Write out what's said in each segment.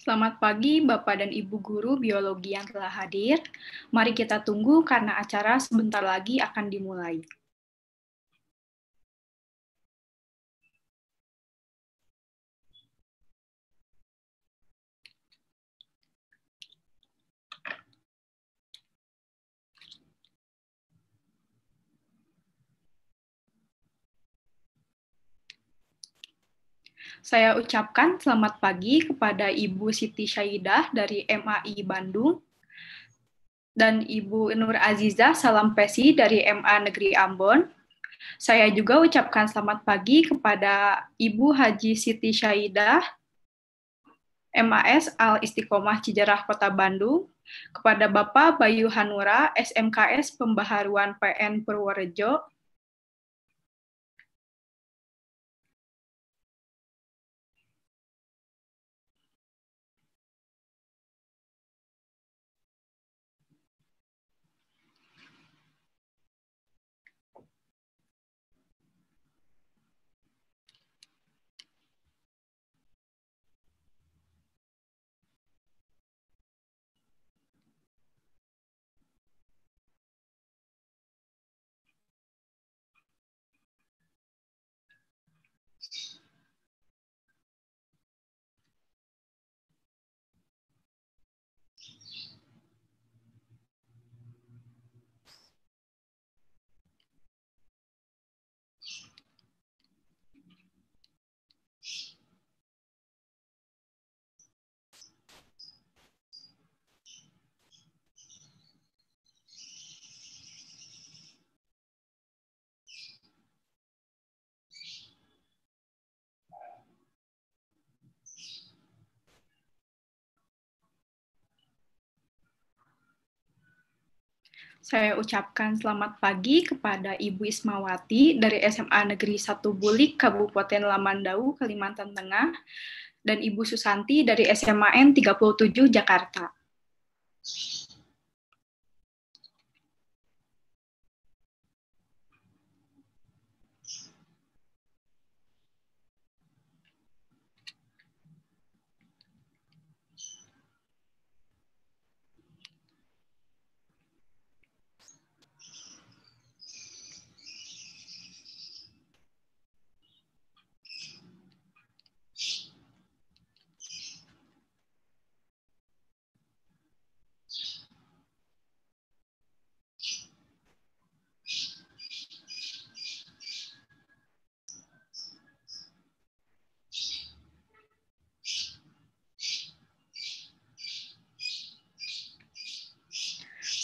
Selamat pagi Bapak dan Ibu guru biologi yang telah hadir. Mari kita tunggu karena acara sebentar lagi akan dimulai. Saya ucapkan selamat pagi kepada Ibu Siti Syahidah dari MAI Bandung dan Ibu Nur Aziza Salam Pesi dari MA Negeri Ambon. Saya juga ucapkan selamat pagi kepada Ibu Haji Siti Syahidah, MAS Al Istiqomah Cijerah Kota Bandung, kepada Bapak Bayu Hanura, SMKS Pembaharuan PN Purworejo, saya ucapkan selamat pagi kepada Ibu Ismawati dari SMA Negeri 1 Bulik, Kabupaten Lamandau, Kalimantan Tengah, dan Ibu Susanti dari SMAN 37 Jakarta.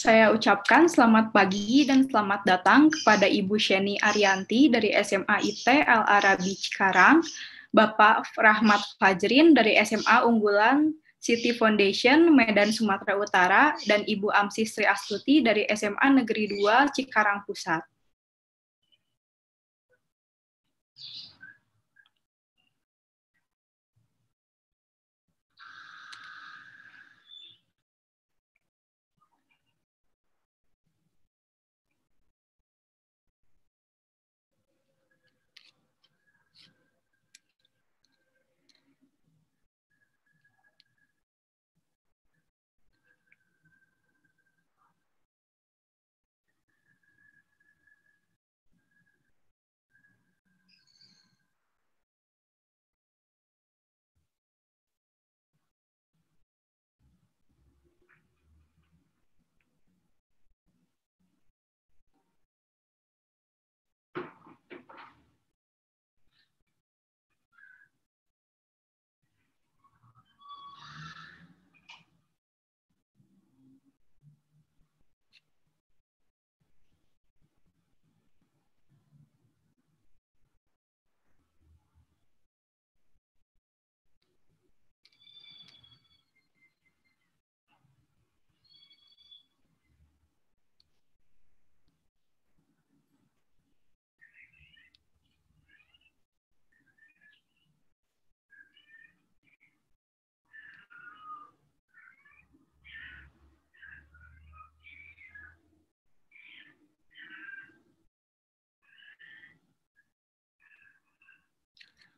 saya ucapkan selamat pagi dan selamat datang kepada Ibu Sheni Arianti dari SMA IT Al Arabi Cikarang, Bapak Rahmat Fajrin dari SMA Unggulan City Foundation Medan Sumatera Utara, dan Ibu Amsi Sri Astuti dari SMA Negeri 2 Cikarang Pusat.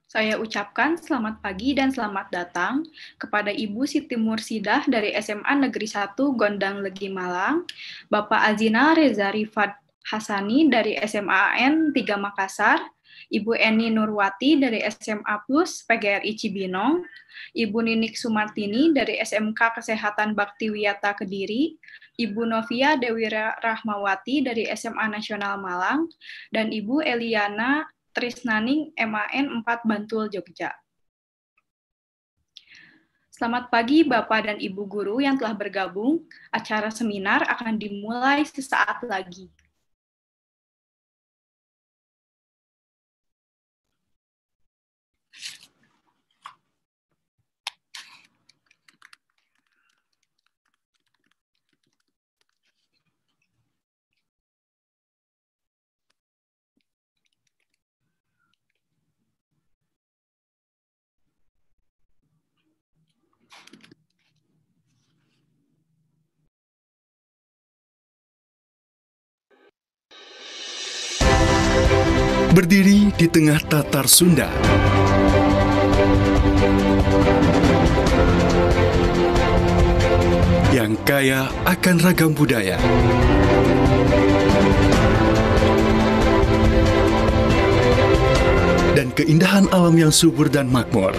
Saya ucapkan selamat pagi dan selamat datang kepada Ibu Siti Mursidah dari SMA Negeri 1 Gondang Legi Malang, Bapak Azina Reza Rifat Hasani dari SMA N 3 Makassar, Ibu Eni Nurwati dari SMA Plus PGRI Cibinong, Ibu Ninik Sumartini dari SMK Kesehatan Bakti Wiyata Kediri, Ibu Novia Dewi Rahmawati dari SMA Nasional Malang, dan Ibu Eliana Trisnaning MAN 4 Bantul Jogja. Selamat pagi Bapak dan Ibu guru yang telah bergabung. Acara seminar akan dimulai sesaat lagi. tengah Tatar Sunda. Yang kaya akan ragam budaya. Dan keindahan alam yang subur dan makmur.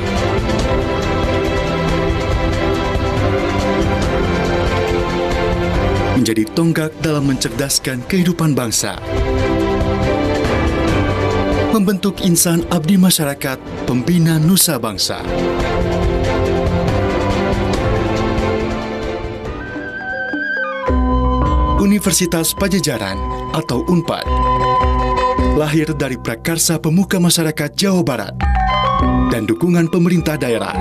menjadi tonggak dalam mencerdaskan kehidupan bangsa membentuk insan abdi masyarakat pembina nusa bangsa. Universitas Pajajaran atau UNPAD lahir dari prakarsa pemuka masyarakat Jawa Barat dan dukungan pemerintah daerah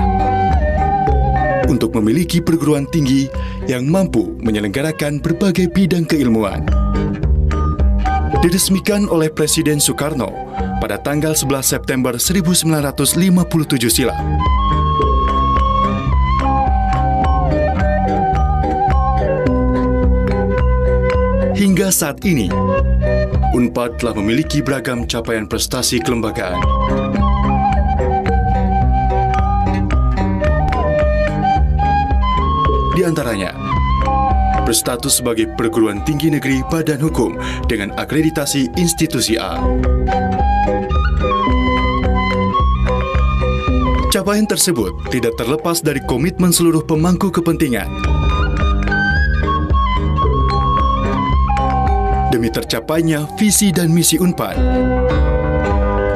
untuk memiliki perguruan tinggi yang mampu menyelenggarakan berbagai bidang keilmuan diresmikan oleh Presiden Soekarno pada tanggal 11 September 1957 silam. Hingga saat ini, UNPAD telah memiliki beragam capaian prestasi kelembagaan. Di antaranya, berstatus sebagai perguruan tinggi negeri badan hukum dengan akreditasi institusi A. Capaian tersebut tidak terlepas dari komitmen seluruh pemangku kepentingan. Demi tercapainya visi dan misi UNPAD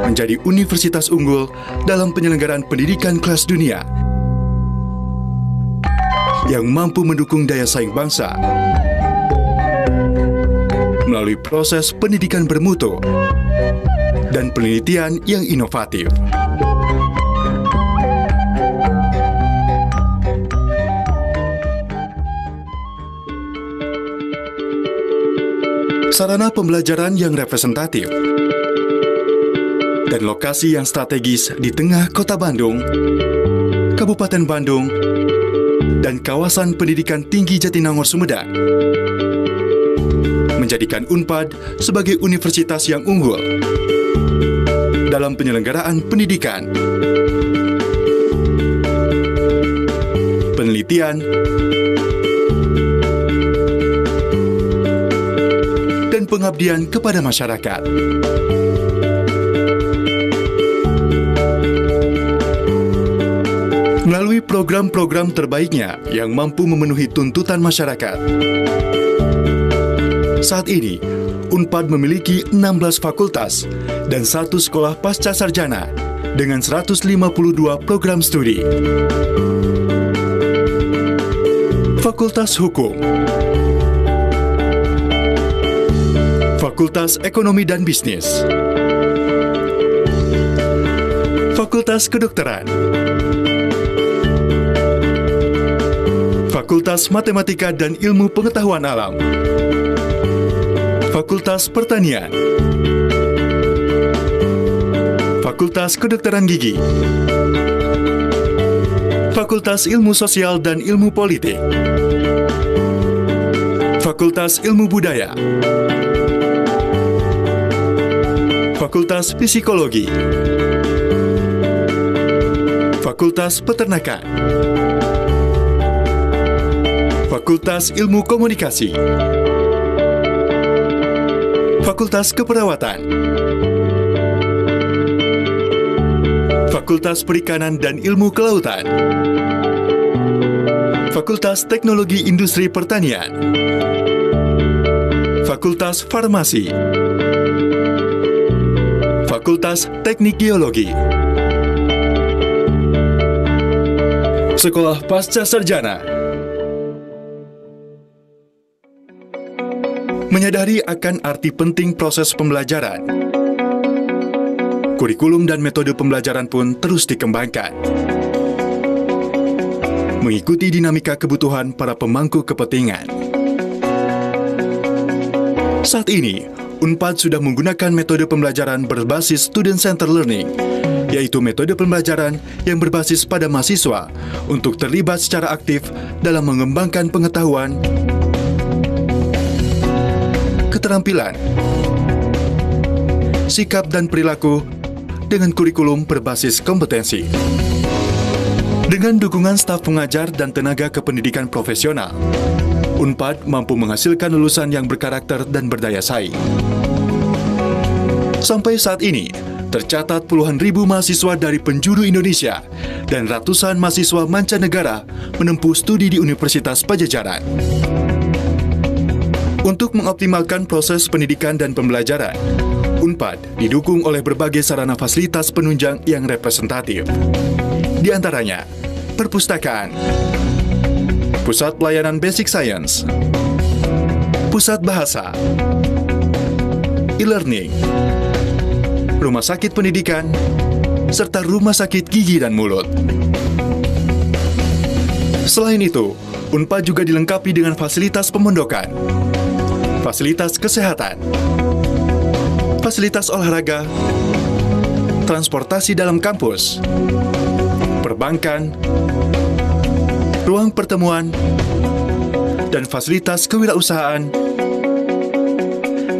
menjadi universitas unggul dalam penyelenggaraan pendidikan kelas dunia yang mampu mendukung daya saing bangsa melalui proses pendidikan bermutu dan penelitian yang inovatif. sarana pembelajaran yang representatif, dan lokasi yang strategis di tengah kota Bandung, Kabupaten Bandung, dan kawasan pendidikan tinggi Jatinangor Sumedang menjadikan UNPAD sebagai universitas yang unggul dalam penyelenggaraan pendidikan, penelitian, pengabdian kepada masyarakat. Melalui program-program terbaiknya yang mampu memenuhi tuntutan masyarakat. Saat ini, UNPAD memiliki 16 fakultas dan satu sekolah pasca sarjana dengan 152 program studi. Fakultas Hukum Fakultas Ekonomi dan Bisnis, Fakultas Kedokteran, Fakultas Matematika dan Ilmu Pengetahuan Alam, Fakultas Pertanian, Fakultas Kedokteran Gigi, Fakultas Ilmu Sosial dan Ilmu Politik, Fakultas Ilmu Budaya, Fakultas Psikologi, Fakultas Peternakan, Fakultas Ilmu Komunikasi, Fakultas Keperawatan, Fakultas Perikanan dan Ilmu Kelautan, Fakultas Teknologi Industri Pertanian, Fakultas Farmasi. Fakultas Teknik Geologi. Sekolah Pasca Sarjana Menyadari akan arti penting proses pembelajaran, kurikulum dan metode pembelajaran pun terus dikembangkan. Mengikuti dinamika kebutuhan para pemangku kepentingan. Saat ini, UNPAD sudah menggunakan metode pembelajaran berbasis student Center learning, yaitu metode pembelajaran yang berbasis pada mahasiswa untuk terlibat secara aktif dalam mengembangkan pengetahuan, keterampilan, sikap dan perilaku dengan kurikulum berbasis kompetensi. Dengan dukungan staf pengajar dan tenaga kependidikan profesional, UNPAD mampu menghasilkan lulusan yang berkarakter dan berdaya saing. Sampai saat ini, tercatat puluhan ribu mahasiswa dari penjuru Indonesia dan ratusan mahasiswa mancanegara menempuh studi di Universitas Pajajaran. Untuk mengoptimalkan proses pendidikan dan pembelajaran, UNPAD didukung oleh berbagai sarana fasilitas penunjang yang representatif. Di antaranya, perpustakaan, Pusat Pelayanan Basic Science, Pusat Bahasa, e-learning, rumah sakit pendidikan, serta rumah sakit gigi dan mulut. Selain itu, UNPA juga dilengkapi dengan fasilitas pemondokan, fasilitas kesehatan, fasilitas olahraga, transportasi dalam kampus, perbankan, ruang pertemuan, dan fasilitas kewirausahaan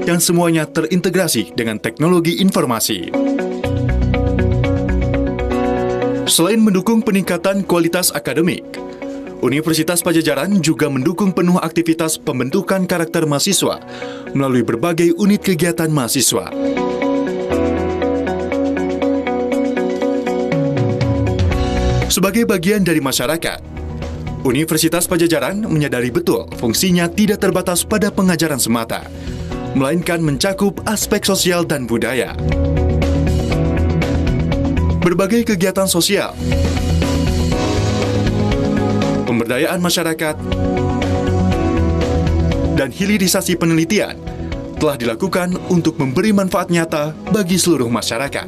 yang semuanya terintegrasi dengan teknologi informasi. Selain mendukung peningkatan kualitas akademik, Universitas Pajajaran juga mendukung penuh aktivitas pembentukan karakter mahasiswa melalui berbagai unit kegiatan mahasiswa. Sebagai bagian dari masyarakat, Universitas Pajajaran menyadari betul fungsinya tidak terbatas pada pengajaran semata, melainkan mencakup aspek sosial dan budaya. Berbagai kegiatan sosial, pemberdayaan masyarakat, dan hilirisasi penelitian telah dilakukan untuk memberi manfaat nyata bagi seluruh masyarakat.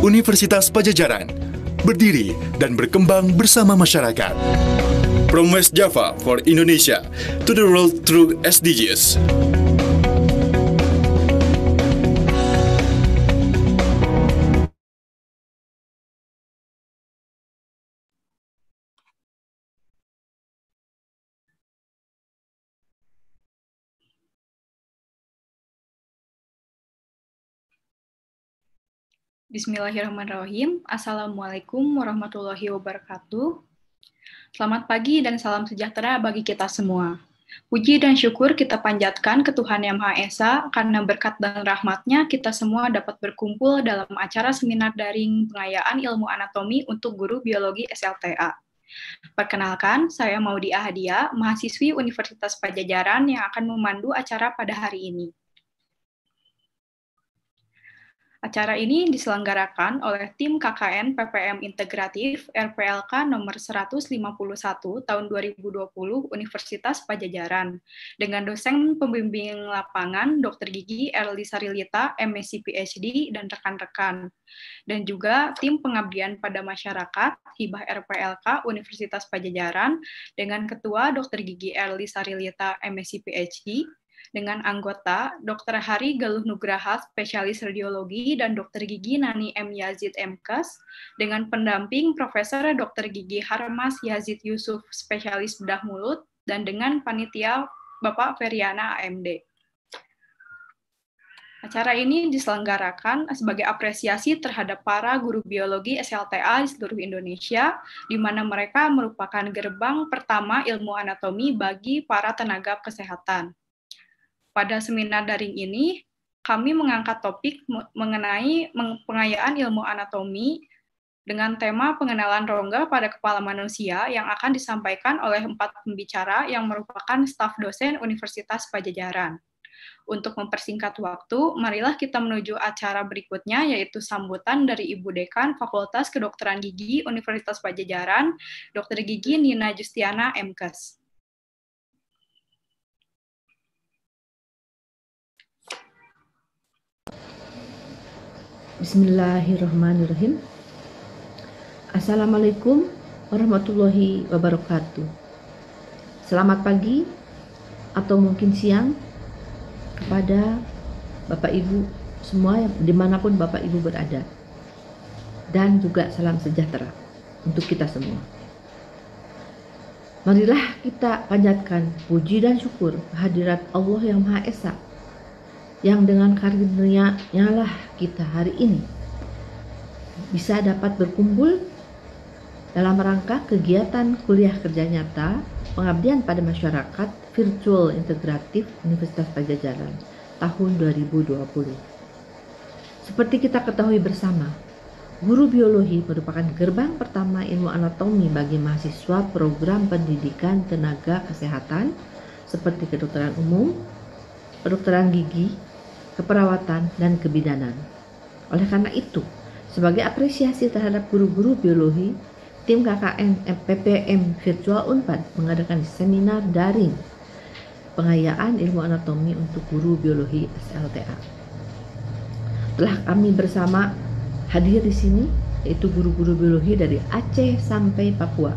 Universitas Pajajaran berdiri dan berkembang bersama masyarakat. From West Java for Indonesia to the world through SDGs. Bismillahirrahmanirrahim. Assalamualaikum warahmatullahi wabarakatuh. Selamat pagi dan salam sejahtera bagi kita semua. Puji dan syukur kita panjatkan ke Tuhan Yang Maha Esa karena berkat dan rahmatnya kita semua dapat berkumpul dalam acara seminar daring pengayaan ilmu anatomi untuk guru biologi SLTA. Perkenalkan, saya Maudi Ahadia, mahasiswi Universitas Pajajaran yang akan memandu acara pada hari ini. Acara ini diselenggarakan oleh tim KKN PPM Integratif RPLK nomor 151 tahun 2020 Universitas Pajajaran dengan dosen pembimbing lapangan Dr. Gigi Erli Sarilita, MSc e PhD, dan rekan-rekan. Dan juga tim pengabdian pada masyarakat Hibah RPLK Universitas Pajajaran dengan Ketua Dr. Gigi Erli Sarilita, MSc e PhD, dengan anggota Dr. Hari Galuh Nugraha, spesialis radiologi, dan Dr. Gigi Nani M. Yazid Mkes, dengan pendamping Profesor Dr. Gigi Harmas Yazid Yusuf, spesialis bedah mulut, dan dengan panitia Bapak Feriana AMD. Acara ini diselenggarakan sebagai apresiasi terhadap para guru biologi SLTA di seluruh Indonesia, di mana mereka merupakan gerbang pertama ilmu anatomi bagi para tenaga kesehatan. Pada seminar daring ini, kami mengangkat topik mengenai pengayaan ilmu anatomi dengan tema pengenalan rongga pada kepala manusia yang akan disampaikan oleh empat pembicara yang merupakan staf dosen Universitas Pajajaran. Untuk mempersingkat waktu, marilah kita menuju acara berikutnya yaitu sambutan dari Ibu Dekan Fakultas Kedokteran Gigi Universitas Pajajaran, Dr. Gigi Nina Justiana MKes. Bismillahirrahmanirrahim. Assalamualaikum warahmatullahi wabarakatuh. Selamat pagi atau mungkin siang kepada Bapak Ibu semua dimanapun Bapak Ibu berada. Dan juga salam sejahtera untuk kita semua. Marilah kita panjatkan puji dan syukur kehadirat Allah yang Maha Esa yang dengan karunia lah kita hari ini bisa dapat berkumpul dalam rangka kegiatan kuliah kerja nyata pengabdian pada masyarakat virtual integratif Universitas Pajajaran tahun 2020. Seperti kita ketahui bersama, guru biologi merupakan gerbang pertama ilmu anatomi bagi mahasiswa program pendidikan tenaga kesehatan seperti kedokteran umum, kedokteran gigi, keperawatan, dan kebidanan. Oleh karena itu, sebagai apresiasi terhadap guru-guru biologi, tim KKN PPM Virtual Unpad mengadakan seminar daring pengayaan ilmu anatomi untuk guru biologi SLTA. Telah kami bersama hadir di sini yaitu guru-guru biologi dari Aceh sampai Papua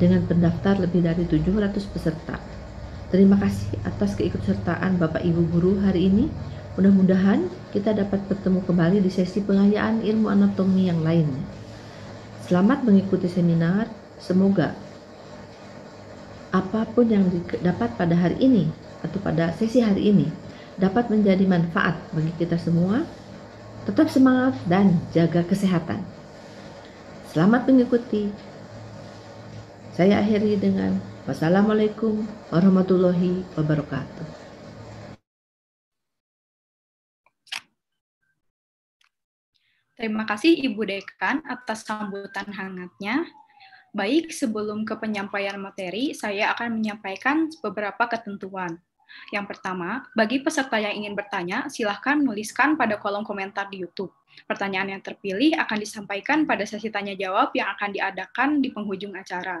dengan pendaftar lebih dari 700 peserta. Terima kasih atas keikutsertaan Bapak Ibu guru hari ini Mudah-mudahan kita dapat bertemu kembali di sesi pengayaan ilmu anatomi yang lain. Selamat mengikuti seminar. Semoga apapun yang dapat pada hari ini atau pada sesi hari ini dapat menjadi manfaat bagi kita semua. Tetap semangat dan jaga kesehatan. Selamat mengikuti. Saya akhiri dengan wassalamualaikum warahmatullahi wabarakatuh. Terima kasih Ibu Dekan atas sambutan hangatnya. Baik, sebelum ke penyampaian materi, saya akan menyampaikan beberapa ketentuan. Yang pertama, bagi peserta yang ingin bertanya, silahkan menuliskan pada kolom komentar di YouTube. Pertanyaan yang terpilih akan disampaikan pada sesi tanya-jawab yang akan diadakan di penghujung acara.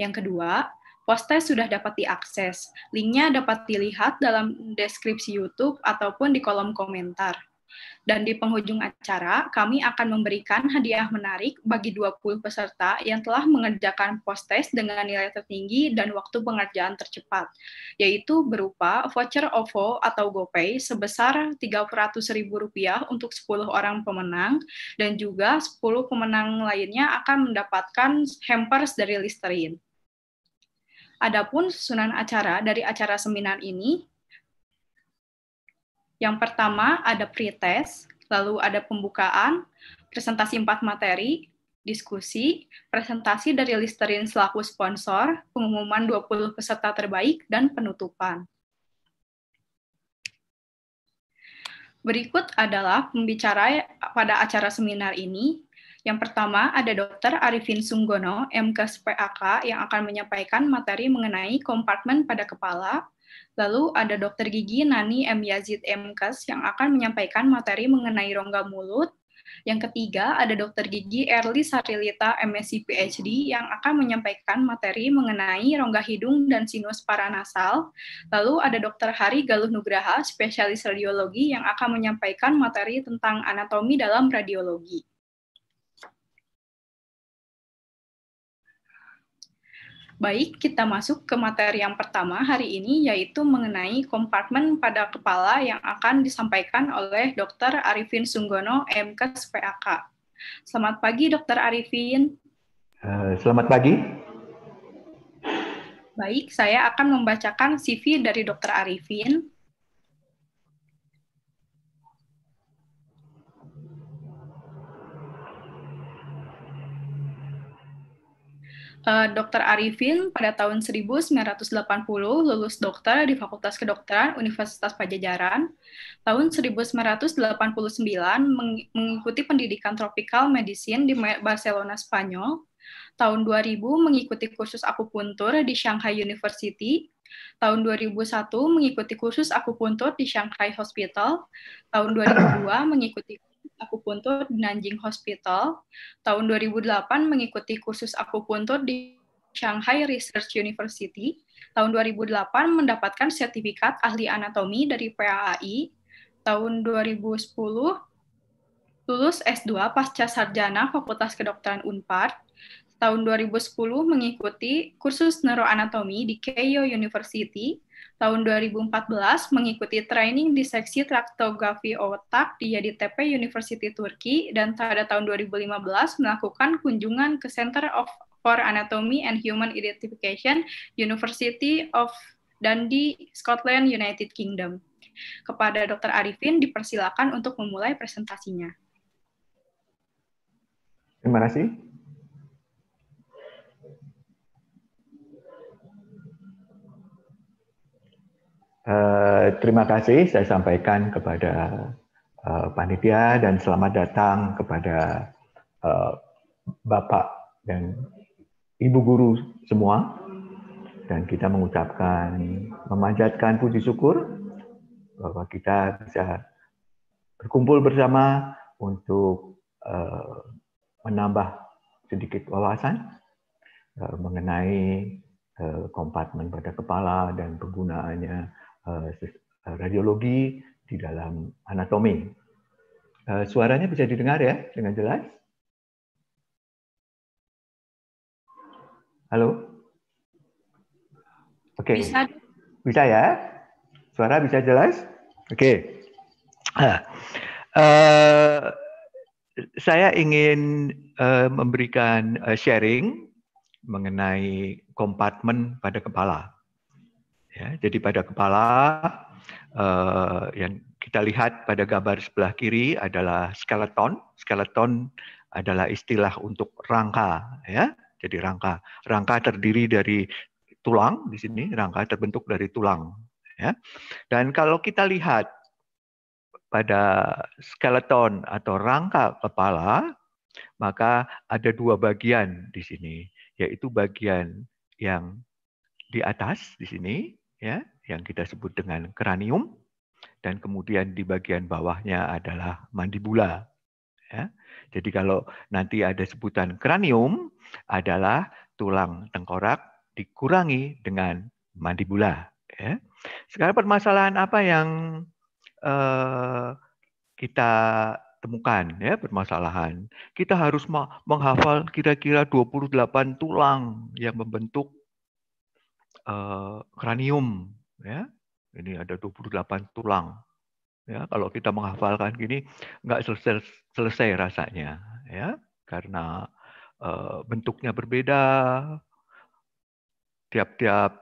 Yang kedua, Postes sudah dapat diakses. Linknya dapat dilihat dalam deskripsi YouTube ataupun di kolom komentar. Dan di penghujung acara, kami akan memberikan hadiah menarik bagi 20 peserta yang telah mengerjakan post-test dengan nilai tertinggi dan waktu pengerjaan tercepat, yaitu berupa voucher OVO atau GoPay sebesar Rp300.000 untuk 10 orang pemenang, dan juga 10 pemenang lainnya akan mendapatkan hampers dari Listerine. Adapun susunan acara dari acara seminar ini yang pertama ada pretest, lalu ada pembukaan, presentasi empat materi, diskusi, presentasi dari Listerin selaku sponsor, pengumuman 20 peserta terbaik, dan penutupan. Berikut adalah pembicara pada acara seminar ini. Yang pertama ada Dr. Arifin Sunggono, MKS yang akan menyampaikan materi mengenai kompartemen pada kepala, Lalu ada dokter gigi Nani M. Yazid M. Kas yang akan menyampaikan materi mengenai rongga mulut. Yang ketiga ada dokter gigi Erli Sarilita MSc PhD yang akan menyampaikan materi mengenai rongga hidung dan sinus paranasal. Lalu ada dokter Hari Galuh Nugraha, spesialis radiologi yang akan menyampaikan materi tentang anatomi dalam radiologi. Baik, kita masuk ke materi yang pertama hari ini, yaitu mengenai kompartemen pada kepala yang akan disampaikan oleh Dr. Arifin Sunggono, MKes PAK. Selamat pagi, Dr. Arifin. Eh, selamat pagi. Baik, saya akan membacakan CV dari Dr. Arifin. uh, eh, Dr. Arifin pada tahun 1980 lulus dokter di Fakultas Kedokteran Universitas Pajajaran. Tahun 1989 meng mengikuti pendidikan tropical medicine di Barcelona, Spanyol. Tahun 2000 mengikuti kursus akupuntur di Shanghai University. Tahun 2001 mengikuti kursus akupuntur di Shanghai Hospital. Tahun 2002 mengikuti akupuntur di Nanjing Hospital. Tahun 2008 mengikuti kursus akupuntur di Shanghai Research University. Tahun 2008 mendapatkan sertifikat ahli anatomi dari PAAI. Tahun 2010 lulus S2 pasca sarjana Fakultas Kedokteran UNPAR, Tahun 2010 mengikuti kursus neuroanatomi di Keio University tahun 2014 mengikuti training di seksi traktografi otak di YDTP University Turki dan pada tahun 2015 melakukan kunjungan ke Center of for Anatomy and Human Identification University of Dundee, Scotland, United Kingdom. Kepada Dr. Arifin dipersilakan untuk memulai presentasinya. Terima kasih. Eh, terima kasih saya sampaikan kepada uh, panitia dan selamat datang kepada uh, Bapak dan Ibu guru semua. Dan kita mengucapkan, memanjatkan puji syukur bahwa kita bisa berkumpul bersama untuk menambah sedikit wawasan mengenai kompartmen pada kepala dan penggunaannya Eh, eh, radiologi di dalam anatomi. Eh, suaranya bisa didengar ya dengan jelas? Halo? Oke. Okay. Bisa. Bisa ya? Suara bisa jelas? Oke. Okay. Uh, saya ingin uh, memberikan uh, sharing mengenai kompartemen pada kepala. Ya, jadi pada kepala eh, yang kita lihat pada gambar sebelah kiri adalah skeleton. Skeleton adalah istilah untuk rangka, ya. Jadi rangka, rangka terdiri dari tulang di sini, rangka terbentuk dari tulang, ya. Dan kalau kita lihat pada skeleton atau rangka kepala, maka ada dua bagian di sini, yaitu bagian yang di atas di sini ya, yang kita sebut dengan kranium, dan kemudian di bagian bawahnya adalah mandibula. Ya. Jadi kalau nanti ada sebutan kranium adalah tulang tengkorak dikurangi dengan mandibula. Ya. Sekarang permasalahan apa yang eh, kita temukan ya permasalahan. Kita harus menghafal kira-kira 28 tulang yang membentuk uh, kranium ya. Ini ada 28 tulang. Ya, kalau kita menghafalkan gini nggak selesai, selesai rasanya ya karena uh, bentuknya berbeda tiap-tiap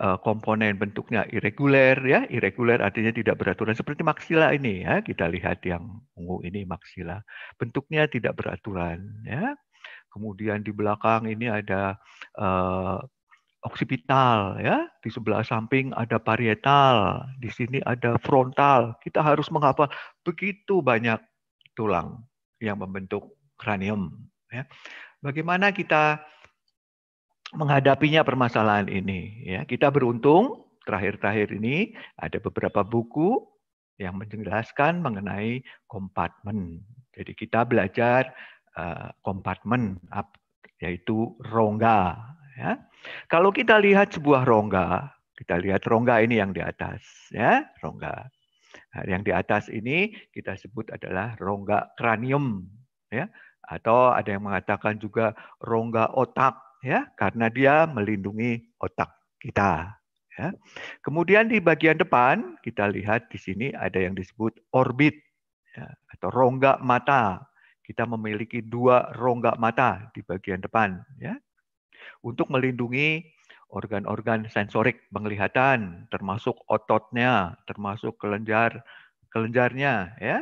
eh, komponen bentuknya irreguler ya irreguler artinya tidak beraturan seperti maksila ini ya kita lihat yang ungu ini maksila bentuknya tidak beraturan ya kemudian di belakang ini ada uh, oksipital ya, di sebelah samping ada parietal, di sini ada frontal. Kita harus menghafal begitu banyak tulang yang membentuk kranium ya. Bagaimana kita menghadapinya permasalahan ini ya. Kita beruntung terakhir-terakhir ini ada beberapa buku yang menjelaskan mengenai kompartmen Jadi kita belajar uh, yaitu rongga Ya. Kalau kita lihat sebuah rongga, kita lihat rongga ini yang di atas, ya, rongga. Nah, yang di atas ini kita sebut adalah rongga kranium, ya, atau ada yang mengatakan juga rongga otak, ya, karena dia melindungi otak kita. Ya. Kemudian di bagian depan kita lihat di sini ada yang disebut orbit ya, atau rongga mata. Kita memiliki dua rongga mata di bagian depan. Ya untuk melindungi organ-organ sensorik penglihatan, termasuk ototnya, termasuk kelenjar kelenjarnya, ya.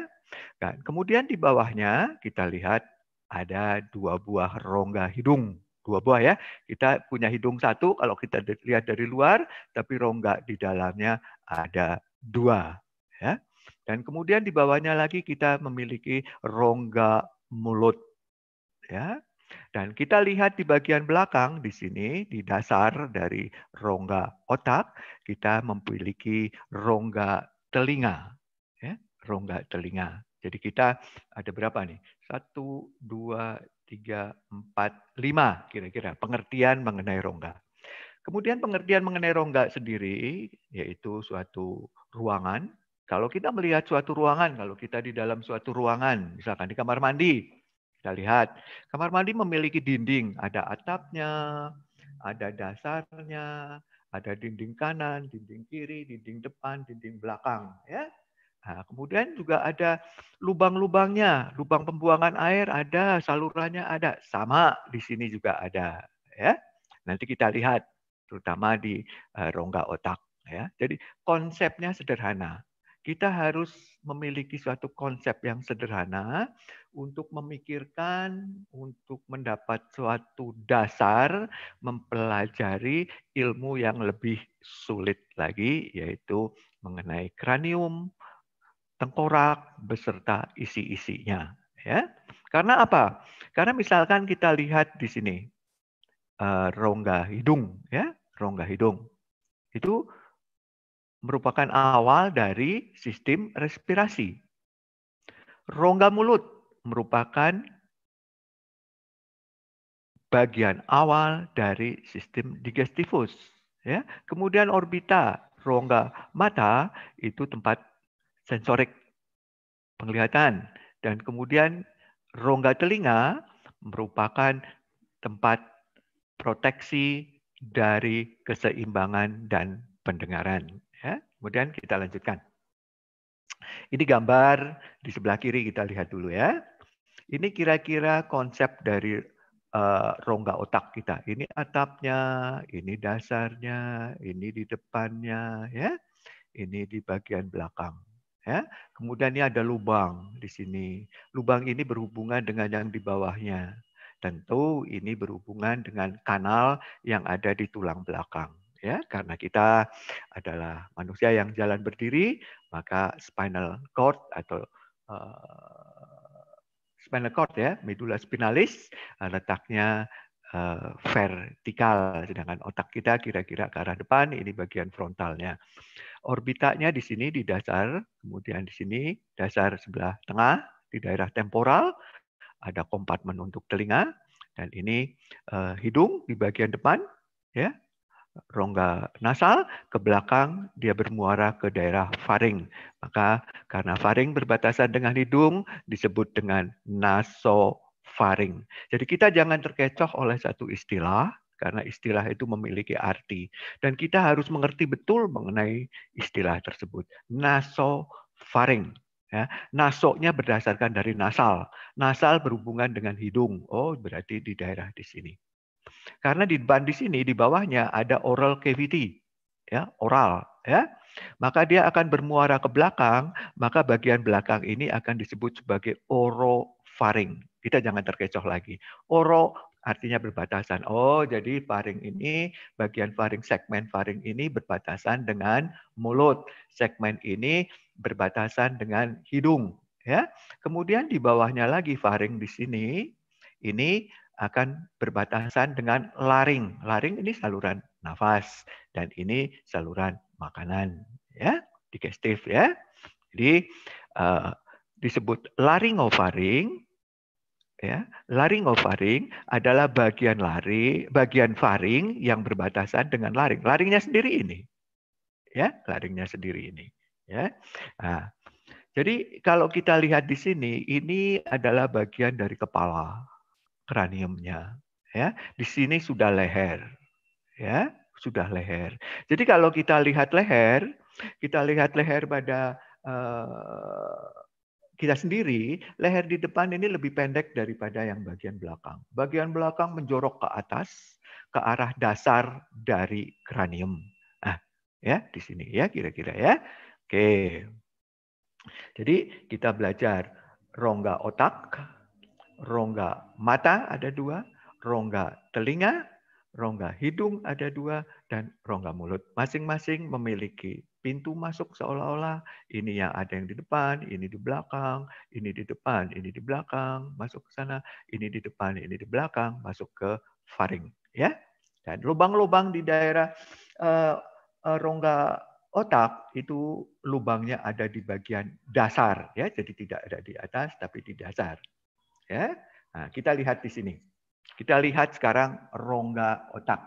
Kan, kemudian di bawahnya kita lihat ada dua buah rongga hidung. Dua buah ya. Kita punya hidung satu kalau kita lihat dari luar, tapi rongga di dalamnya ada dua. Ya. Dan kemudian di bawahnya lagi kita memiliki rongga mulut. Ya. Dan kita lihat di bagian belakang di sini, di dasar dari rongga otak, kita memiliki rongga telinga. Ya, rongga telinga. Jadi kita ada berapa nih? Satu, dua, tiga, empat, lima kira-kira pengertian mengenai rongga. Kemudian pengertian mengenai rongga sendiri, yaitu suatu ruangan. Kalau kita melihat suatu ruangan, kalau kita di dalam suatu ruangan, misalkan di kamar mandi, kita lihat, kamar mandi memiliki dinding, ada atapnya, ada dasarnya, ada dinding kanan, dinding kiri, dinding depan, dinding belakang, ya. Nah, kemudian juga ada lubang-lubangnya, lubang pembuangan air ada, salurannya ada, sama di sini juga ada, ya. Nanti kita lihat, terutama di eh, rongga otak, ya. Jadi konsepnya sederhana, kita harus memiliki suatu konsep yang sederhana untuk memikirkan, untuk mendapat suatu dasar mempelajari ilmu yang lebih sulit lagi, yaitu mengenai kranium, tengkorak, beserta isi-isinya. Ya, karena apa? Karena misalkan kita lihat di sini uh, rongga hidung, ya, rongga hidung itu merupakan awal dari sistem respirasi. Rongga mulut merupakan bagian awal dari sistem digestifus. Ya. Kemudian orbita, rongga mata itu tempat sensorik penglihatan dan kemudian rongga telinga merupakan tempat proteksi dari keseimbangan dan pendengaran. Ya, kemudian kita lanjutkan. Ini gambar di sebelah kiri kita lihat dulu ya. Ini kira-kira konsep dari uh, rongga otak kita. Ini atapnya, ini dasarnya, ini di depannya, ya. Ini di bagian belakang. Ya. Kemudian ini ada lubang di sini. Lubang ini berhubungan dengan yang di bawahnya. Tentu ini berhubungan dengan kanal yang ada di tulang belakang ya karena kita adalah manusia yang jalan berdiri maka spinal cord atau uh, spinal cord ya medula spinalis eh, letaknya uh, vertikal sedangkan otak kita kira-kira ke arah depan ini bagian frontalnya orbitanya di sini di dasar kemudian di sini dasar sebelah tengah di daerah temporal ada kompartemen untuk telinga dan ini uh, hidung di bagian depan ya rongga nasal, ke belakang dia bermuara ke daerah faring. Maka karena faring berbatasan dengan hidung disebut dengan nasofaring. Jadi kita jangan terkecoh oleh satu istilah karena istilah itu memiliki arti dan kita harus mengerti betul mengenai istilah tersebut. Nasofaring Ya, nasoknya berdasarkan dari nasal. Nasal berhubungan dengan hidung. Oh, berarti di daerah di sini. Karena di ban di sini di bawahnya ada oral cavity, ya, oral, ya. Maka dia akan bermuara ke belakang, maka bagian belakang ini akan disebut sebagai orofaring. Kita jangan terkecoh lagi. Oro artinya berbatasan. Oh, jadi faring ini, bagian faring, segmen faring ini berbatasan dengan mulut. Segmen ini berbatasan dengan hidung. Ya, kemudian di bawahnya lagi faring di sini, ini akan berbatasan dengan laring. Laring ini saluran nafas dan ini saluran makanan ya, digestif ya. Jadi uh, disebut laringofaring ya. Laringofaring adalah bagian lari, bagian faring yang berbatasan dengan laring. Laringnya sendiri ini. Ya, laringnya sendiri ini, ya. Nah, jadi kalau kita lihat di sini, ini adalah bagian dari kepala kraniumnya. Ya, di sini sudah leher. Ya, sudah leher. Jadi kalau kita lihat leher, kita lihat leher pada uh, kita sendiri, leher di depan ini lebih pendek daripada yang bagian belakang. Bagian belakang menjorok ke atas ke arah dasar dari kranium. ah, ya di sini ya kira-kira ya. Oke. Jadi kita belajar rongga otak, rongga mata ada dua, rongga telinga, rongga hidung ada dua, dan rongga mulut. Masing-masing memiliki pintu masuk seolah-olah ini yang ada yang di depan, ini di belakang, ini di depan, ini di belakang, masuk ke sana, ini di depan, ini di belakang, masuk ke faring, ya. Dan lubang-lubang di daerah uh, uh, rongga otak itu lubangnya ada di bagian dasar ya jadi tidak ada di atas tapi di dasar Ya. Nah, kita lihat di sini. Kita lihat sekarang rongga otak.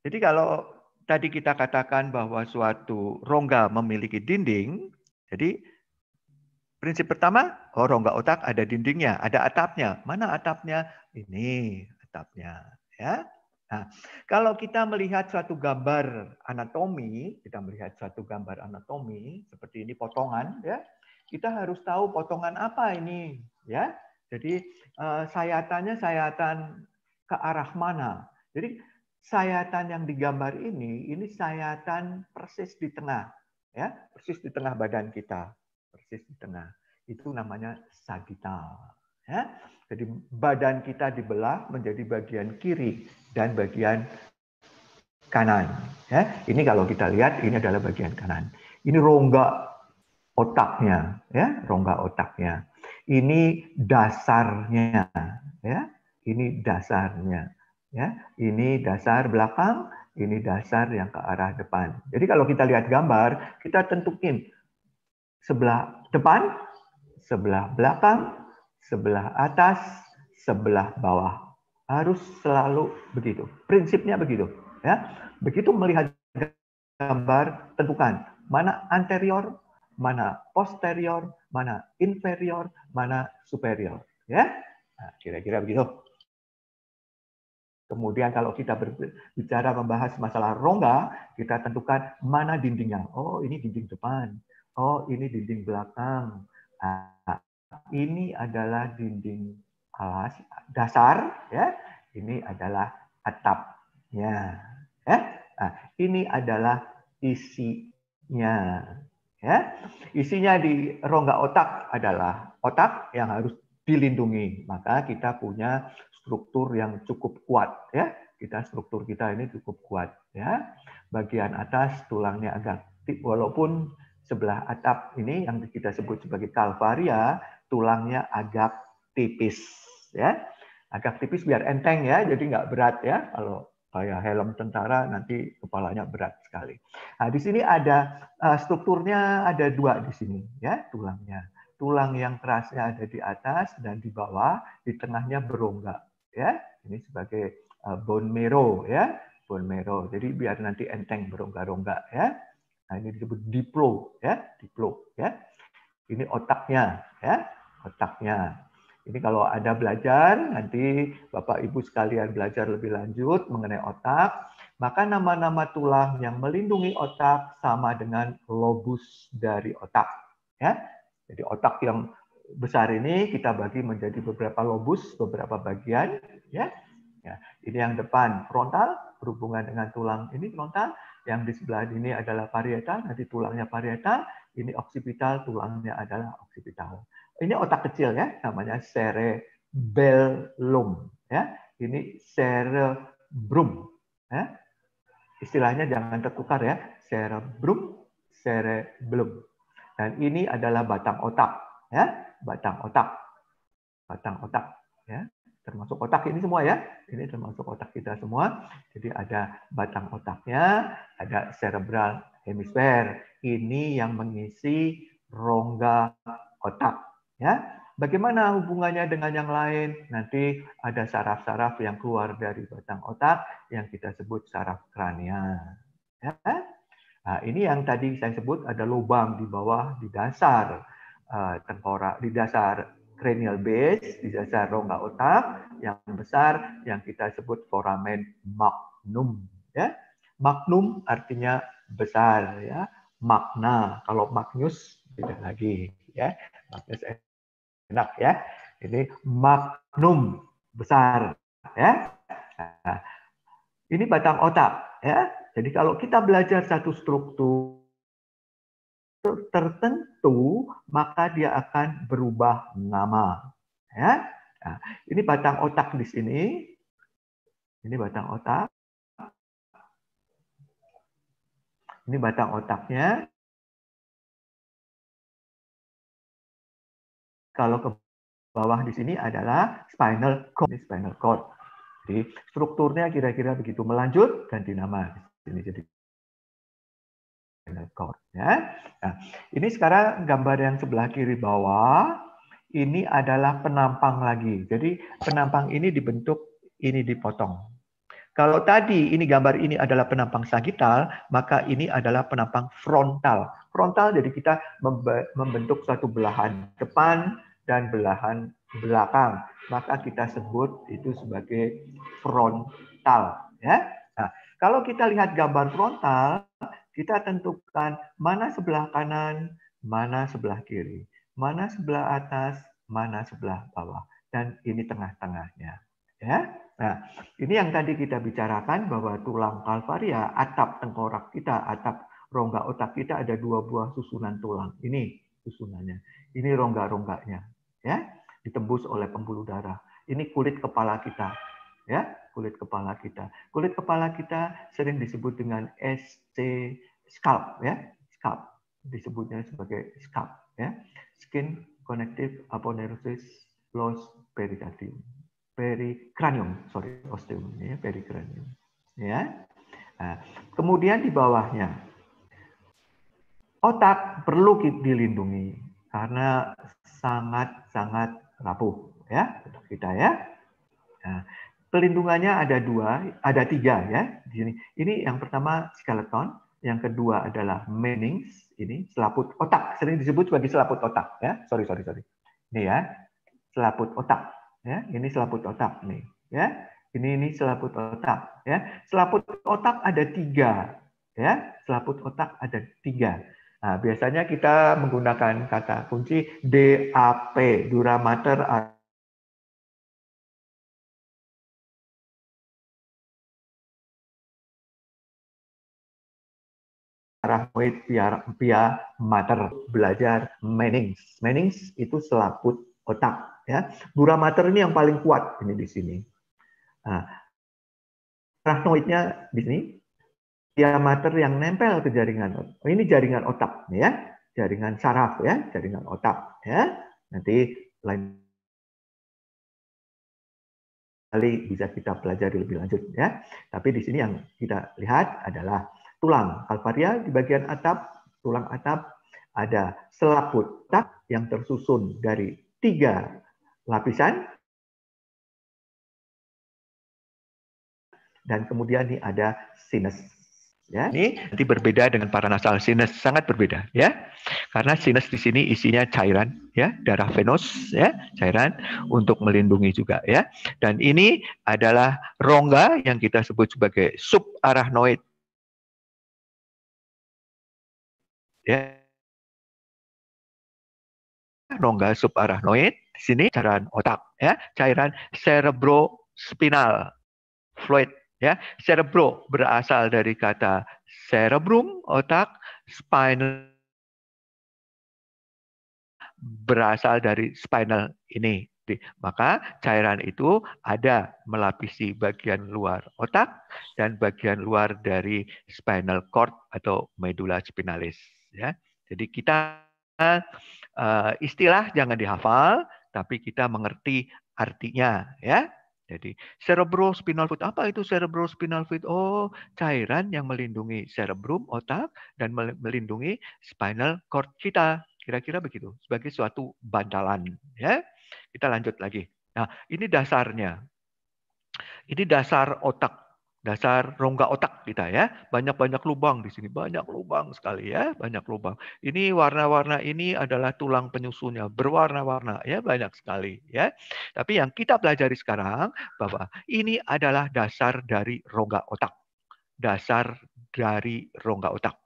Jadi kalau tadi kita katakan bahwa suatu rongga memiliki dinding, jadi prinsip pertama, oh rongga otak ada dindingnya, ada atapnya. Mana atapnya? Ini atapnya, ya. Nah, kalau kita melihat suatu gambar anatomi, kita melihat suatu gambar anatomi seperti ini potongan ya, kita harus tahu potongan apa ini, ya. Jadi eh, sayatannya sayatan ke arah mana. Jadi sayatan yang digambar ini, ini sayatan persis di tengah, ya, persis di tengah badan kita, persis di tengah. Itu namanya sagital. Ya. Jadi badan kita dibelah menjadi bagian kiri dan bagian kanan. Ya. Ini kalau kita lihat ini adalah bagian kanan. Ini rongga otaknya, ya, rongga otaknya. Ini dasarnya, ya. Ini dasarnya, ya. Ini dasar belakang, ini dasar yang ke arah depan. Jadi kalau kita lihat gambar, kita tentukin sebelah depan, sebelah belakang, sebelah atas, sebelah bawah. Harus selalu begitu. Prinsipnya begitu, ya. Begitu melihat gambar, tentukan mana anterior, mana posterior, mana inferior, mana superior, ya. Nah, kira-kira begitu. Kemudian kalau kita berbicara membahas masalah rongga, kita tentukan mana dindingnya. Oh, ini dinding depan. Oh, ini dinding belakang. Nah, ini adalah dinding alas dasar, ya. Ini adalah atapnya, ya. Nah, ini adalah isinya. Ya, isinya di rongga otak adalah otak yang harus dilindungi. Maka kita punya struktur yang cukup kuat ya. Kita struktur kita ini cukup kuat ya. Bagian atas tulangnya agak walaupun sebelah atap ini yang kita sebut sebagai kalvaria tulangnya agak tipis ya. Agak tipis biar enteng ya, jadi nggak berat ya. Kalau kayak helm tentara nanti kepalanya berat sekali. Nah, di sini ada eh, strukturnya ada dua di sini ya tulangnya. Tulang yang kerasnya ada di atas dan di bawah, di tengahnya berongga ya. Ini sebagai eh, bone marrow ya, bone marrow. Jadi biar nanti enteng berongga-rongga ya. Nah, ini disebut diplo ya, diplo ya. Ini otaknya ya, otaknya ini kalau ada belajar, nanti Bapak Ibu sekalian belajar lebih lanjut mengenai otak, maka nama-nama tulang yang melindungi otak sama dengan lobus dari otak. Ya? Jadi otak yang besar ini kita bagi menjadi beberapa lobus, beberapa bagian. Ya? Ya, ini yang depan frontal berhubungan dengan tulang ini frontal, yang di sebelah ini adalah parietal, nanti tulangnya parietal, ini oksipital, tulangnya adalah oksipital. Ini otak kecil ya, namanya cerebellum. Ya. Ini cerebrum. Ya. Istilahnya jangan tertukar ya, cerebrum, cerebellum. Dan ini adalah batang otak, ya, batang otak, batang otak, ya termasuk otak ini semua ya. Ini termasuk otak kita semua. Jadi ada batang otaknya, ada cerebral hemisfer. Ini yang mengisi rongga otak. Ya, bagaimana hubungannya dengan yang lain? Nanti ada saraf-saraf yang keluar dari batang otak yang kita sebut saraf kranial. Ya? Nah, ini yang tadi saya sebut ada lubang di bawah di dasar uh, tengkorak, di dasar cranial base, di dasar rongga otak yang besar yang kita sebut foramen magnum. Ya. Magnum artinya besar, ya. Makna kalau magnus tidak lagi, ya. Magnus enak ya. Ini magnum besar ya. Nah, ini batang otak ya. Jadi kalau kita belajar satu struktur tertentu maka dia akan berubah nama ya. Nah, ini batang otak di sini. Ini batang otak. Ini batang otaknya. Kalau ke bawah di sini adalah spinal cord. Ini spinal cord. Jadi strukturnya kira-kira begitu melanjut ganti nama ini jadi spinal cord ya. Nah, ini sekarang gambar yang sebelah kiri bawah ini adalah penampang lagi. Jadi penampang ini dibentuk ini dipotong. Kalau tadi ini gambar ini adalah penampang sagital, maka ini adalah penampang frontal. Frontal jadi kita membentuk satu belahan depan, dan belahan belakang. Maka kita sebut itu sebagai frontal. Ya. Nah, kalau kita lihat gambar frontal, kita tentukan mana sebelah kanan, mana sebelah kiri, mana sebelah atas, mana sebelah bawah, dan ini tengah-tengahnya. Ya. Nah, ini yang tadi kita bicarakan bahwa tulang kalvaria, atap tengkorak kita, atap rongga otak kita ada dua buah susunan tulang. Ini susunannya. Ini rongga-rongganya ya ditembus oleh pembuluh darah ini kulit kepala kita ya kulit kepala kita kulit kepala kita sering disebut dengan SC scalp ya scalp disebutnya sebagai scalp ya skin connective aponeurosis loss pericardium perikranium sorry osteum ya perikranium ya nah, kemudian di bawahnya otak perlu dilindungi karena sangat-sangat rapuh ya untuk kita ya. Nah, pelindungannya ada dua, ada tiga ya di sini. Ini yang pertama skeleton, yang kedua adalah meninges ini selaput otak, sering disebut sebagai selaput otak ya. Sorry sorry sorry. Ini ya selaput otak ya. Ini selaput otak nih ya. Ini ini selaput otak ya. Selaput otak ada tiga ya. Selaput otak ada tiga Nah, biasanya kita menggunakan kata kunci DAP, Duramater Arachnoid via, via mater, belajar menings. Menings itu selaput otak. Ya. Duramater ini yang paling kuat ini di sini. Nah, arachnoidnya di sini, diameter yang nempel ke jaringan oh, ini jaringan otak ya, jaringan saraf ya, jaringan otak ya. Nanti lain kali bisa kita pelajari lebih lanjut ya. Tapi di sini yang kita lihat adalah tulang kalvaria di bagian atap, tulang atap ada selaput otak yang tersusun dari tiga lapisan dan kemudian ini ada sinus Ya. Ini nanti berbeda dengan paranasal sinus, sangat berbeda ya. Karena sinus di sini isinya cairan ya, darah venus ya, cairan untuk melindungi juga ya. Dan ini adalah rongga yang kita sebut sebagai subarachnoid. Ya. Rongga subarachnoid di sini cairan otak ya, cairan cerebrospinal fluid Ya, cerebro berasal dari kata cerebrum otak, spinal berasal dari spinal ini. Maka cairan itu ada melapisi bagian luar otak dan bagian luar dari spinal cord atau medula spinalis. Ya. Jadi kita eh, istilah jangan dihafal, tapi kita mengerti artinya. Ya. Jadi cerebrospinal fluid apa itu cerebrospinal fluid? Oh, cairan yang melindungi cerebrum otak dan melindungi spinal cord kita. Kira-kira begitu sebagai suatu bantalan ya. Kita lanjut lagi. Nah, ini dasarnya. Ini dasar otak dasar rongga otak kita ya. Banyak-banyak lubang di sini, banyak lubang sekali ya, banyak lubang. Ini warna-warna ini adalah tulang penyusunnya, berwarna-warna ya, banyak sekali ya. Tapi yang kita pelajari sekarang bahwa ini adalah dasar dari rongga otak. Dasar dari rongga otak.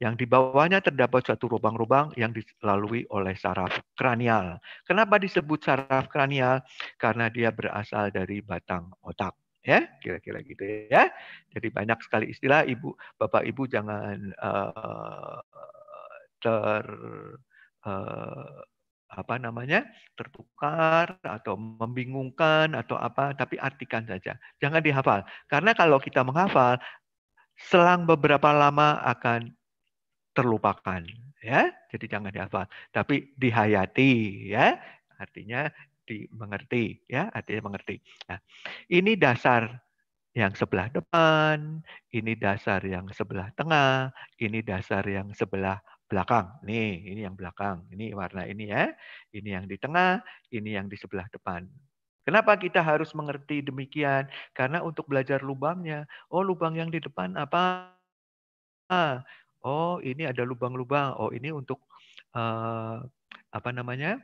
Yang di bawahnya terdapat suatu lubang-lubang yang dilalui oleh saraf kranial. Kenapa disebut saraf kranial? Karena dia berasal dari batang otak ya kira-kira gitu ya jadi banyak sekali istilah ibu bapak ibu jangan uh, ter uh, apa namanya tertukar atau membingungkan atau apa tapi artikan saja jangan dihafal karena kalau kita menghafal selang beberapa lama akan terlupakan ya jadi jangan dihafal tapi dihayati ya artinya dimengerti ya artinya mengerti nah ini dasar yang sebelah depan ini dasar yang sebelah tengah ini dasar yang sebelah belakang nih ini yang belakang ini warna ini ya ini yang di tengah ini yang di sebelah depan Kenapa kita harus mengerti demikian? Karena untuk belajar lubangnya. Oh, lubang yang di depan apa? Ah, oh, ini ada lubang-lubang. Oh, ini untuk uh, apa namanya?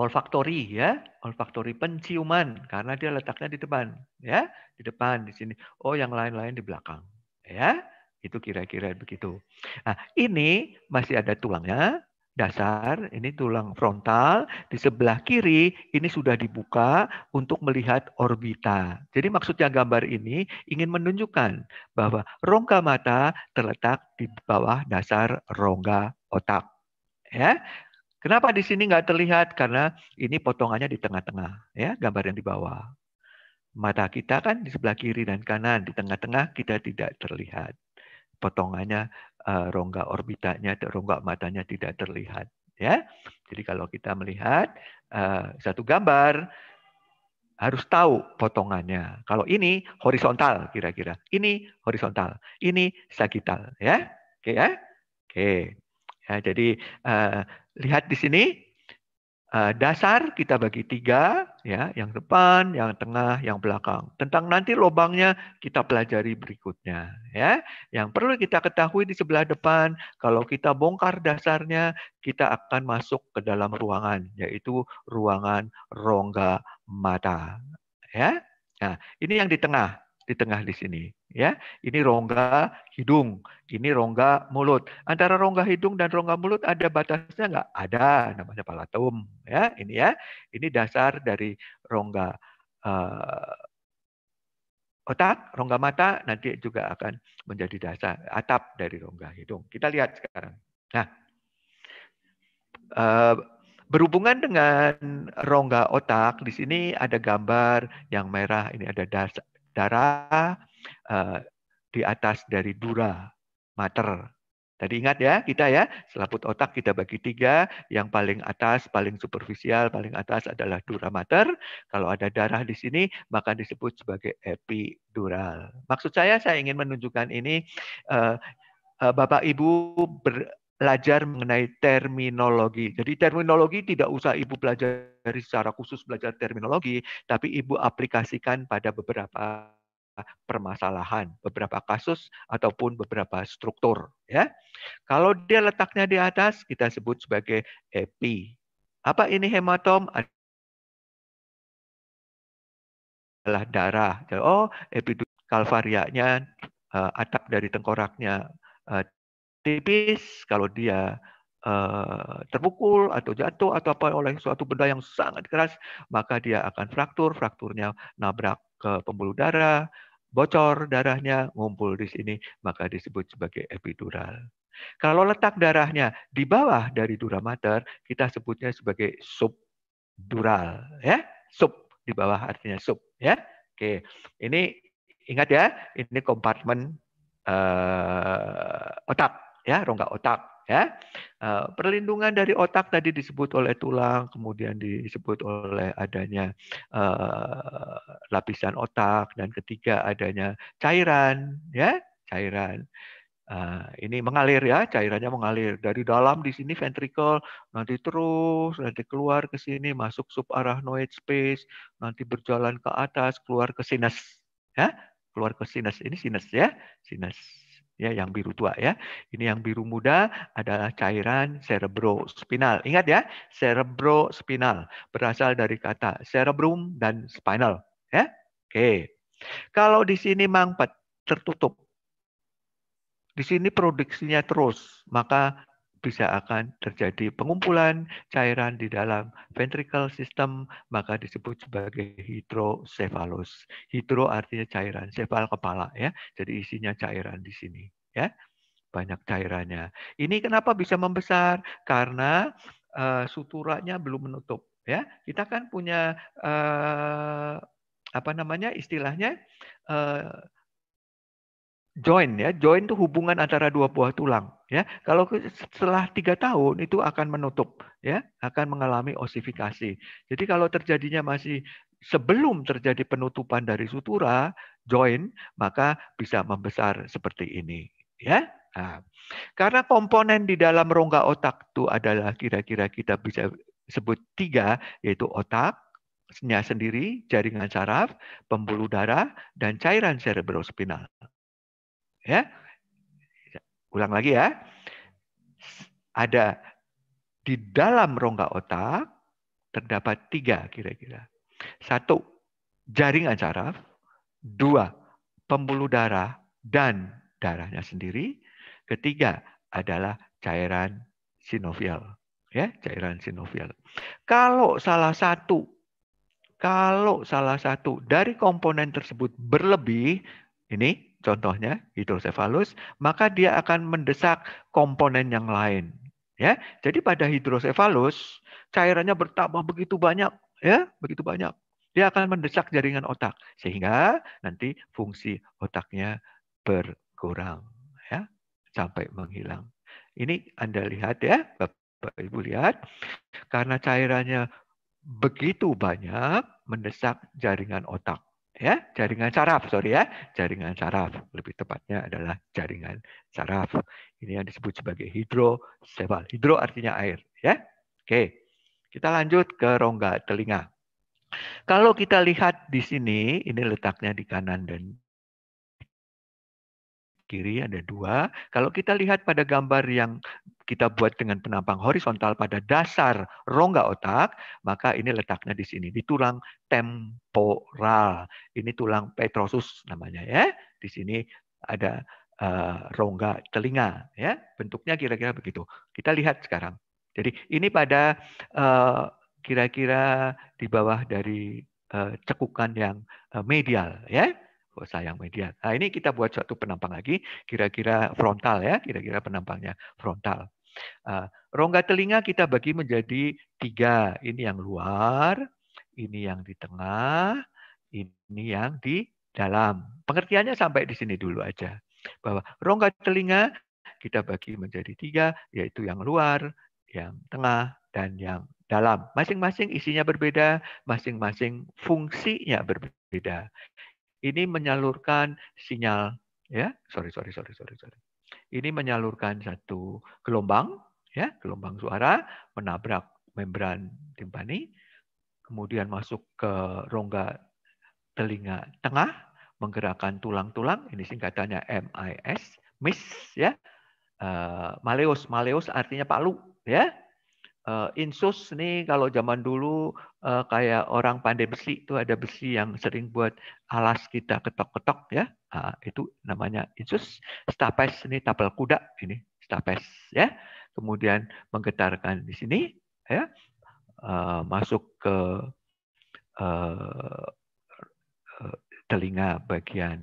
olfaktori ya, olfaktori penciuman karena dia letaknya di depan ya, di depan di sini. Oh, yang lain-lain di belakang ya. Itu kira-kira begitu. Nah, ini masih ada tulangnya dasar, ini tulang frontal, di sebelah kiri ini sudah dibuka untuk melihat orbita. Jadi maksudnya gambar ini ingin menunjukkan bahwa rongga mata terletak di bawah dasar rongga otak. Ya, Kenapa di sini nggak terlihat? Karena ini potongannya di tengah-tengah, ya, gambar yang di bawah. Mata kita kan di sebelah kiri dan kanan, di tengah-tengah kita tidak terlihat. Potongannya, eh, rongga orbitanya, rongga matanya tidak terlihat, ya. Jadi kalau kita melihat eh, satu gambar harus tahu potongannya. Kalau ini horizontal kira-kira, ini horizontal, ini sagital, ya. Oke ya. Oke. Ya, jadi uh, lihat di sini eh, dasar kita bagi tiga, ya, yang depan, yang tengah, yang belakang. Tentang nanti lobangnya kita pelajari berikutnya, ya. Yang perlu kita ketahui di sebelah depan, kalau kita bongkar dasarnya, kita akan masuk ke dalam ruangan, yaitu ruangan rongga mata, ya. Nah, ini yang di tengah di tengah di sini ya ini rongga hidung ini rongga mulut antara rongga hidung dan rongga mulut ada batasnya nggak ada namanya palatum ya ini ya ini dasar dari rongga uh, otak rongga mata nanti juga akan menjadi dasar atap dari rongga hidung kita lihat sekarang nah uh, Berhubungan dengan rongga otak, di sini ada gambar yang merah, ini ada dasar, darah eh, di atas dari dura mater. Tadi ingat ya kita ya selaput otak kita bagi tiga yang paling atas paling superficial paling atas adalah dura mater. Kalau ada darah di sini maka disebut sebagai epidural. Maksud saya saya ingin menunjukkan ini eh, eh, Bapak Ibu ber, belajar mengenai terminologi. Jadi terminologi tidak usah Ibu dari secara khusus belajar terminologi, tapi Ibu aplikasikan pada beberapa permasalahan, beberapa kasus ataupun beberapa struktur ya. Kalau dia letaknya di atas kita sebut sebagai epi. Apa ini hematom? adalah darah. Oh, epidural kalvarianya, eh, atap dari tengkoraknya eh, tipis, kalau dia uh, terpukul atau jatuh atau apa oleh suatu benda yang sangat keras, maka dia akan fraktur, frakturnya nabrak ke pembuluh darah, bocor darahnya, ngumpul di sini, maka disebut sebagai epidural. Kalau letak darahnya di bawah dari dura mater, kita sebutnya sebagai subdural, ya. Sub di bawah artinya sub, ya. Oke. Ini ingat ya, ini kompartemen uh, otak ya rongga otak ya eh, perlindungan dari otak tadi disebut oleh tulang kemudian disebut oleh adanya uh, lapisan otak dan ketiga adanya cairan ya cairan uh, ini mengalir ya, cairannya mengalir dari dalam di sini ventricle, nanti terus nanti keluar ke sini masuk subarachnoid space, nanti berjalan ke atas keluar ke sinus ya, keluar ke sinus ini sinus ya, sinus ya yang biru tua ya. Ini yang biru muda adalah cairan cerebrospinal. Ingat ya, cerebrospinal berasal dari kata cerebrum dan spinal ya. Oke. Kalau di sini mangpet tertutup. Di sini produksinya terus, maka bisa akan terjadi pengumpulan cairan di dalam ventricle system, maka disebut sebagai hidrosefalus. Hidro artinya cairan, sefal kepala ya. Jadi isinya cairan di sini ya. Banyak cairannya. Ini kenapa bisa membesar? Karena uh, suturanya belum menutup ya. Kita kan punya uh, apa namanya istilahnya uh, eh, join ya. Join itu hubungan antara dua buah tulang ya kalau setelah tiga tahun itu akan menutup ya akan mengalami osifikasi jadi kalau terjadinya masih sebelum terjadi penutupan dari sutura join maka bisa membesar seperti ini ya nah, karena komponen di dalam rongga otak itu adalah kira-kira kita bisa sebut tiga yaitu otak senya sendiri, jaringan saraf, pembuluh darah, dan cairan cerebrospinal. Ya, Ulang lagi ya. Ada di dalam rongga otak terdapat tiga kira-kira. Satu, jaringan saraf. Dua, pembuluh darah dan darahnya sendiri. Ketiga adalah cairan sinovial. Ya, cairan sinovial. Kalau salah satu kalau salah satu dari komponen tersebut berlebih, ini contohnya hidrosefalus, maka dia akan mendesak komponen yang lain. Ya, jadi pada hidrosefalus cairannya bertambah begitu banyak, ya, begitu banyak. Dia akan mendesak jaringan otak sehingga nanti fungsi otaknya berkurang, ya, sampai menghilang. Ini Anda lihat ya, Bapak Ibu lihat, karena cairannya begitu banyak mendesak jaringan otak ya jaringan saraf sorry ya jaringan saraf lebih tepatnya adalah jaringan saraf ini yang disebut sebagai hidrosefal hidro artinya air ya oke kita lanjut ke rongga telinga kalau kita lihat di sini ini letaknya di kanan dan kiri ada dua. Kalau kita lihat pada gambar yang kita buat dengan penampang horizontal pada dasar rongga otak, maka ini letaknya di sini, di tulang temporal. Ini tulang petrosus namanya ya. Di sini ada uh, rongga telinga ya. Bentuknya kira-kira begitu. Kita lihat sekarang. Jadi ini pada eh, kira-kira uh, di bawah dari uh, cekukan yang uh, medial ya sayang media. Nah, ini kita buat suatu penampang lagi, kira-kira frontal ya, kira-kira penampangnya frontal. Uh, rongga telinga kita bagi menjadi tiga. Ini yang luar, ini yang di tengah, ini yang di dalam. Pengertiannya sampai di sini dulu aja. Bahwa rongga telinga kita bagi menjadi tiga, yaitu yang luar, yang tengah, dan yang dalam. Masing-masing isinya berbeda, masing-masing fungsinya berbeda. Ini menyalurkan sinyal, ya. Sorry, sorry, sorry, sorry, sorry. Ini menyalurkan satu gelombang, ya, gelombang suara menabrak membran timpani, kemudian masuk ke rongga telinga tengah, menggerakkan tulang-tulang. Ini singkatannya MIS, MIS, ya. Uh, maleus, maleus artinya palu, ya Uh, insus nih kalau zaman dulu uh, kayak orang pandai besi itu ada besi yang sering buat alas kita ketok-ketok ya. Uh, itu namanya insus. Stapes ini tapel kuda ini stapes ya. Kemudian menggetarkan di sini ya. Uh, masuk ke uh, telinga bagian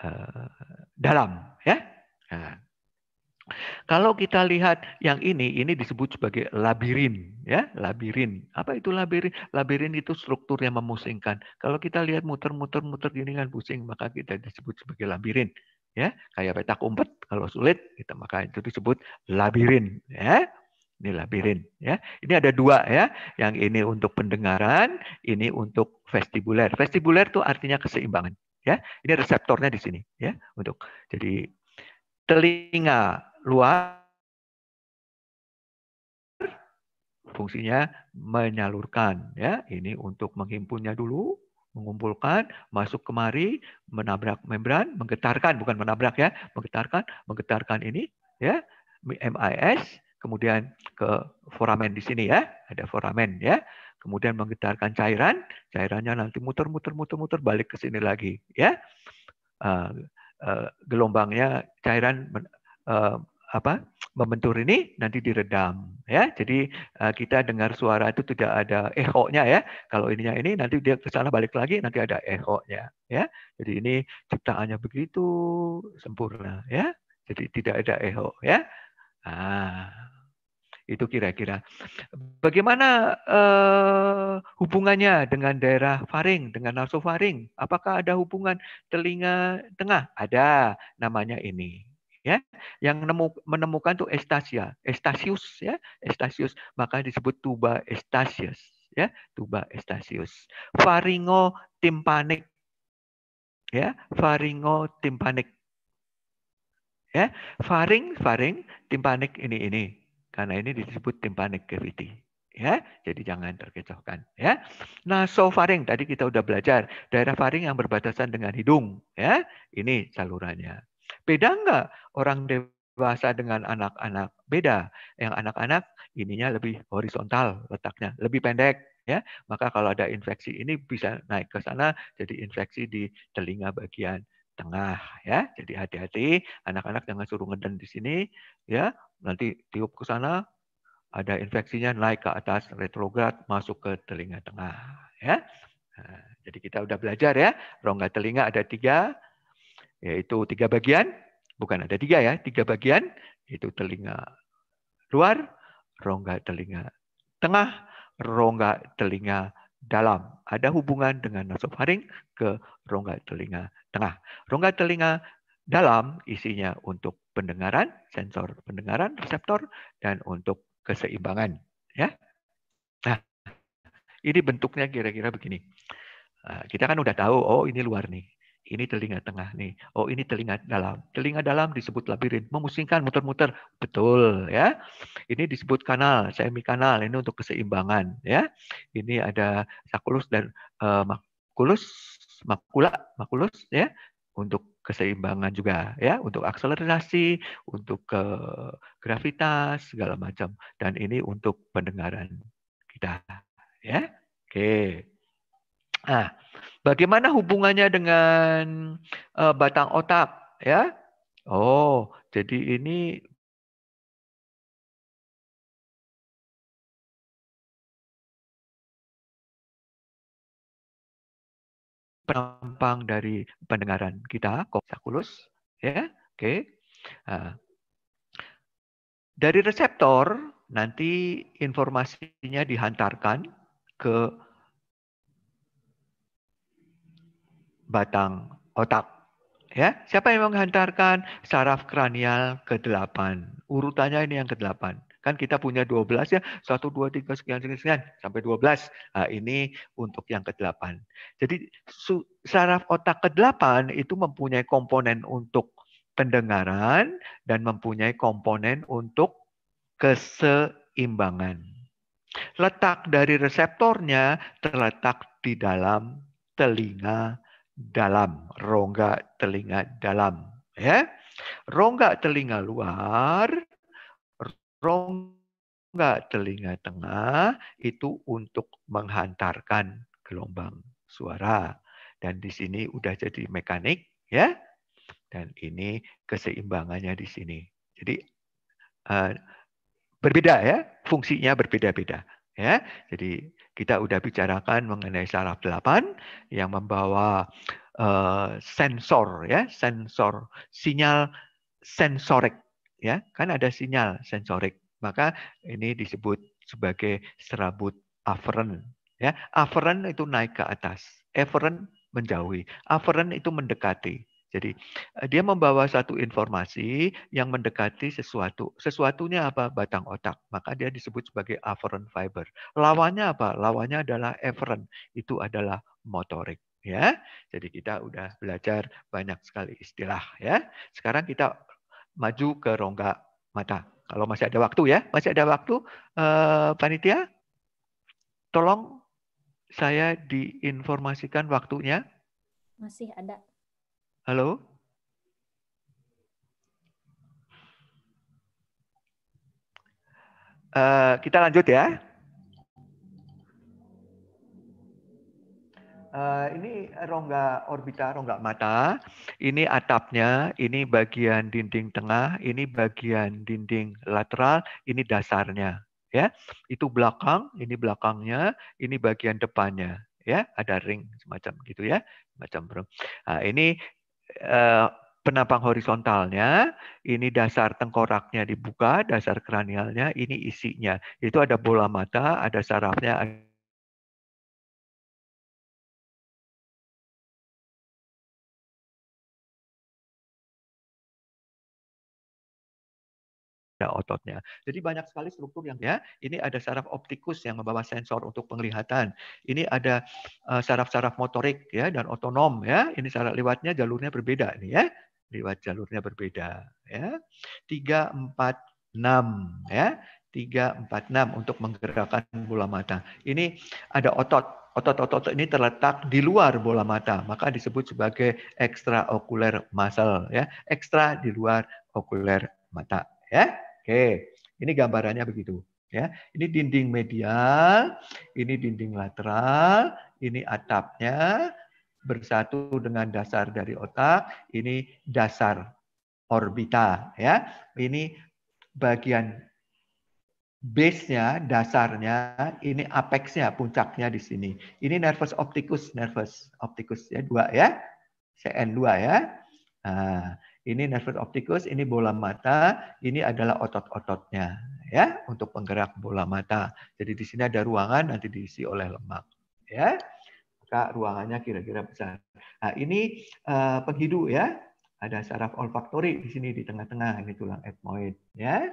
uh, dalam ya. Nah, kalau kita lihat yang ini, ini disebut sebagai labirin, ya, labirin. Apa itu labirin? Labirin itu struktur yang memusingkan. Kalau kita lihat muter-muter-muter gini kan pusing, maka kita disebut sebagai labirin, ya. Kayak petak umpet kalau sulit, kita maka itu disebut labirin, ya. Ini labirin, ya. Ini ada dua ya, yang ini untuk pendengaran, ini untuk vestibuler. Vestibuler itu artinya keseimbangan, ya. Ini reseptornya di sini, ya, untuk jadi telinga luar fungsinya menyalurkan ya ini untuk menghimpunnya dulu mengumpulkan masuk kemari menabrak membran menggetarkan bukan menabrak ya menggetarkan menggetarkan ini ya MIS kemudian ke foramen di sini ya ada foramen ya kemudian menggetarkan cairan cairannya nanti muter-muter muter-muter balik ke sini lagi ya ah, eh, gelombangnya cairan eh, apa membentur ini nanti diredam ya jadi eh, kita dengar suara itu tidak ada echo nya ya kalau ininya ini nanti dia ke sana balik lagi nanti ada echo nya ya jadi ini ciptaannya begitu sempurna ya jadi tidak ada echo ya ah itu kira-kira bagaimana uh, hubungannya dengan daerah faring dengan nasofaring apakah ada hubungan telinga tengah ada namanya ini ya yang nemu, menemukan tuh Estasia, Estasius ya, Estasius maka disebut tuba Estasius ya, tuba Estasius. Faringo timpanik ya, faringo timpanik ya, faring faring timpanik ini ini karena ini disebut timpanik cavity ya. Jadi jangan terkecohkan ya. faring tadi kita udah belajar daerah faring yang berbatasan dengan hidung ya. Ini salurannya Beda nggak orang dewasa dengan anak-anak? Beda. Yang anak-anak ininya lebih horizontal letaknya, lebih pendek ya. Maka kalau ada infeksi ini bisa naik ke sana jadi infeksi di telinga bagian tengah ya. Jadi hati-hati anak-anak jangan suruh ngeden di sini ya. Nanti tiup ke sana ada infeksinya naik ke atas retrograd masuk ke telinga tengah ya. Nah, jadi kita udah belajar ya, rongga telinga ada tiga, yaitu tiga bagian, bukan ada tiga ya, tiga bagian, yaitu telinga luar, rongga telinga tengah, rongga telinga dalam. Ada hubungan dengan nasofaring ke rongga telinga tengah. Rongga telinga dalam isinya untuk pendengaran, sensor pendengaran, reseptor, dan untuk keseimbangan. Ya, Nah, ini bentuknya kira-kira begini. Ah, kita kan udah tahu, oh ini luar nih ini telinga tengah nih. Oh, ini telinga dalam. Telinga dalam disebut labirin, memusingkan, muter-muter. Betul, ya. Ini disebut kanal, semi kanal. Ini untuk keseimbangan, ya. Ini ada sakulus dan uh, makulus, makula, makulus, ya. Untuk keseimbangan juga, ya. Untuk akselerasi, untuk ke eh, gravitas, segala macam. Dan ini untuk pendengaran kita, ya. Oke. Okay. Nah, bagaimana hubungannya dengan uh, batang otak ya? Oh, jadi ini penampang dari pendengaran kita, kosakulus, ya, oke. Okay. Nah, dari reseptor nanti informasinya dihantarkan ke batang otak. Ya, siapa yang menghantarkan saraf kranial ke-8? Urutannya ini yang ke-8. Kan kita punya 12 ya, 1 2 3 sekian sekian, sekian sampai 12. Nah, ini untuk yang ke-8. Jadi saraf otak ke-8 itu mempunyai komponen untuk pendengaran dan mempunyai komponen untuk keseimbangan. Letak dari reseptornya terletak di dalam telinga dalam, rongga telinga dalam, ya. Rongga telinga luar, rongga telinga tengah itu untuk menghantarkan gelombang suara. Dan di sini udah jadi mekanik, ya. Dan ini keseimbangannya di sini. Jadi uh, berbeda ya, fungsinya berbeda-beda, ya. Jadi kita sudah bicarakan mengenai saraf delapan yang membawa uh, sensor ya, sensor sinyal sensorik ya, kan ada sinyal sensorik. Maka ini disebut sebagai serabut afferent ya. afferent itu naik ke atas, efferent menjauhi, afferent itu mendekati. Jadi eh, dia membawa satu informasi yang mendekati sesuatu. Sesuatunya apa? Batang otak. Maka dia disebut sebagai afferent fiber. Lawannya apa? Lawannya adalah efferent. Itu adalah motorik. Ya, jadi kita udah belajar banyak sekali istilah. Ya, sekarang kita maju ke rongga mata. Kalau masih ada waktu ya, masih ada waktu, eh, panitia, tolong saya diinformasikan waktunya. Masih ada. Halo? Uh, kita lanjut ya. Uh, ini rongga orbita, rongga mata. Ini atapnya, ini bagian dinding tengah, ini bagian dinding lateral, ini dasarnya. Ya, itu belakang, ini belakangnya, ini bagian depannya. Ya, ada ring semacam gitu ya, macam Nah, ini Eh, penampang horizontalnya, ini dasar tengkoraknya dibuka, dasar kranialnya, ini isinya. Itu ada bola mata, ada sarafnya, ototnya. Jadi banyak sekali struktur yang ya. Ini ada saraf optikus yang membawa sensor untuk penglihatan. Ini ada eh, saraf-saraf uh, motorik ya dan otonom ya. Ini saraf lewatnya jalurnya berbeda nih ya. Lewat jalurnya berbeda ya. 3 4 6 ya. 3 4 6 untuk menggerakkan bola mata. Ini ada otot otot-otot ini terletak di luar bola mata, maka disebut sebagai extraocular muscle ya, ekstra di luar okuler mata ya. Oke, ini gambarannya begitu. Ya, ini dinding medial, ini dinding lateral, ini atapnya bersatu dengan dasar dari otak, ini dasar orbita ya. Ini bagian base-nya, dasarnya, ini apex-nya, puncaknya di sini. Ini nervus opticus, nervus opticus ya dua ya, CN2 ya. Nah, ini nervus optikus, ini bola mata, ini adalah otot-ototnya ya untuk penggerak bola mata. Jadi di sini ada ruangan nanti diisi oleh lemak ya. Maka ruangannya kira-kira besar. Nah, ini uh, penghidu ya. Ada saraf olfaktori di sini di tengah-tengah ini tulang etmoid ya.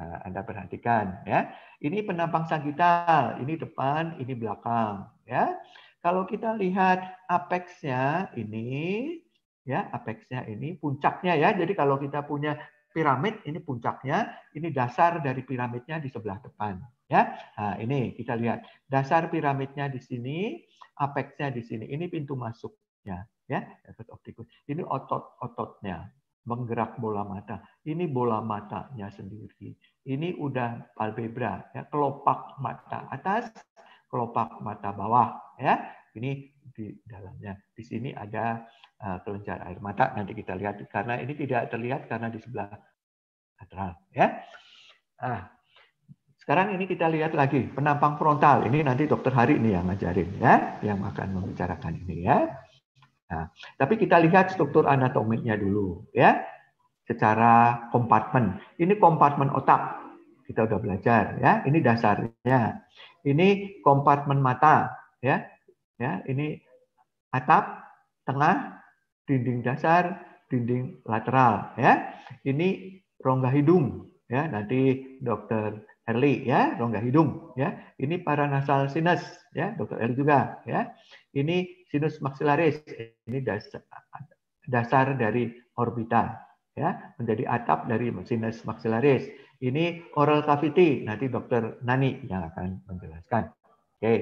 Nah, Anda perhatikan ya. Ini penampang sagital, ini depan, ini belakang ya. Kalau kita lihat apexnya ini ya apexnya ini puncaknya ya. Jadi kalau kita punya piramid ini puncaknya, ini dasar dari piramidnya di sebelah depan ya. Nah, ini kita lihat dasar piramidnya di sini, apexnya di sini. Ini pintu masuknya ya, Ini otot-ototnya menggerak bola mata. Ini bola matanya sendiri. Ini udah palpebra ya, kelopak mata atas, kelopak mata bawah ya. Ini di dalamnya. Di sini ada eh, kelenjar air mata, nanti kita lihat. Karena ini tidak terlihat karena di sebelah lateral. Ya. Nah, sekarang ini kita lihat lagi penampang frontal. Ini nanti dokter Hari ini yang ngajarin ya, yang akan membicarakan ini ya. Nah, tapi kita lihat struktur anatomiknya dulu ya, secara kompartmen. Ini kompartmen otak, kita udah belajar ya ini dasarnya ini kompartmen mata ya ya ini atap tengah, dinding dasar, dinding lateral ya. Ini rongga hidung ya. Nanti dokter Erli ya, rongga hidung ya. Ini paranasal sinus ya, dokter Erli juga ya. Ini sinus maxillaris, ini dasar, dasar dari orbita ya, menjadi atap dari sinus maxillaris. Ini oral cavity, nanti dokter Nani yang akan menjelaskan. Oke. Okay.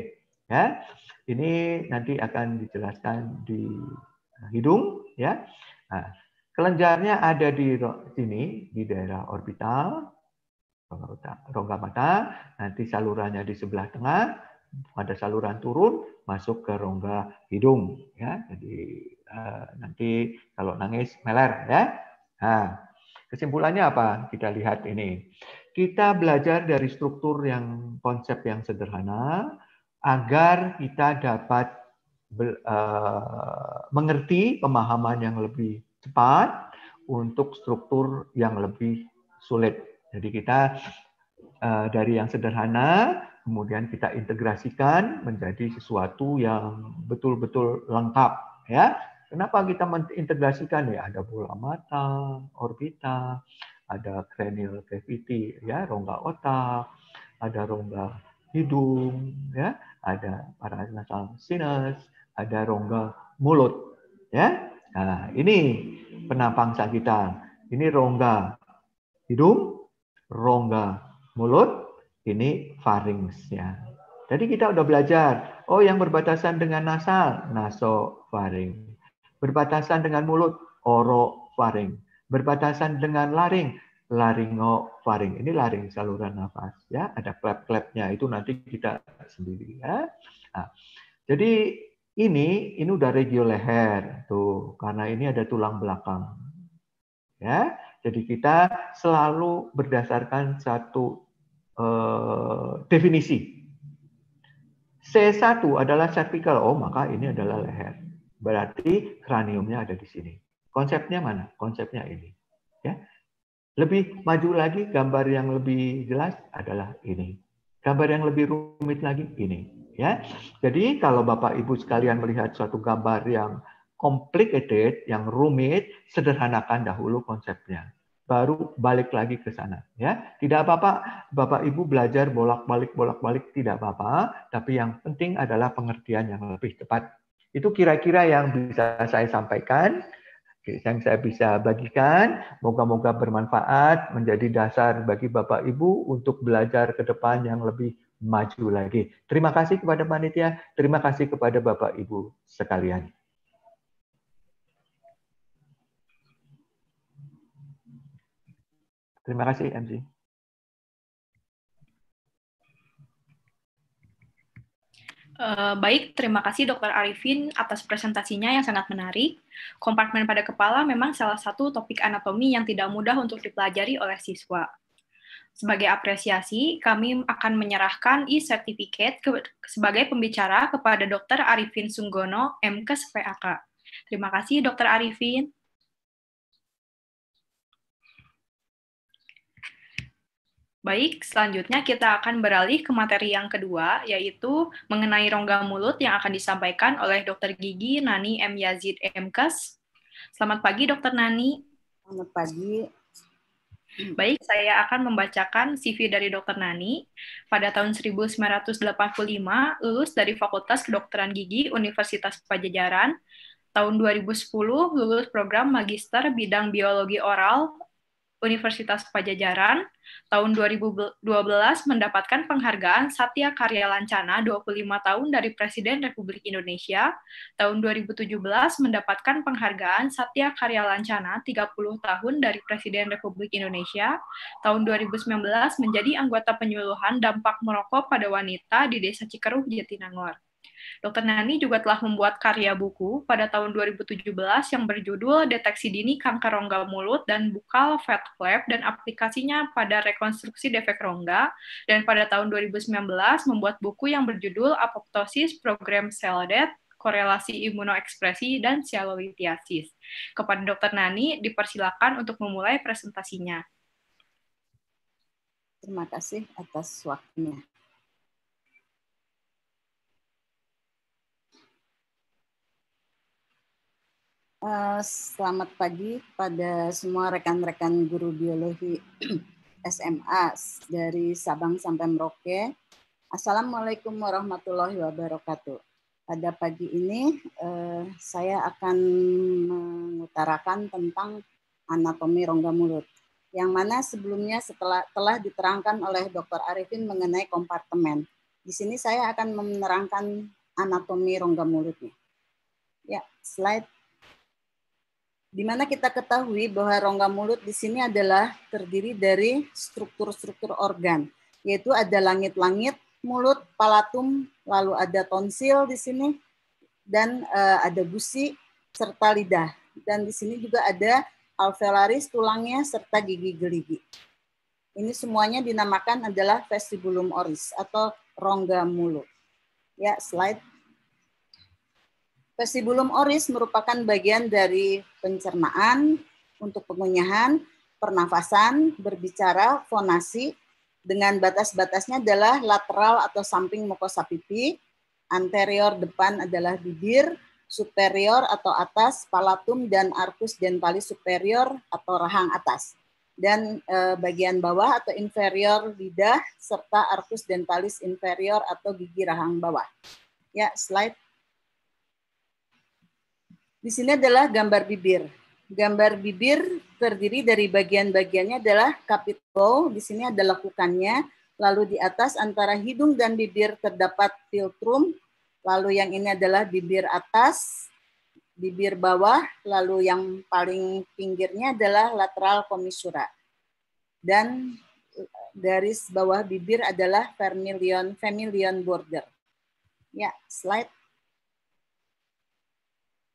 Ya. Ini nanti akan dijelaskan di eh, hidung ya. Nah, kelenjarnya ada di sini di daerah orbital rongga mata, nanti salurannya di sebelah tengah, Ada saluran turun masuk ke rongga hidung ya. Jadi eh, nanti kalau nangis meler ya. Nah, Kesimpulannya apa? Kita lihat ini. Kita belajar dari struktur yang konsep yang sederhana, agar kita dapat eh, mengerti pemahaman yang lebih cepat untuk struktur yang lebih sulit. Jadi kita eh, dari yang sederhana kemudian kita integrasikan menjadi sesuatu yang betul-betul lengkap ya. Kenapa kita mengintegrasikan ya ada bola mata, orbita, ada cranial cavity ya, rongga otak, ada rongga hidung, ya, ada paranasal sinus, ada rongga mulut, ya. Nah, ini penampang sagital. Ini rongga hidung, rongga mulut, ini faring, ya. Jadi kita udah belajar, oh yang berbatasan dengan nasal, nasofaring. Berbatasan dengan mulut, orofaring. Berbatasan dengan laring, laringofaring. Ini laring saluran nafas ya, ada klep-klepnya itu nanti kita sendiri ya. Nah, jadi ini ini udah regio leher tuh karena ini ada tulang belakang. Ya. Jadi kita selalu berdasarkan satu eh, definisi. C1 adalah cervical, oh maka ini adalah leher. Berarti kraniumnya ada di sini. Konsepnya mana? Konsepnya ini. Ya, lebih maju lagi, gambar yang lebih jelas adalah ini. Gambar yang lebih rumit lagi ini. Ya, jadi kalau Bapak Ibu sekalian melihat suatu gambar yang complicated, yang rumit, sederhanakan dahulu konsepnya. Baru balik lagi ke sana. Ya, tidak apa-apa. Bapak Ibu belajar bolak-balik, bolak-balik tidak apa-apa. Tapi yang penting adalah pengertian yang lebih tepat. Itu kira-kira yang bisa saya sampaikan yang saya bisa bagikan. Moga-moga bermanfaat menjadi dasar bagi Bapak Ibu untuk belajar ke depan yang lebih maju lagi. Terima kasih kepada panitia, terima kasih kepada Bapak Ibu sekalian. Terima kasih MC. Eh, baik, terima kasih Dr. Arifin atas presentasinya yang sangat menarik. Kompartemen pada kepala memang salah satu topik anatomi yang tidak mudah untuk dipelajari oleh siswa. Sebagai apresiasi, kami akan menyerahkan e-certificate sebagai pembicara kepada Dr. Arifin Sunggono, MKes Terima kasih, Dr. Arifin. Baik, selanjutnya kita akan beralih ke materi yang kedua, yaitu mengenai rongga mulut yang akan disampaikan oleh Dr. Gigi Nani M. Yazid Mkes. Selamat pagi, Dr. Nani. Selamat pagi. Baik, saya akan membacakan CV dari Dr. Nani. Pada tahun 1985, lulus dari Fakultas Kedokteran Gigi Universitas Pajajaran. Tahun 2010, lulus program Magister Bidang Biologi Oral Universitas Pajajaran tahun 2012 mendapatkan penghargaan Satya Karya Lancana 25 tahun dari Presiden Republik Indonesia, tahun 2017 mendapatkan penghargaan Satya Karya Lancana 30 tahun dari Presiden Republik Indonesia, tahun 2019 menjadi anggota penyuluhan dampak merokok pada wanita di Desa Cikeruh, Jatinangor. Dr. Nani juga telah membuat karya buku pada tahun 2017 yang berjudul Deteksi Dini Kanker Rongga Mulut dan Bukal Fat Flap dan aplikasinya pada rekonstruksi defek rongga dan pada tahun 2019 membuat buku yang berjudul Apoptosis Program Cell Death korelasi imunoekspresi, dan sialolitiasis. Kepada Dr. Nani, dipersilakan untuk memulai presentasinya. Terima kasih atas waktunya. Eh, selamat pagi pada semua rekan-rekan guru biologi SMA dari Sabang sampai Merauke. Assalamualaikum warahmatullahi wabarakatuh. Pada pagi ini eh, saya akan mengutarakan tentang anatomi rongga mulut. Yang mana sebelumnya setelah telah diterangkan oleh Dr. Arifin mengenai kompartemen. Di sini saya akan menerangkan anatomi rongga mulutnya. Ya, slide di mana kita ketahui bahwa rongga mulut di sini adalah terdiri dari struktur-struktur organ, yaitu ada langit-langit mulut, palatum, lalu ada tonsil di sini, dan eh, ada gusi serta lidah. Dan di sini juga ada alveolaris tulangnya serta gigi geligi. Ini semuanya dinamakan adalah vestibulum oris atau rongga mulut. Ya, slide. Vestibulum oris merupakan bagian dari pencernaan untuk pengunyahan, pernafasan, berbicara, fonasi, dengan batas-batasnya adalah lateral atau samping mukosa pipi, anterior depan adalah bibir, superior atau atas, palatum dan arcus dentalis superior atau rahang atas. Dan e, bagian bawah atau inferior lidah serta arcus dentalis inferior atau gigi rahang bawah. Ya, slide di sini adalah gambar bibir. Gambar bibir terdiri dari bagian-bagiannya adalah kapitol, di sini ada lekukannya, lalu di atas antara hidung dan bibir terdapat filtrum, lalu yang ini adalah bibir atas, bibir bawah, lalu yang paling pinggirnya adalah lateral komisura. Dan garis bawah bibir adalah vermilion, vermilion border. Ya, slide.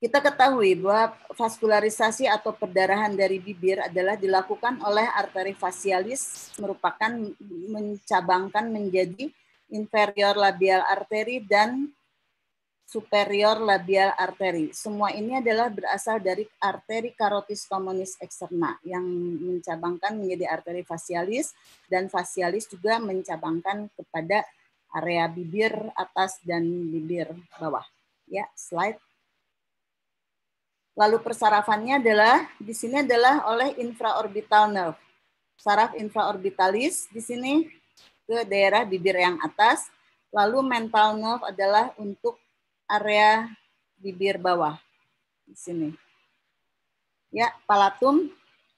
Kita ketahui bahwa vaskularisasi atau perdarahan dari bibir adalah dilakukan oleh arteri fasialis merupakan mencabangkan menjadi inferior labial arteri dan superior labial arteri. Semua ini adalah berasal dari arteri karotis komunis eksterna yang mencabangkan menjadi arteri fasialis dan fasialis juga mencabangkan kepada area bibir atas dan bibir bawah. Ya, slide. Lalu persarafannya adalah di sini adalah oleh infraorbital nerve. Saraf infraorbitalis di sini ke daerah bibir yang atas. Lalu mental nerve adalah untuk area bibir bawah di sini. Ya, palatum.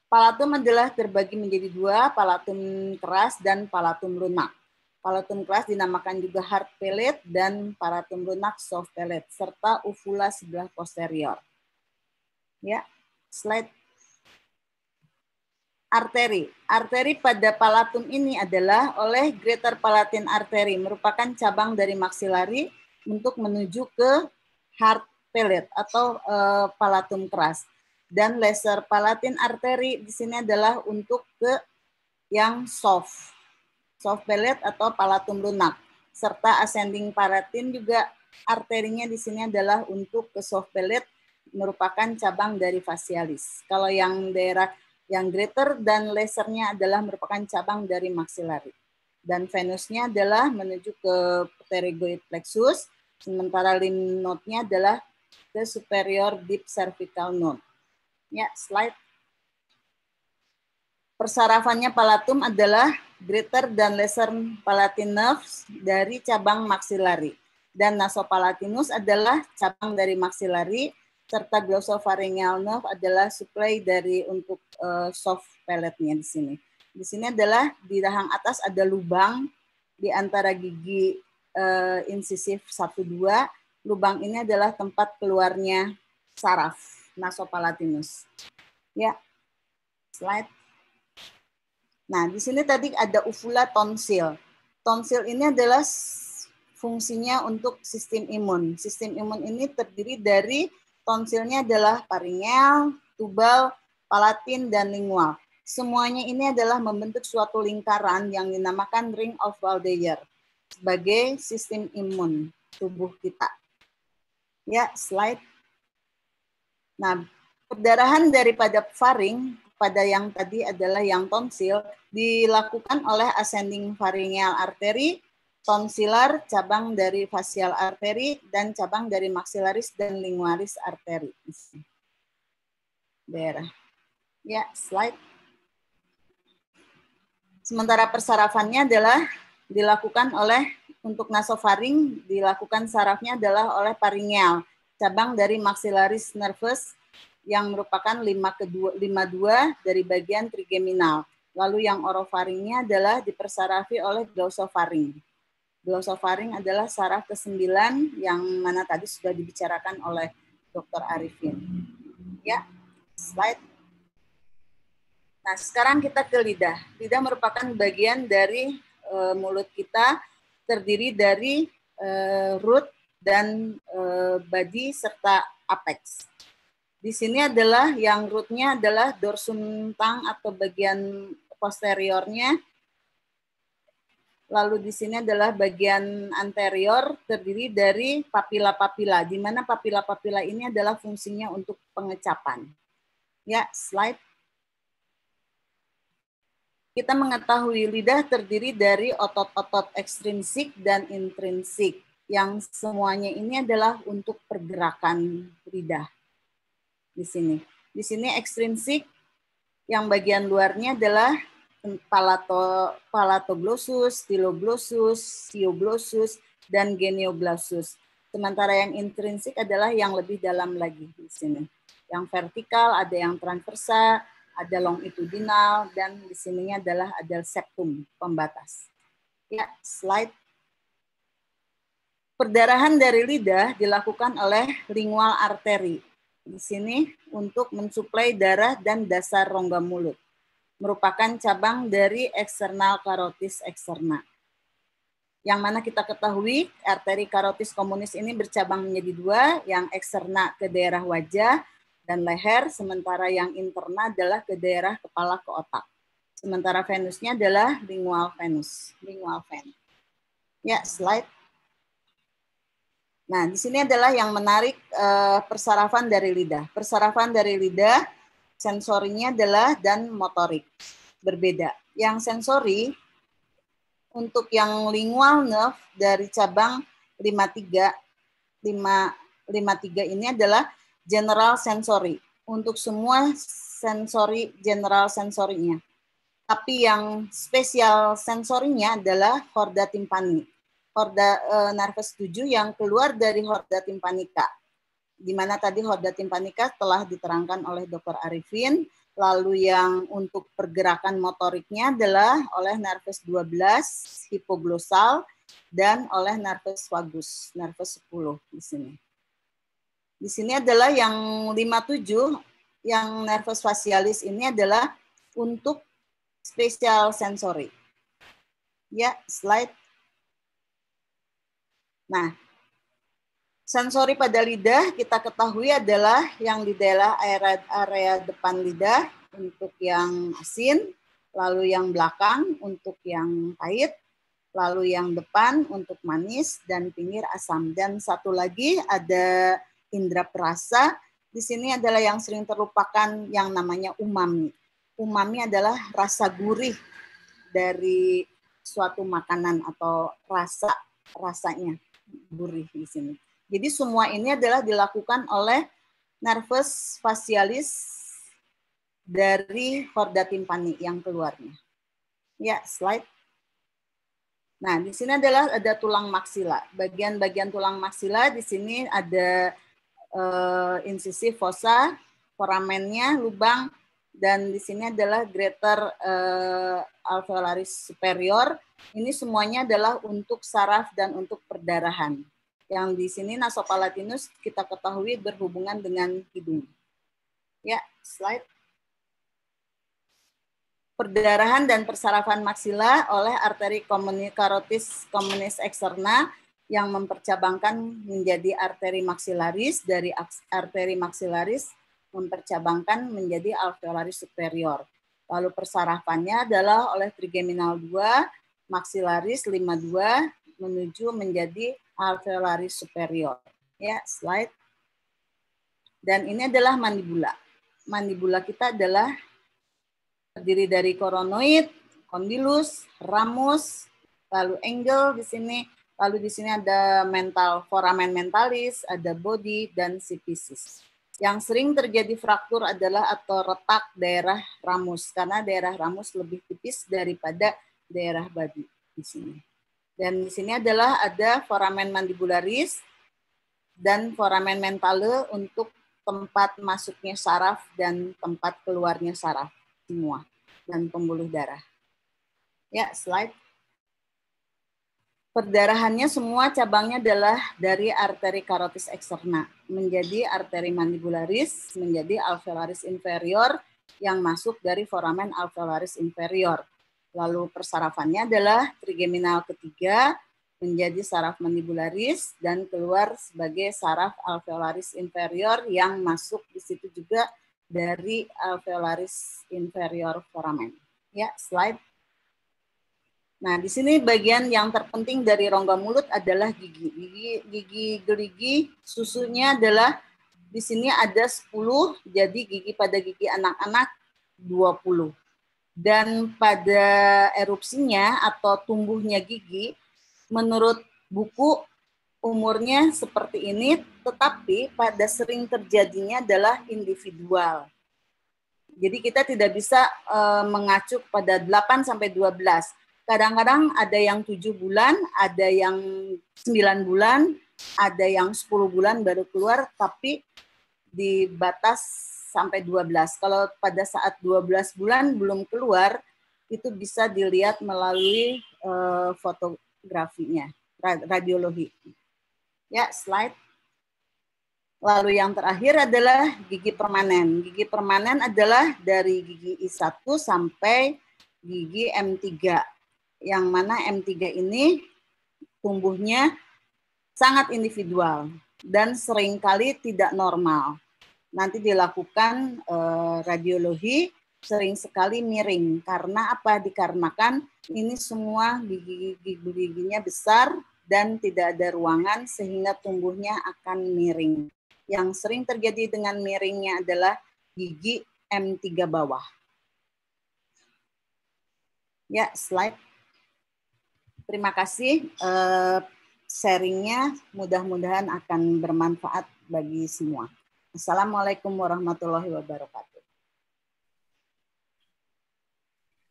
Palatum adalah terbagi menjadi dua, palatum keras dan palatum lunak. Palatum keras dinamakan juga hard palate dan palatum lunak soft palate, serta uvula sebelah posterior ya slide arteri. Arteri pada palatum ini adalah oleh greater palatin arteri, merupakan cabang dari maxillary untuk menuju ke heart palate atau uh, palatum keras. Dan lesser palatin arteri di sini adalah untuk ke yang soft, soft palate atau palatum lunak. Serta ascending palatin juga arterinya di sini adalah untuk ke soft palate merupakan cabang dari fasialis. Kalau yang daerah yang greater dan lasernya adalah merupakan cabang dari maxillary. Dan venusnya adalah menuju ke pterygoid plexus, sementara lymph node-nya adalah ke superior deep cervical node. Ya, slide. Persarafannya palatum adalah greater dan lesser palatine nerves dari cabang maxillary dan nasopalatinus adalah cabang dari maxillary serta glossopharyngeal nerve adalah supply dari untuk uh, soft pelletnya di sini. Di sini adalah di rahang atas ada lubang di antara gigi uh, eh, incisif 1 2. Lubang ini adalah tempat keluarnya saraf nasopalatinus. Ya. Slide. Nah, di sini tadi ada uvula tonsil. Tonsil ini adalah fungsinya untuk sistem imun. Sistem imun ini terdiri dari Tonsilnya adalah Paringel, Tubal, Palatin, dan lingual. Semuanya ini adalah membentuk suatu lingkaran yang dinamakan Ring of Waldeyer sebagai sistem imun tubuh kita. Ya, slide. Nah, perdarahan daripada faring pada yang tadi adalah yang tonsil dilakukan oleh ascending pharyngeal artery tonsilar, cabang dari fasial arteri, dan cabang dari maxillaris dan linguaris arteri. Daerah. Ya, slide. Sementara persarafannya adalah dilakukan oleh, untuk nasofaring, dilakukan sarafnya adalah oleh paringial cabang dari maxillaris nervus yang merupakan 52 dari bagian trigeminal. Lalu yang orofaringnya adalah dipersarafi oleh glossofaring sofaring adalah saraf ke-9 yang mana tadi sudah dibicarakan oleh Dr. Arifin. Ya, slide. Nah, sekarang kita ke lidah. Lidah merupakan bagian dari e, mulut kita, terdiri dari e, root dan e, eh, body serta apex. Di sini adalah yang rootnya adalah dorsum tang atau bagian posteriornya, Lalu di sini adalah bagian anterior terdiri dari papila-papila, di mana papila-papila ini adalah fungsinya untuk pengecapan. Ya, slide. Kita mengetahui lidah terdiri dari otot-otot ekstrinsik dan intrinsik, yang semuanya ini adalah untuk pergerakan lidah. Di sini. Di sini ekstrinsik, yang bagian luarnya adalah palato palatoglossus, stiloglossus, sioglossus dan genioglossus. Sementara yang intrinsik adalah yang lebih dalam lagi di sini. Yang vertikal ada yang transversa, ada longitudinal dan di sininya adalah ada septum pembatas. Ya, slide. Perdarahan dari lidah dilakukan oleh lingual arteri. Di sini untuk mensuplai darah dan dasar rongga mulut merupakan cabang dari eksternal karotis eksterna. Yang mana kita ketahui arteri karotis komunis ini bercabang menjadi dua, yang eksterna ke daerah wajah dan leher, sementara yang interna adalah ke daerah kepala ke otak. Sementara venusnya adalah lingual venus, lingual ven. Ya, slide. Nah, di sini adalah yang menarik eh, persarafan dari lidah. Persarafan dari lidah sensorinya adalah dan motorik berbeda. Yang sensori untuk yang lingual nerve dari cabang 53 5 53 ini adalah general sensory untuk semua sensori general sensorinya. Tapi yang spesial sensorinya adalah horda timpani. Horda e, nervus 7 yang keluar dari horda timpanika di mana tadi Horda Timpanika telah diterangkan oleh Dr. Arifin, lalu yang untuk pergerakan motoriknya adalah oleh nervus 12 hipoglosal dan oleh nervus vagus, nervus 10 di sini. Di sini adalah yang 57 yang nervus facialis ini adalah untuk spesial sensory. Ya, slide. Nah, Sensori pada lidah kita ketahui adalah yang di daerah area, area depan lidah untuk yang asin, lalu yang belakang untuk yang pahit, lalu yang depan untuk manis dan pinggir asam. Dan satu lagi ada indera perasa. Di sini adalah yang sering terlupakan yang namanya umami. Umami adalah rasa gurih dari suatu makanan atau rasa rasanya gurih di sini. Jadi semua ini adalah dilakukan oleh nervus facialis dari korda timpani yang keluarnya. Ya, slide. Nah, di sini adalah ada tulang maksila. Bagian-bagian tulang maksila di sini ada uh, eh, insisi fossa, foramennya, lubang, dan di sini adalah greater uh, alveolaris superior. Ini semuanya adalah untuk saraf dan untuk perdarahan. Yang di sini nasopalatinus kita ketahui berhubungan dengan hidung. Ya, slide. Perdarahan dan persarafan maksila oleh arteri komuni karotis komunis eksterna yang mempercabangkan menjadi arteri maksilaris dari arteri maksilaris mempercabangkan menjadi alveolaris superior. Lalu persarafannya adalah oleh trigeminal 2, maksilaris 52 menuju menjadi alveolari superior. Ya, slide. Dan ini adalah mandibula. Mandibula kita adalah terdiri dari koronoid, kondilus, ramus, lalu angle di sini, lalu di sini ada mental foramen mentalis, ada body dan sipisis. Yang sering terjadi fraktur adalah atau retak daerah ramus karena daerah ramus lebih tipis daripada daerah body di sini. Dan di sini adalah ada foramen mandibularis dan foramen mentale untuk tempat masuknya saraf dan tempat keluarnya saraf semua dan pembuluh darah. Ya, slide. Perdarahannya semua cabangnya adalah dari arteri karotis eksterna menjadi arteri mandibularis, menjadi alveolaris inferior yang masuk dari foramen alveolaris inferior Lalu persarafannya adalah trigeminal ketiga menjadi saraf mandibularis dan keluar sebagai saraf alveolaris inferior yang masuk di situ juga dari alveolaris inferior foramen. Ya, slide. Nah, di sini bagian yang terpenting dari rongga mulut adalah gigi. Gigi gigi geligi. susunya adalah di sini ada 10, jadi gigi pada gigi anak-anak 20 dan pada erupsinya atau tumbuhnya gigi menurut buku umurnya seperti ini tetapi pada sering terjadinya adalah individual. Jadi kita tidak bisa e, mengacu pada 8 sampai 12. Kadang-kadang ada yang 7 bulan, ada yang 9 bulan, ada yang 10 bulan baru keluar tapi di batas sampai 12. Kalau pada saat 12 bulan belum keluar, itu bisa dilihat melalui eh, fotografinya, radiologi. Ya, slide. Lalu yang terakhir adalah gigi permanen. Gigi permanen adalah dari gigi I1 sampai gigi M3. Yang mana M3 ini tumbuhnya sangat individual dan seringkali tidak normal nanti dilakukan eh, radiologi sering sekali miring karena apa dikarenakan ini semua gigi giginya besar dan tidak ada ruangan sehingga tumbuhnya akan miring. Yang sering terjadi dengan miringnya adalah gigi M3 bawah. Ya, slide. Terima kasih eh, sharingnya. Mudah-mudahan akan bermanfaat bagi semua. Assalamualaikum warahmatullahi wabarakatuh.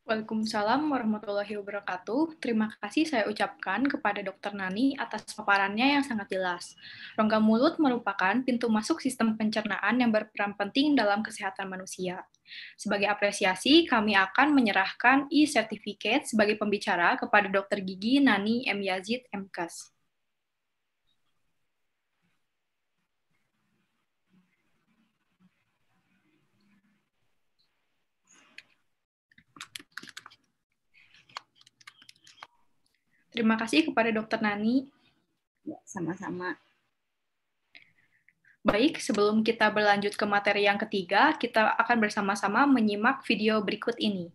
Waalaikumsalam warahmatullahi wabarakatuh. Terima kasih saya ucapkan kepada Dr. Nani atas paparannya yang sangat jelas. Rongga mulut merupakan pintu masuk sistem pencernaan yang berperan penting dalam kesehatan manusia. Sebagai apresiasi, kami akan menyerahkan e-certificate sebagai pembicara kepada Dr. Gigi Nani M. Yazid M. Terima kasih kepada Dokter Nani. Ya, sama-sama. Baik, sebelum kita berlanjut ke materi yang ketiga, kita akan bersama-sama menyimak video berikut ini.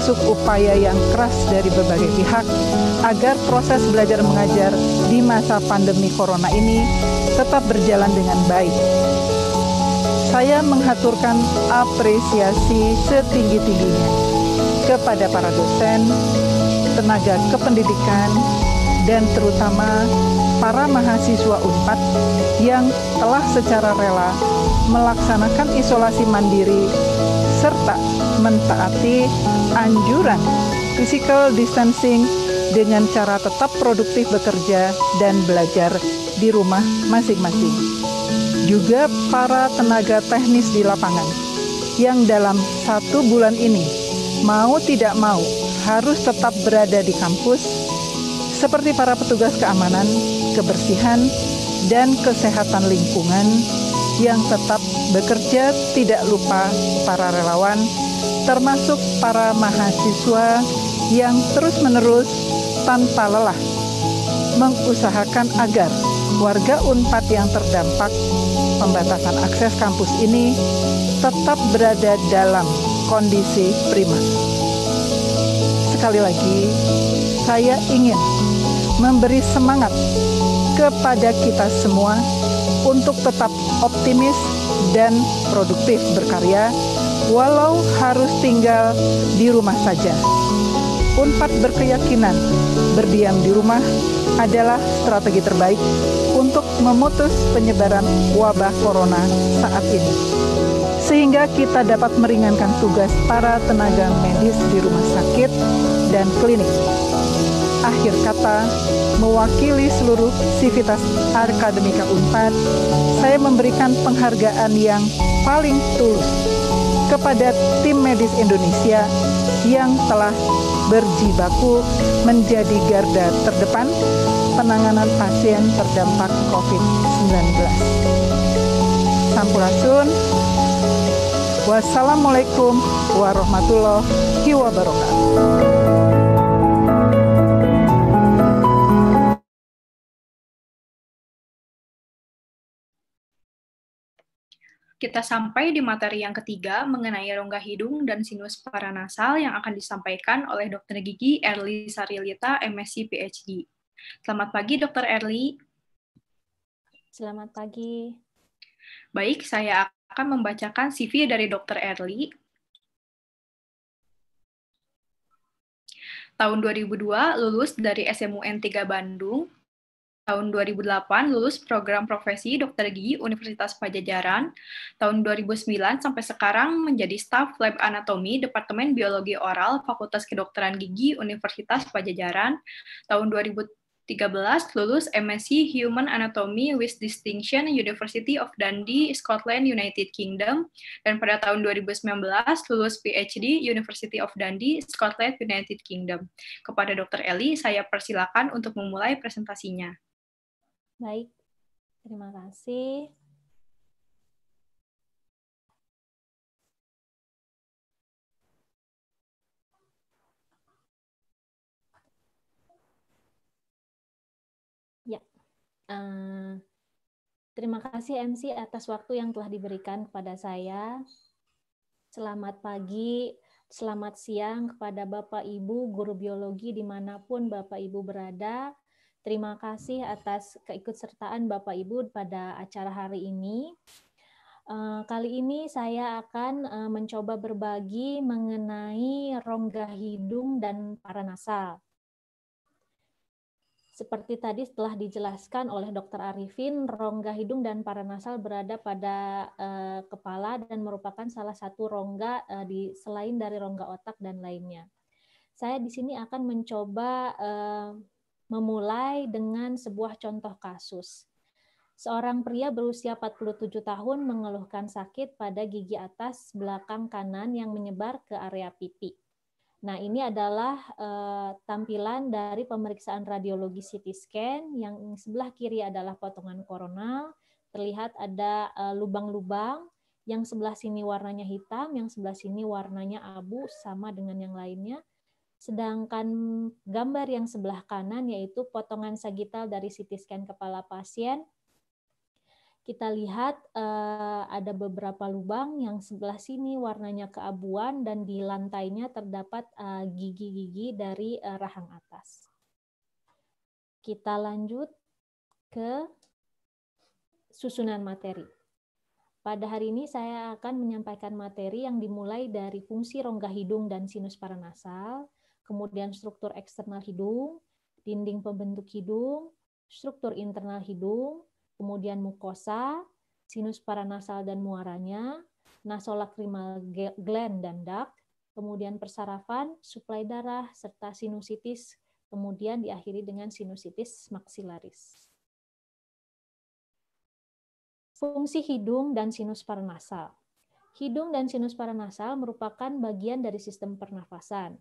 termasuk upaya yang keras dari berbagai pihak agar proses belajar mengajar di masa pandemi corona ini tetap berjalan dengan baik. Saya menghaturkan apresiasi setinggi-tingginya kepada para dosen, tenaga kependidikan, dan terutama para mahasiswa UNPAD yang telah secara rela melaksanakan isolasi mandiri serta mentaati anjuran physical distancing dengan cara tetap produktif bekerja dan belajar di rumah masing-masing. Juga para tenaga teknis di lapangan yang dalam satu bulan ini mau tidak mau harus tetap berada di kampus seperti para petugas keamanan, kebersihan, dan kesehatan lingkungan yang tetap bekerja tidak lupa para relawan termasuk para mahasiswa yang terus-menerus tanpa lelah mengusahakan agar warga UNPAD yang terdampak pembatasan akses kampus ini tetap berada dalam kondisi prima. Sekali lagi, saya ingin memberi semangat kepada kita semua untuk tetap optimis dan produktif berkarya walau harus tinggal di rumah saja. Unpad berkeyakinan berdiam di rumah adalah strategi terbaik untuk memutus penyebaran wabah corona saat ini. Sehingga kita dapat meringankan tugas para tenaga medis di rumah sakit dan klinik. Akhir kata, mewakili seluruh sivitas Akademika Unpad, saya memberikan penghargaan yang paling tulus kepada tim medis Indonesia yang telah berjibaku menjadi garda terdepan penanganan pasien terdampak COVID-19. Sampurasun. Wassalamualaikum warahmatullahi wabarakatuh. kita sampai di materi yang ketiga mengenai rongga hidung dan sinus paranasal yang akan disampaikan oleh dokter gigi Erli Sarilita, MSc PhD. Selamat pagi, Dokter Erli. Selamat pagi. Baik, saya akan membacakan CV dari Dokter Erli. Tahun 2002 lulus dari SMUN 3 Bandung, tahun 2008 lulus program profesi dokter gigi Universitas Pajajaran. Tahun 2009 sampai sekarang menjadi staf lab anatomi Departemen Biologi Oral Fakultas Kedokteran Gigi Universitas Pajajaran. Tahun 2013 lulus MSc Human Anatomy with Distinction University of Dundee, Scotland, United Kingdom. Dan pada tahun 2019 lulus PhD University of Dundee, Scotland, United Kingdom. Kepada Dr. Eli, saya persilakan untuk memulai presentasinya. Baik, terima kasih. Ya, uh, terima kasih MC atas waktu yang telah diberikan kepada saya. Selamat pagi, selamat siang kepada Bapak Ibu, guru biologi dimanapun Bapak Ibu berada. Terima kasih atas keikutsertaan Bapak Ibu pada acara hari ini. Eh, kali ini saya akan eh, mencoba berbagi mengenai rongga hidung dan paranasal. Seperti tadi setelah dijelaskan oleh Dr. Arifin, rongga hidung dan paranasal berada pada eh, kepala dan merupakan salah satu rongga di selain dari rongga otak dan lainnya saya di sini akan mencoba memulai dengan sebuah contoh kasus. Seorang pria berusia 47 tahun mengeluhkan sakit pada gigi atas belakang kanan yang menyebar ke area pipi. Nah, ini adalah uh, tampilan dari pemeriksaan radiologi CT scan yang sebelah kiri adalah potongan koronal, terlihat ada eh, lubang-lubang, yang sebelah sini warnanya hitam, yang sebelah sini warnanya abu sama dengan yang lainnya. Sedangkan gambar yang sebelah kanan yaitu potongan sagital dari CT scan kepala pasien. Kita lihat eh, ada beberapa lubang yang sebelah sini warnanya keabuan dan di lantainya terdapat eh, gigi-gigi dari eh, rahang atas. Kita lanjut ke susunan materi. Pada hari ini saya akan menyampaikan materi yang dimulai dari fungsi rongga hidung dan sinus paranasal, kemudian struktur eksternal hidung, dinding pembentuk hidung, struktur internal hidung, kemudian mukosa, sinus paranasal dan muaranya, nasolacrimal gland dan duct, kemudian persarafan, suplai darah, serta sinusitis, kemudian diakhiri dengan sinusitis maksilaris. Fungsi hidung dan sinus paranasal. Hidung dan sinus paranasal merupakan bagian dari sistem pernafasan.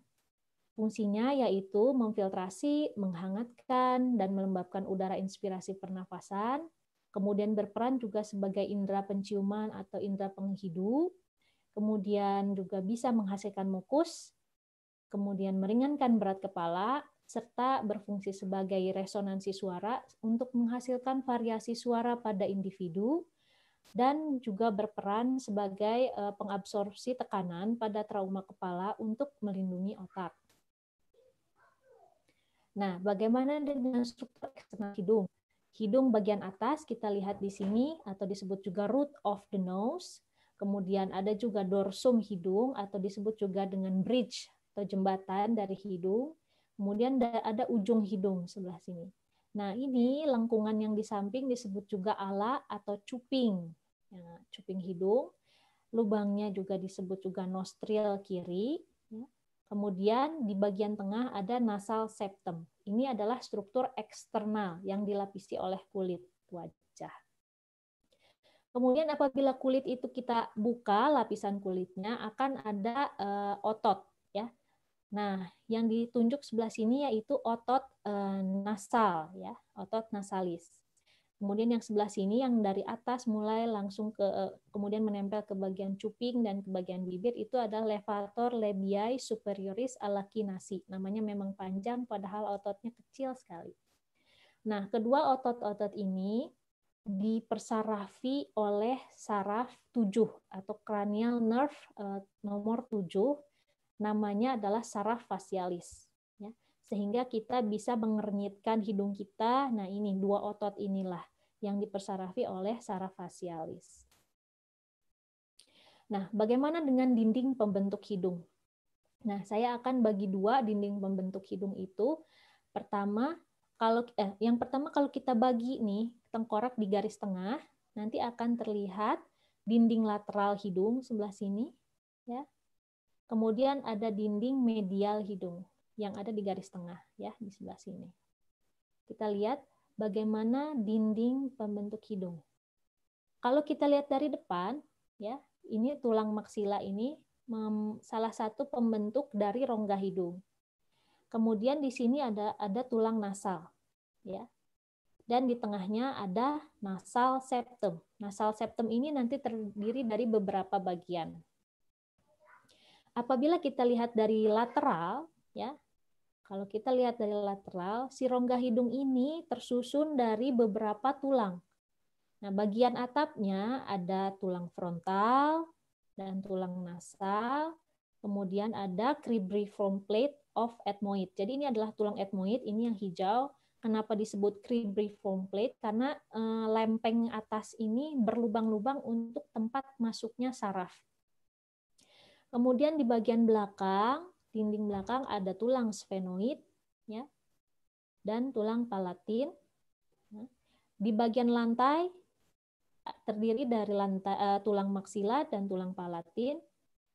Fungsinya yaitu memfiltrasi, menghangatkan, dan melembabkan udara inspirasi pernafasan, kemudian berperan juga sebagai indera penciuman atau indera penghidu, kemudian juga bisa menghasilkan mukus, kemudian meringankan berat kepala, serta berfungsi sebagai resonansi suara untuk menghasilkan variasi suara pada individu, dan juga berperan sebagai eh, pengabsorpsi tekanan pada trauma kepala untuk melindungi otak. Nah, bagaimana dengan struktur eksternal hidung? Hidung bagian atas kita lihat di sini atau disebut juga root of the nose. Kemudian ada juga dorsum hidung atau disebut juga dengan bridge atau jembatan dari hidung. Kemudian ada ujung hidung sebelah sini. Nah, ini lengkungan yang di samping disebut juga ala atau cuping. Nah, cuping hidung. Lubangnya juga disebut juga nostril kiri. Kemudian di bagian tengah ada nasal septum. Ini adalah struktur eksternal yang dilapisi oleh kulit wajah. Kemudian apabila kulit itu kita buka lapisan kulitnya akan ada e, otot ya. Nah, yang ditunjuk sebelah sini yaitu otot e, nasal ya, otot nasalis. Kemudian yang sebelah sini yang dari atas mulai langsung ke eh, kemudian menempel ke bagian cuping dan ke bagian bibir itu adalah levator labiae superioris alakinasi. Namanya memang panjang padahal ototnya kecil sekali. Nah, kedua otot-otot ini dipersarafi oleh saraf 7 atau cranial nerve eh, nomor 7 namanya adalah saraf fasialis sehingga kita bisa mengernyitkan hidung kita. Nah, ini dua otot inilah yang dipersarafi oleh saraf fasialis. Nah, bagaimana dengan dinding pembentuk hidung? Nah, saya akan bagi dua dinding pembentuk hidung itu. Pertama, kalau eh, yang pertama kalau kita bagi nih tengkorak di garis tengah, nanti akan terlihat dinding lateral hidung sebelah sini, ya. Kemudian ada dinding medial hidung yang ada di garis tengah ya di sebelah sini. Kita lihat bagaimana dinding pembentuk hidung. Kalau kita lihat dari depan ya, ini tulang maksila ini salah satu pembentuk dari rongga hidung. Kemudian di sini ada ada tulang nasal ya. Dan di tengahnya ada nasal septum. Nasal septum ini nanti terdiri dari beberapa bagian apabila kita lihat dari lateral ya kalau kita lihat dari lateral, si rongga hidung ini tersusun dari beberapa tulang. Nah, bagian atapnya ada tulang frontal dan tulang nasal, kemudian ada cribriform plate of ethmoid. Jadi ini adalah tulang ethmoid. ini yang hijau. Kenapa disebut cribriform plate? Karena e, lempeng atas ini berlubang-lubang untuk tempat masuknya saraf. Kemudian di bagian belakang dinding belakang ada tulang sphenoid ya, dan tulang palatin. Di bagian lantai eh, terdiri dari lantai, eh, tulang maksila dan tulang palatin.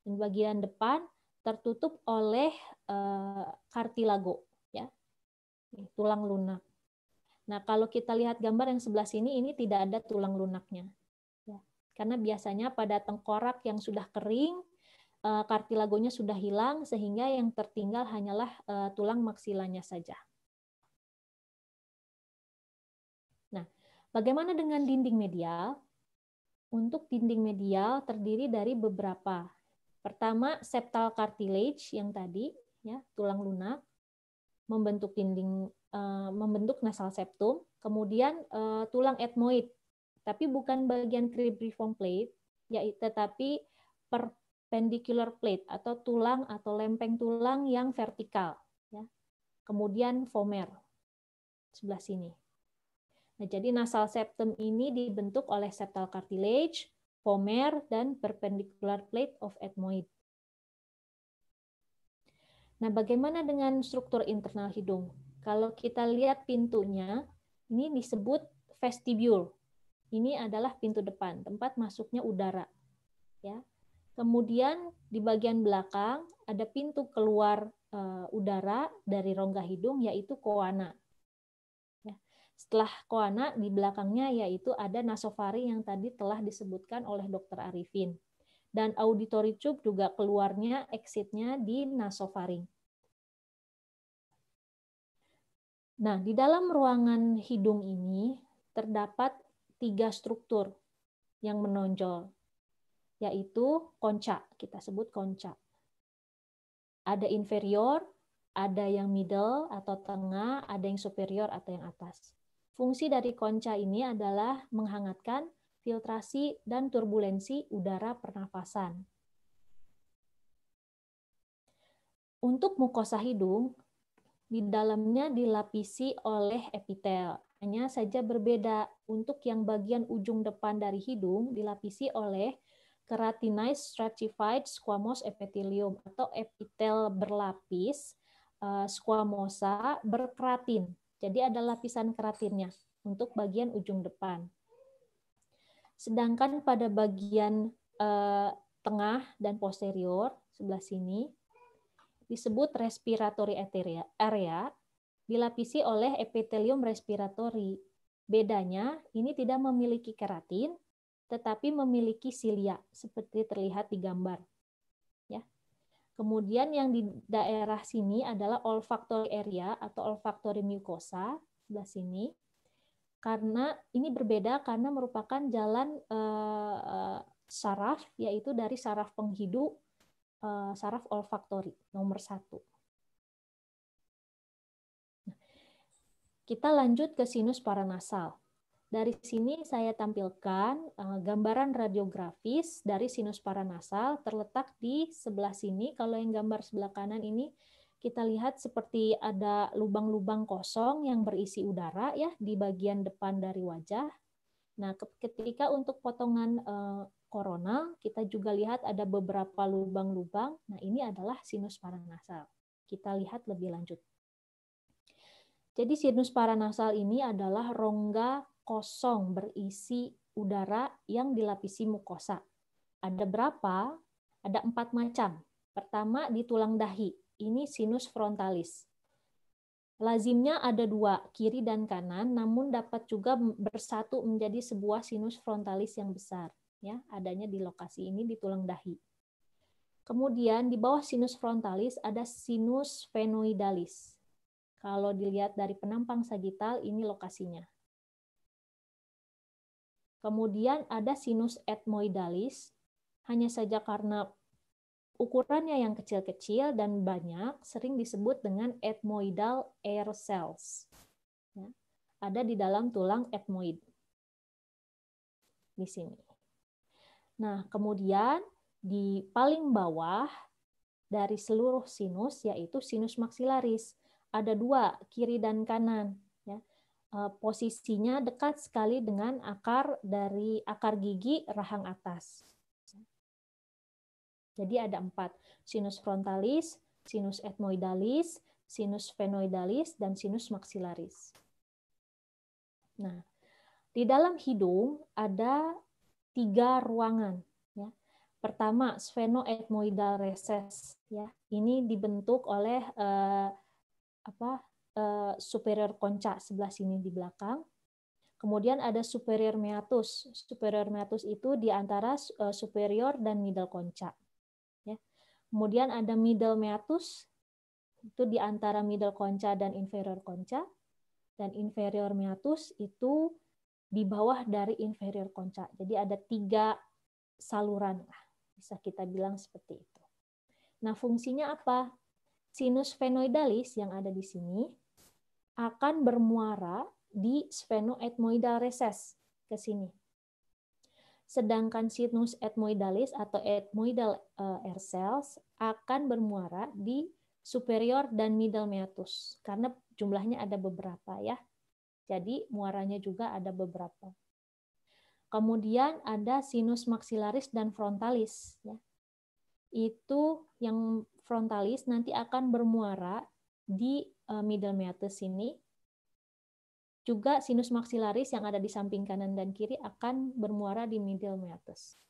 Di bagian depan tertutup oleh eh, kartilago, ya, tulang lunak. Nah, kalau kita lihat gambar yang sebelah sini, ini tidak ada tulang lunaknya. Ya. Karena biasanya pada tengkorak yang sudah kering, Eh, kartilagonya sudah hilang sehingga yang tertinggal hanyalah eh, tulang maksilanya saja. Nah, bagaimana dengan dinding medial? Untuk dinding medial terdiri dari beberapa. Pertama, septal cartilage yang tadi ya, tulang lunak membentuk dinding eh, membentuk nasal septum, kemudian tulang etmoid tapi bukan bagian cribriform plate, yaitu tetapi per Perpendicular plate atau tulang atau lempeng tulang yang vertikal. Ya. Kemudian vomer sebelah sini. Nah, jadi nasal septum ini dibentuk oleh septal cartilage, vomer, dan perpendicular plate of ethmoid. Nah, bagaimana dengan struktur internal hidung? Kalau kita lihat pintunya, ini disebut vestibule. Ini adalah pintu depan, tempat masuknya udara. Ya, Kemudian di bagian belakang ada pintu keluar eh, udara dari rongga hidung yaitu koana. Ya. Setelah koana di belakangnya yaitu ada nasofaring yang tadi telah disebutkan oleh dokter Arifin. Dan auditory tube juga keluarnya exitnya di nasofaring. Nah, di dalam ruangan hidung ini terdapat tiga struktur yang menonjol yaitu konca. Kita sebut konca. Ada inferior, ada yang middle atau tengah, ada yang superior atau yang atas. Fungsi dari konca ini adalah menghangatkan, filtrasi, dan turbulensi udara pernafasan. Untuk mukosa hidung, di dalamnya dilapisi oleh epitel. Hanya saja berbeda. Untuk yang bagian ujung depan dari hidung dilapisi oleh keratinized stratified squamous epithelium atau epitel berlapis eh, squamosa berkeratin. Jadi ada lapisan keratinnya untuk bagian ujung depan. Sedangkan pada bagian eh, tengah dan posterior sebelah sini disebut respiratory area dilapisi oleh epitelium respiratory. Bedanya ini tidak memiliki keratin tetapi memiliki silia seperti terlihat di gambar. Ya. Kemudian yang di daerah sini adalah olfactory area atau olfactory mucosa sebelah sini. Karena ini berbeda karena merupakan jalan eh, saraf yaitu dari saraf penghidu eh, saraf olfaktori nomor satu. Nah, kita lanjut ke sinus paranasal dari sini saya tampilkan uh, gambaran radiografis dari sinus paranasal terletak di sebelah sini. Kalau yang gambar sebelah kanan ini kita lihat seperti ada lubang-lubang kosong yang berisi udara ya di bagian depan dari wajah. Nah, ketika untuk potongan uh, kita juga lihat ada beberapa lubang-lubang. Nah, ini adalah sinus paranasal. Kita lihat lebih lanjut. Jadi sinus paranasal ini adalah rongga kosong berisi udara yang dilapisi mukosa. Ada berapa? Ada empat macam. Pertama di tulang dahi, ini sinus frontalis. Lazimnya ada dua, kiri dan kanan, namun dapat juga bersatu menjadi sebuah sinus frontalis yang besar. Ya, adanya di lokasi ini di tulang dahi. Kemudian di bawah sinus frontalis ada sinus fenoidalis. Kalau dilihat dari penampang sagital, ini lokasinya. Kemudian ada sinus etmoidalis, hanya saja karena ukurannya yang kecil-kecil dan banyak sering disebut dengan etmoidal air cells. Ya, ada di dalam tulang etmoid. Di sini. Nah, kemudian di paling bawah dari seluruh sinus yaitu sinus maksilaris. Ada dua, kiri dan kanan. Eh, posisinya dekat sekali dengan akar dari akar gigi rahang atas. Jadi ada empat, sinus frontalis, sinus etmoidalis, sinus fenoidalis, dan sinus maksilaris. Nah, di dalam hidung ada tiga ruangan. Ya. Pertama, sphenoetmoidal recess. Ya. Ini dibentuk oleh eh, apa Eh, superior konca sebelah sini di belakang. Kemudian ada superior meatus. Superior meatus itu di antara eh, superior dan middle konca. Ya. Kemudian ada middle meatus itu di antara middle konca dan inferior konca dan inferior meatus itu di bawah dari inferior konca. Jadi ada tiga saluran bisa kita bilang seperti itu. Nah, fungsinya apa? Sinus fenoidalis yang ada di sini akan bermuara di sphenoethmoidal recess ke sini. Sedangkan sinus ethmoidalis atau uh, air cells akan bermuara di superior dan middle meatus karena jumlahnya ada beberapa ya. Jadi muaranya juga ada beberapa. Kemudian ada sinus maxillaris dan frontalis ya. Itu yang frontalis nanti akan bermuara di Eh, middle meatus ini juga sinus maxillaris yang ada di samping kanan dan kiri akan bermuara di middle meatus.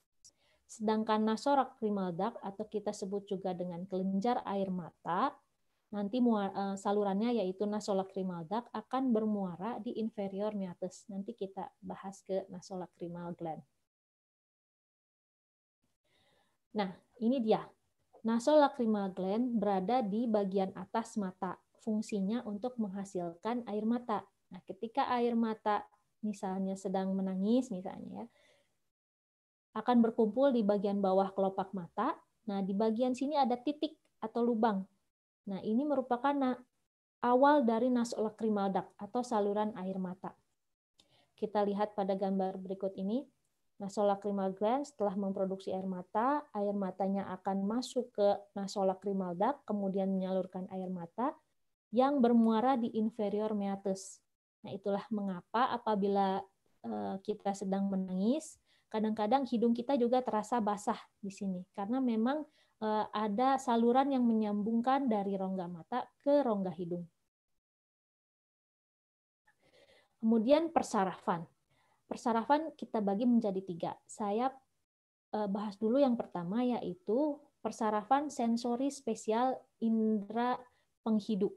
Sedangkan nasorak primal duct atau kita sebut juga dengan kelenjar air mata, nanti eh, salurannya yaitu nasolak primal duct akan bermuara di inferior meatus. Nanti kita bahas ke nasolak primal gland. Nah, ini dia. Nasolacrimal gland berada di bagian atas mata fungsinya untuk menghasilkan air mata. Nah, ketika air mata misalnya sedang menangis misalnya ya, akan berkumpul di bagian bawah kelopak mata. Nah, di bagian sini ada titik atau lubang. Nah, ini merupakan awal dari nasolacrimal duct atau saluran air mata. Kita lihat pada gambar berikut ini. Nasolacrimal gland setelah memproduksi air mata, air matanya akan masuk ke nasolacrimal duct, kemudian menyalurkan air mata, yang bermuara di inferior meatus. Nah, itulah mengapa apabila eh, kita sedang menangis, kadang-kadang hidung kita juga terasa basah di sini karena memang eh, ada saluran yang menyambungkan dari rongga mata ke rongga hidung. Kemudian persarafan. Persarafan kita bagi menjadi tiga. Saya eh, bahas dulu yang pertama yaitu persarafan sensori spesial indera penghidup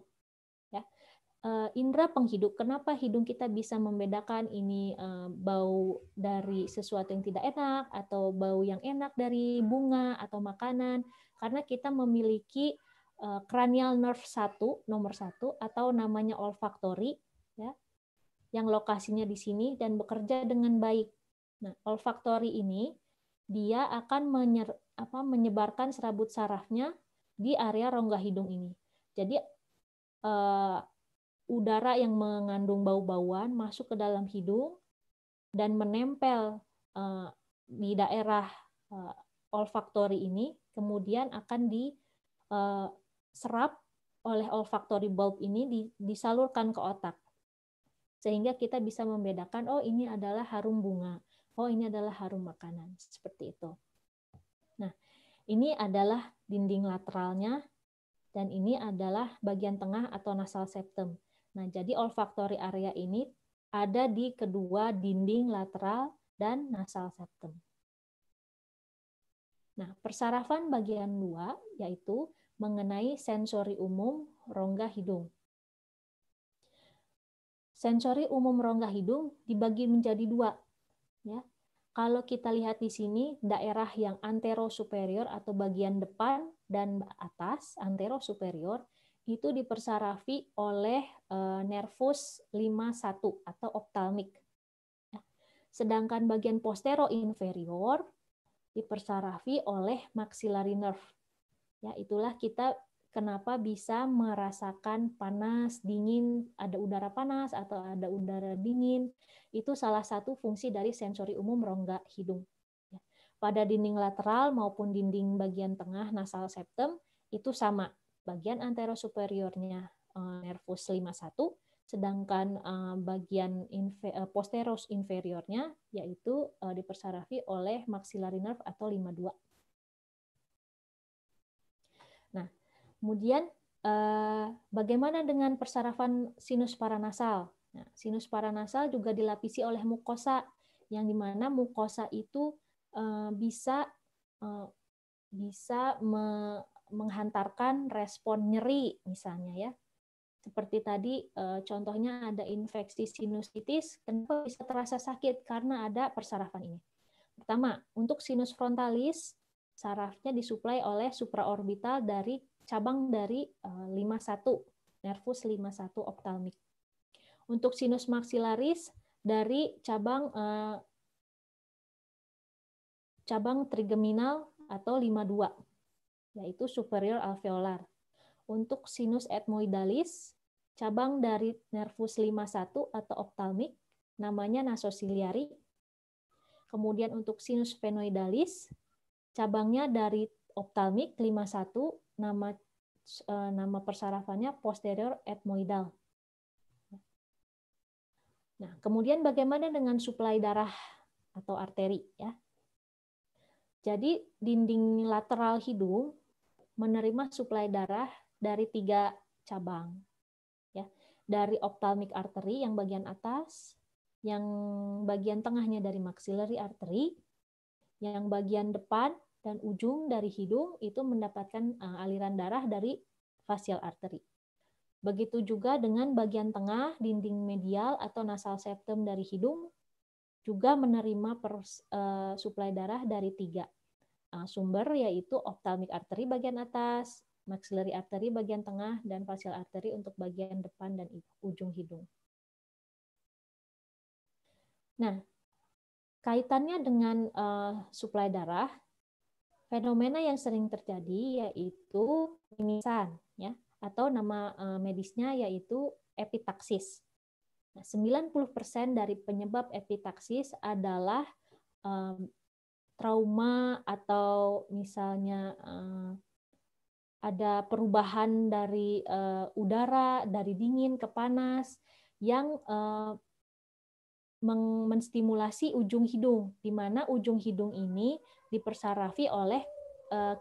uh, indera penghidup. Kenapa hidung kita bisa membedakan ini uh, bau dari sesuatu yang tidak enak atau bau yang enak dari bunga atau makanan? Karena kita memiliki uh, cranial nerve 1 nomor satu atau namanya olfactory, ya. Yang lokasinya di sini dan bekerja dengan baik. Nah, olfaktori ini dia akan menyer, apa, menyebarkan serabut sarafnya di area rongga hidung ini. Jadi udara yang mengandung bau-bauan masuk ke dalam hidung dan menempel eh, di daerah eh, olfaktori ini, kemudian akan diserap eh, oleh olfaktori bulb ini disalurkan ke otak. Sehingga kita bisa membedakan, oh ini adalah harum bunga, oh ini adalah harum makanan, seperti itu. Nah, ini adalah dinding lateralnya, dan ini adalah bagian tengah atau nasal septum. Nah, jadi olfaktori area ini ada di kedua dinding lateral dan nasal septum. Nah, persarafan bagian dua yaitu mengenai sensori umum rongga hidung. Sensori umum rongga hidung dibagi menjadi dua. Ya. Kalau kita lihat di sini, daerah yang antero superior atau bagian depan dan atas, antero superior, itu dipersarafi oleh eh, nervus 51 atau optalmik, ya. Sedangkan bagian postero inferior dipersarafi oleh maxillary nerve. Ya, itulah kita kenapa bisa merasakan panas, dingin, ada udara panas atau ada udara dingin. Itu salah satu fungsi dari sensori umum rongga hidung. Ya. Pada dinding lateral maupun dinding bagian tengah nasal septum itu sama bagian anterosuperiornya eh, nervus 51, sedangkan eh, bagian eh, posteros inferiornya yaitu dipersarafi oleh maxillary nerve atau 52. Nah, kemudian bagaimana dengan persarafan sinus paranasal? Nah, sinus paranasal juga dilapisi oleh mukosa yang dimana mukosa itu bisa bisa me, menghantarkan respon nyeri misalnya ya. Seperti tadi eh, contohnya ada infeksi sinusitis, kenapa bisa terasa sakit? Karena ada persarafan ini. Pertama, untuk sinus frontalis, sarafnya disuplai oleh supraorbital dari cabang dari 51, eh, nervus 51 optalmik. Untuk sinus maksilaris dari cabang eh, cabang trigeminal atau 52 yaitu superior alveolar. Untuk sinus etmoidalis, cabang dari nervus 51 atau optalmik namanya nasosiliari. Kemudian untuk sinus fenoidalis, cabangnya dari optalmik 51 nama eh, nama persarafannya posterior etmoidal. Nah, kemudian bagaimana dengan suplai darah atau arteri ya? Jadi dinding lateral hidung menerima suplai darah dari tiga cabang. Ya, dari ophthalmic artery yang bagian atas, yang bagian tengahnya dari maxillary artery, yang bagian depan dan ujung dari hidung itu mendapatkan eh, aliran darah dari facial artery. Begitu juga dengan bagian tengah dinding medial atau nasal septum dari hidung juga menerima pers, uh, suplai darah dari tiga Eh, sumber yaitu ophthalmic artery bagian atas, maxillary artery bagian tengah, dan facial artery untuk bagian depan dan ujung hidung. Nah, kaitannya dengan uh, suplai darah, fenomena yang sering terjadi yaitu mimisan, ya, atau nama uh, medisnya yaitu epitaksis. Nah, 90% dari penyebab epitaksis adalah um, trauma atau misalnya uh, ada perubahan dari uh, udara dari dingin ke panas yang uh, menstimulasi ujung hidung di mana ujung hidung ini dipersarafi oleh uh,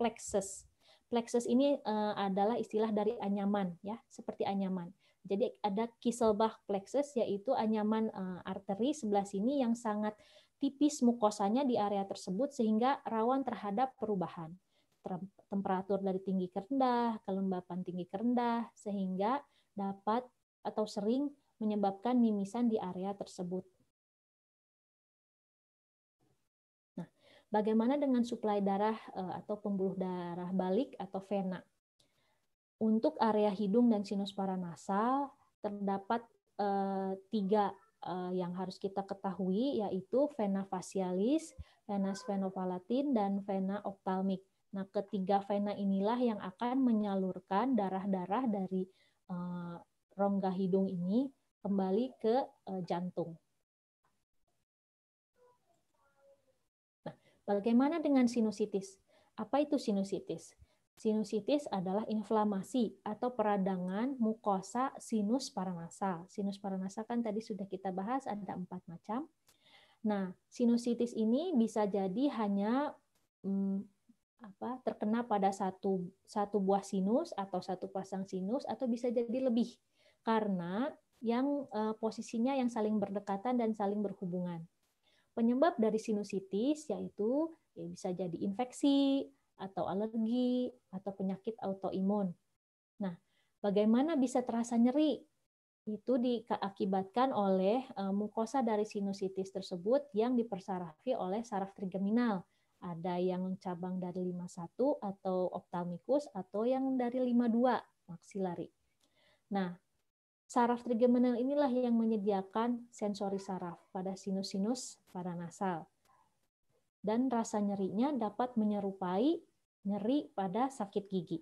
plexus. Plexus ini uh, adalah istilah dari anyaman ya, seperti anyaman. Jadi ada kiselbach plexus yaitu anyaman uh, arteri sebelah sini yang sangat tipis mukosanya di area tersebut sehingga rawan terhadap perubahan temperatur dari tinggi ke rendah, kelembapan tinggi ke rendah, sehingga dapat atau sering menyebabkan mimisan di area tersebut. Nah, bagaimana dengan suplai darah eh, atau pembuluh darah balik atau vena? Untuk area hidung dan sinus paranasal terdapat eh, tiga Eh, yang harus kita ketahui yaitu vena facialis, vena sphenopalatin, dan vena ophthalmic. Nah, ketiga vena inilah yang akan menyalurkan darah-darah dari eh, rongga hidung ini kembali ke eh, jantung. Nah, bagaimana dengan sinusitis? Apa itu sinusitis? Sinusitis adalah inflamasi atau peradangan mukosa sinus paranasal. Sinus paranasal kan tadi sudah kita bahas ada empat macam. Nah, sinusitis ini bisa jadi hanya hmm, apa terkena pada satu satu buah sinus atau satu pasang sinus atau bisa jadi lebih karena yang eh, posisinya yang saling berdekatan dan saling berhubungan. Penyebab dari sinusitis yaitu ya bisa jadi infeksi atau alergi, atau penyakit autoimun. Nah, bagaimana bisa terasa nyeri? Itu diakibatkan oleh eh, mukosa dari sinusitis tersebut yang dipersarafi oleh saraf trigeminal. Ada yang cabang dari 51 atau optalmikus atau yang dari 52 maksilari. Nah, saraf trigeminal inilah yang menyediakan sensori saraf pada sinus-sinus pada nasal dan rasa nyerinya dapat menyerupai nyeri pada sakit gigi.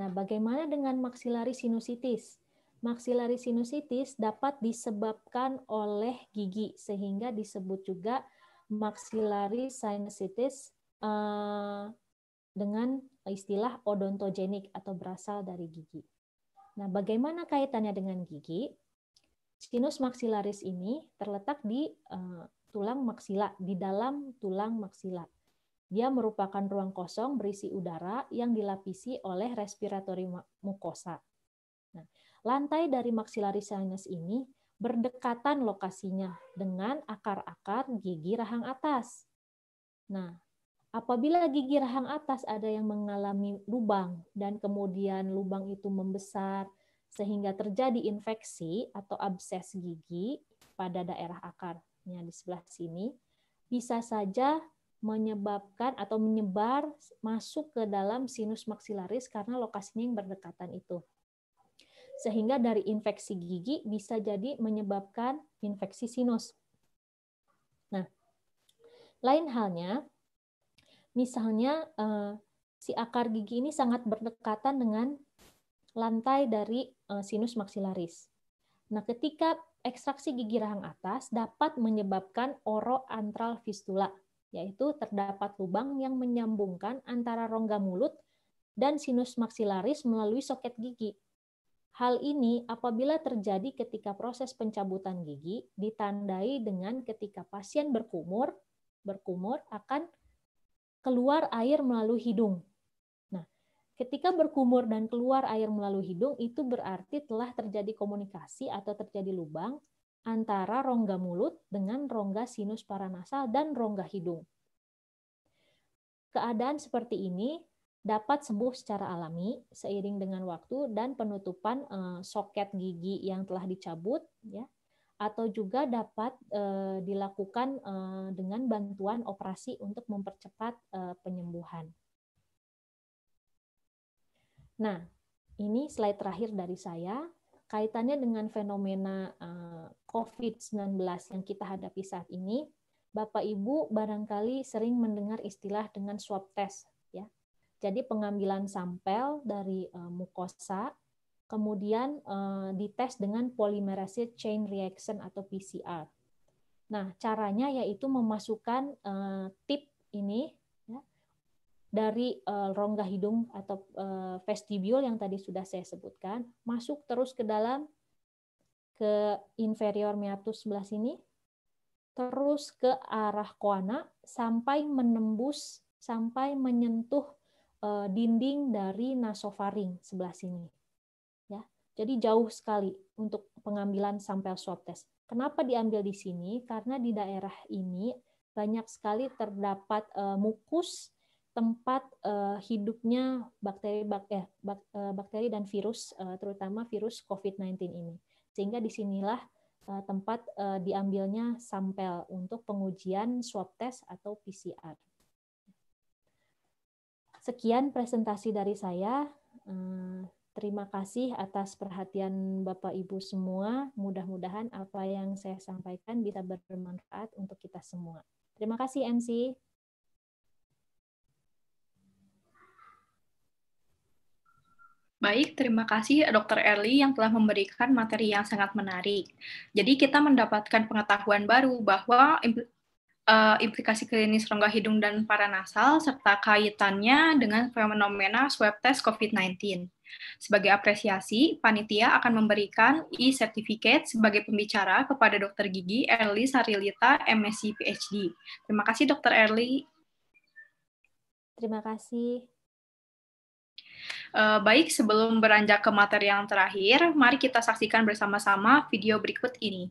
Nah, bagaimana dengan maksilari sinusitis? Maksilari sinusitis dapat disebabkan oleh gigi sehingga disebut juga maksilari sinusitis eh, dengan istilah odontogenik atau berasal dari gigi. Nah, bagaimana kaitannya dengan gigi? Sinus maksilaris ini terletak di uh, tulang maksila, di dalam tulang maksila. Dia merupakan ruang kosong berisi udara yang dilapisi oleh respiratory mukosa. Nah, lantai dari maksilaris sinus ini berdekatan lokasinya dengan akar-akar gigi rahang atas. Nah, apabila gigi rahang atas ada yang mengalami lubang dan kemudian lubang itu membesar sehingga terjadi infeksi atau abses gigi pada daerah akarnya di sebelah sini, bisa saja menyebabkan atau menyebar masuk ke dalam sinus maksilaris karena lokasinya yang berdekatan itu. Sehingga dari infeksi gigi bisa jadi menyebabkan infeksi sinus. Nah, lain halnya, misalnya eh, si akar gigi ini sangat berdekatan dengan lantai dari eh, sinus maksilaris. Nah, ketika ekstraksi gigi rahang atas dapat menyebabkan oroantral fistula, yaitu terdapat lubang yang menyambungkan antara rongga mulut dan sinus maksilaris melalui soket gigi. Hal ini apabila terjadi ketika proses pencabutan gigi ditandai dengan ketika pasien berkumur, berkumur akan keluar air melalui hidung Ketika berkumur dan keluar air melalui hidung, itu berarti telah terjadi komunikasi atau terjadi lubang antara rongga mulut dengan rongga sinus paranasal dan rongga hidung. Keadaan seperti ini dapat sembuh secara alami seiring dengan waktu dan penutupan eh, soket gigi yang telah dicabut ya atau juga dapat eh, dilakukan eh, dengan bantuan operasi untuk mempercepat penyembuhan. Nah, ini slide terakhir dari saya kaitannya dengan fenomena eh, COVID-19 yang kita hadapi saat ini. Bapak Ibu barangkali sering mendengar istilah dengan swab test ya. Jadi pengambilan sampel dari eh, mukosa kemudian eh, dites dengan polymerase chain reaction atau PCR. Nah, caranya yaitu memasukkan tip ini dari uh, rongga hidung atau uh, vestibule yang tadi sudah saya sebutkan masuk terus ke dalam ke inferior meatus sebelah sini terus ke arah koana sampai menembus sampai menyentuh uh, dinding dari nasofaring sebelah sini. Ya. Jadi jauh sekali untuk pengambilan sampel swab test. Kenapa diambil di sini? Karena di daerah ini banyak sekali terdapat uh, mukus tempat uh, hidupnya bakteri bak, eh, bak, uh, bakteri dan virus uh, terutama virus COVID-19 ini. Sehingga disinilah uh, tempat uh, diambilnya sampel untuk pengujian swab test atau PCR. Sekian presentasi dari saya. Uh, terima kasih atas perhatian Bapak Ibu semua. Mudah-mudahan apa yang saya sampaikan bisa bermanfaat untuk kita semua. Terima kasih MC. Baik, terima kasih Dr. Erli yang telah memberikan materi yang sangat menarik. Jadi kita mendapatkan pengetahuan baru bahwa impl uh, implikasi klinis rongga hidung dan paranasal serta kaitannya dengan fenomena swab test COVID-19. Sebagai apresiasi, panitia akan memberikan e-certificate sebagai pembicara kepada Dr. Gigi Erli Sarilita, MSc PhD. Terima kasih Dr. Erli. Terima kasih. Eh, baik, sebelum beranjak ke materi yang terakhir, mari kita saksikan bersama-sama video berikut ini.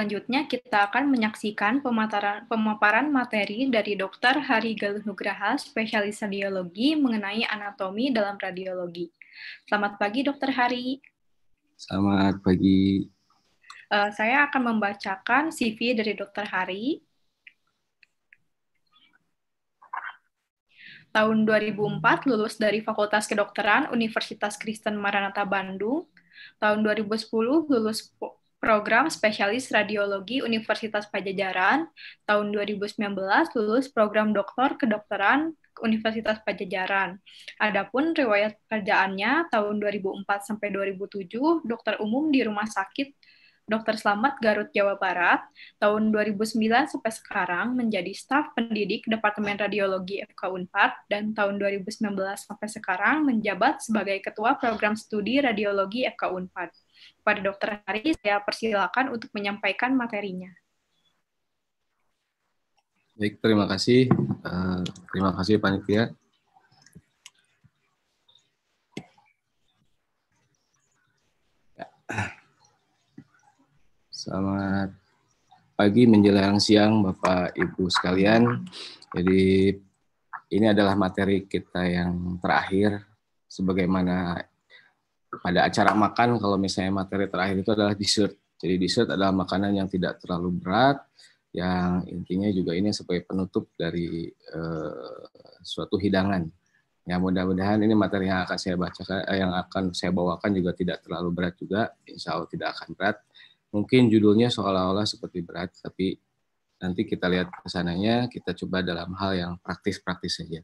Selanjutnya kita akan menyaksikan pemaparan, materi dari Dr. Hari Galuh Nugraha, spesialis radiologi mengenai anatomi dalam radiologi. Selamat pagi Dr. Hari. Selamat pagi. Uh, saya akan membacakan CV dari Dr. Hari. Tahun 2004 lulus dari Fakultas Kedokteran Universitas Kristen Maranatha Bandung. Tahun 2010 lulus program spesialis radiologi Universitas Pajajaran tahun 2019 lulus program doktor kedokteran Universitas Pajajaran. Adapun riwayat kerjaannya tahun 2004 sampai 2007 dokter umum di Rumah Sakit Dokter Selamat Garut Jawa Barat tahun 2009 sampai sekarang menjadi staf pendidik Departemen Radiologi FK Unpad dan tahun 2019 sampai sekarang menjabat sebagai ketua program studi radiologi FK Unpad. Kepada Dokter Hari, saya persilakan untuk menyampaikan materinya. Baik, terima kasih. Eh, terima kasih panitia. Selamat pagi menjelang siang Bapak Ibu sekalian. Jadi ini adalah materi kita yang terakhir sebagaimana pada acara makan kalau misalnya materi terakhir itu adalah dessert. Jadi dessert adalah makanan yang tidak terlalu berat, yang intinya juga ini sebagai penutup dari eh, suatu hidangan. Ya mudah-mudahan ini materi yang akan saya bacakan, eh, yang akan saya bawakan juga tidak terlalu berat juga. Insya Allah tidak akan berat. Mungkin judulnya seolah-olah seperti berat, tapi nanti kita lihat kesananya. Kita coba dalam hal yang praktis-praktis saja.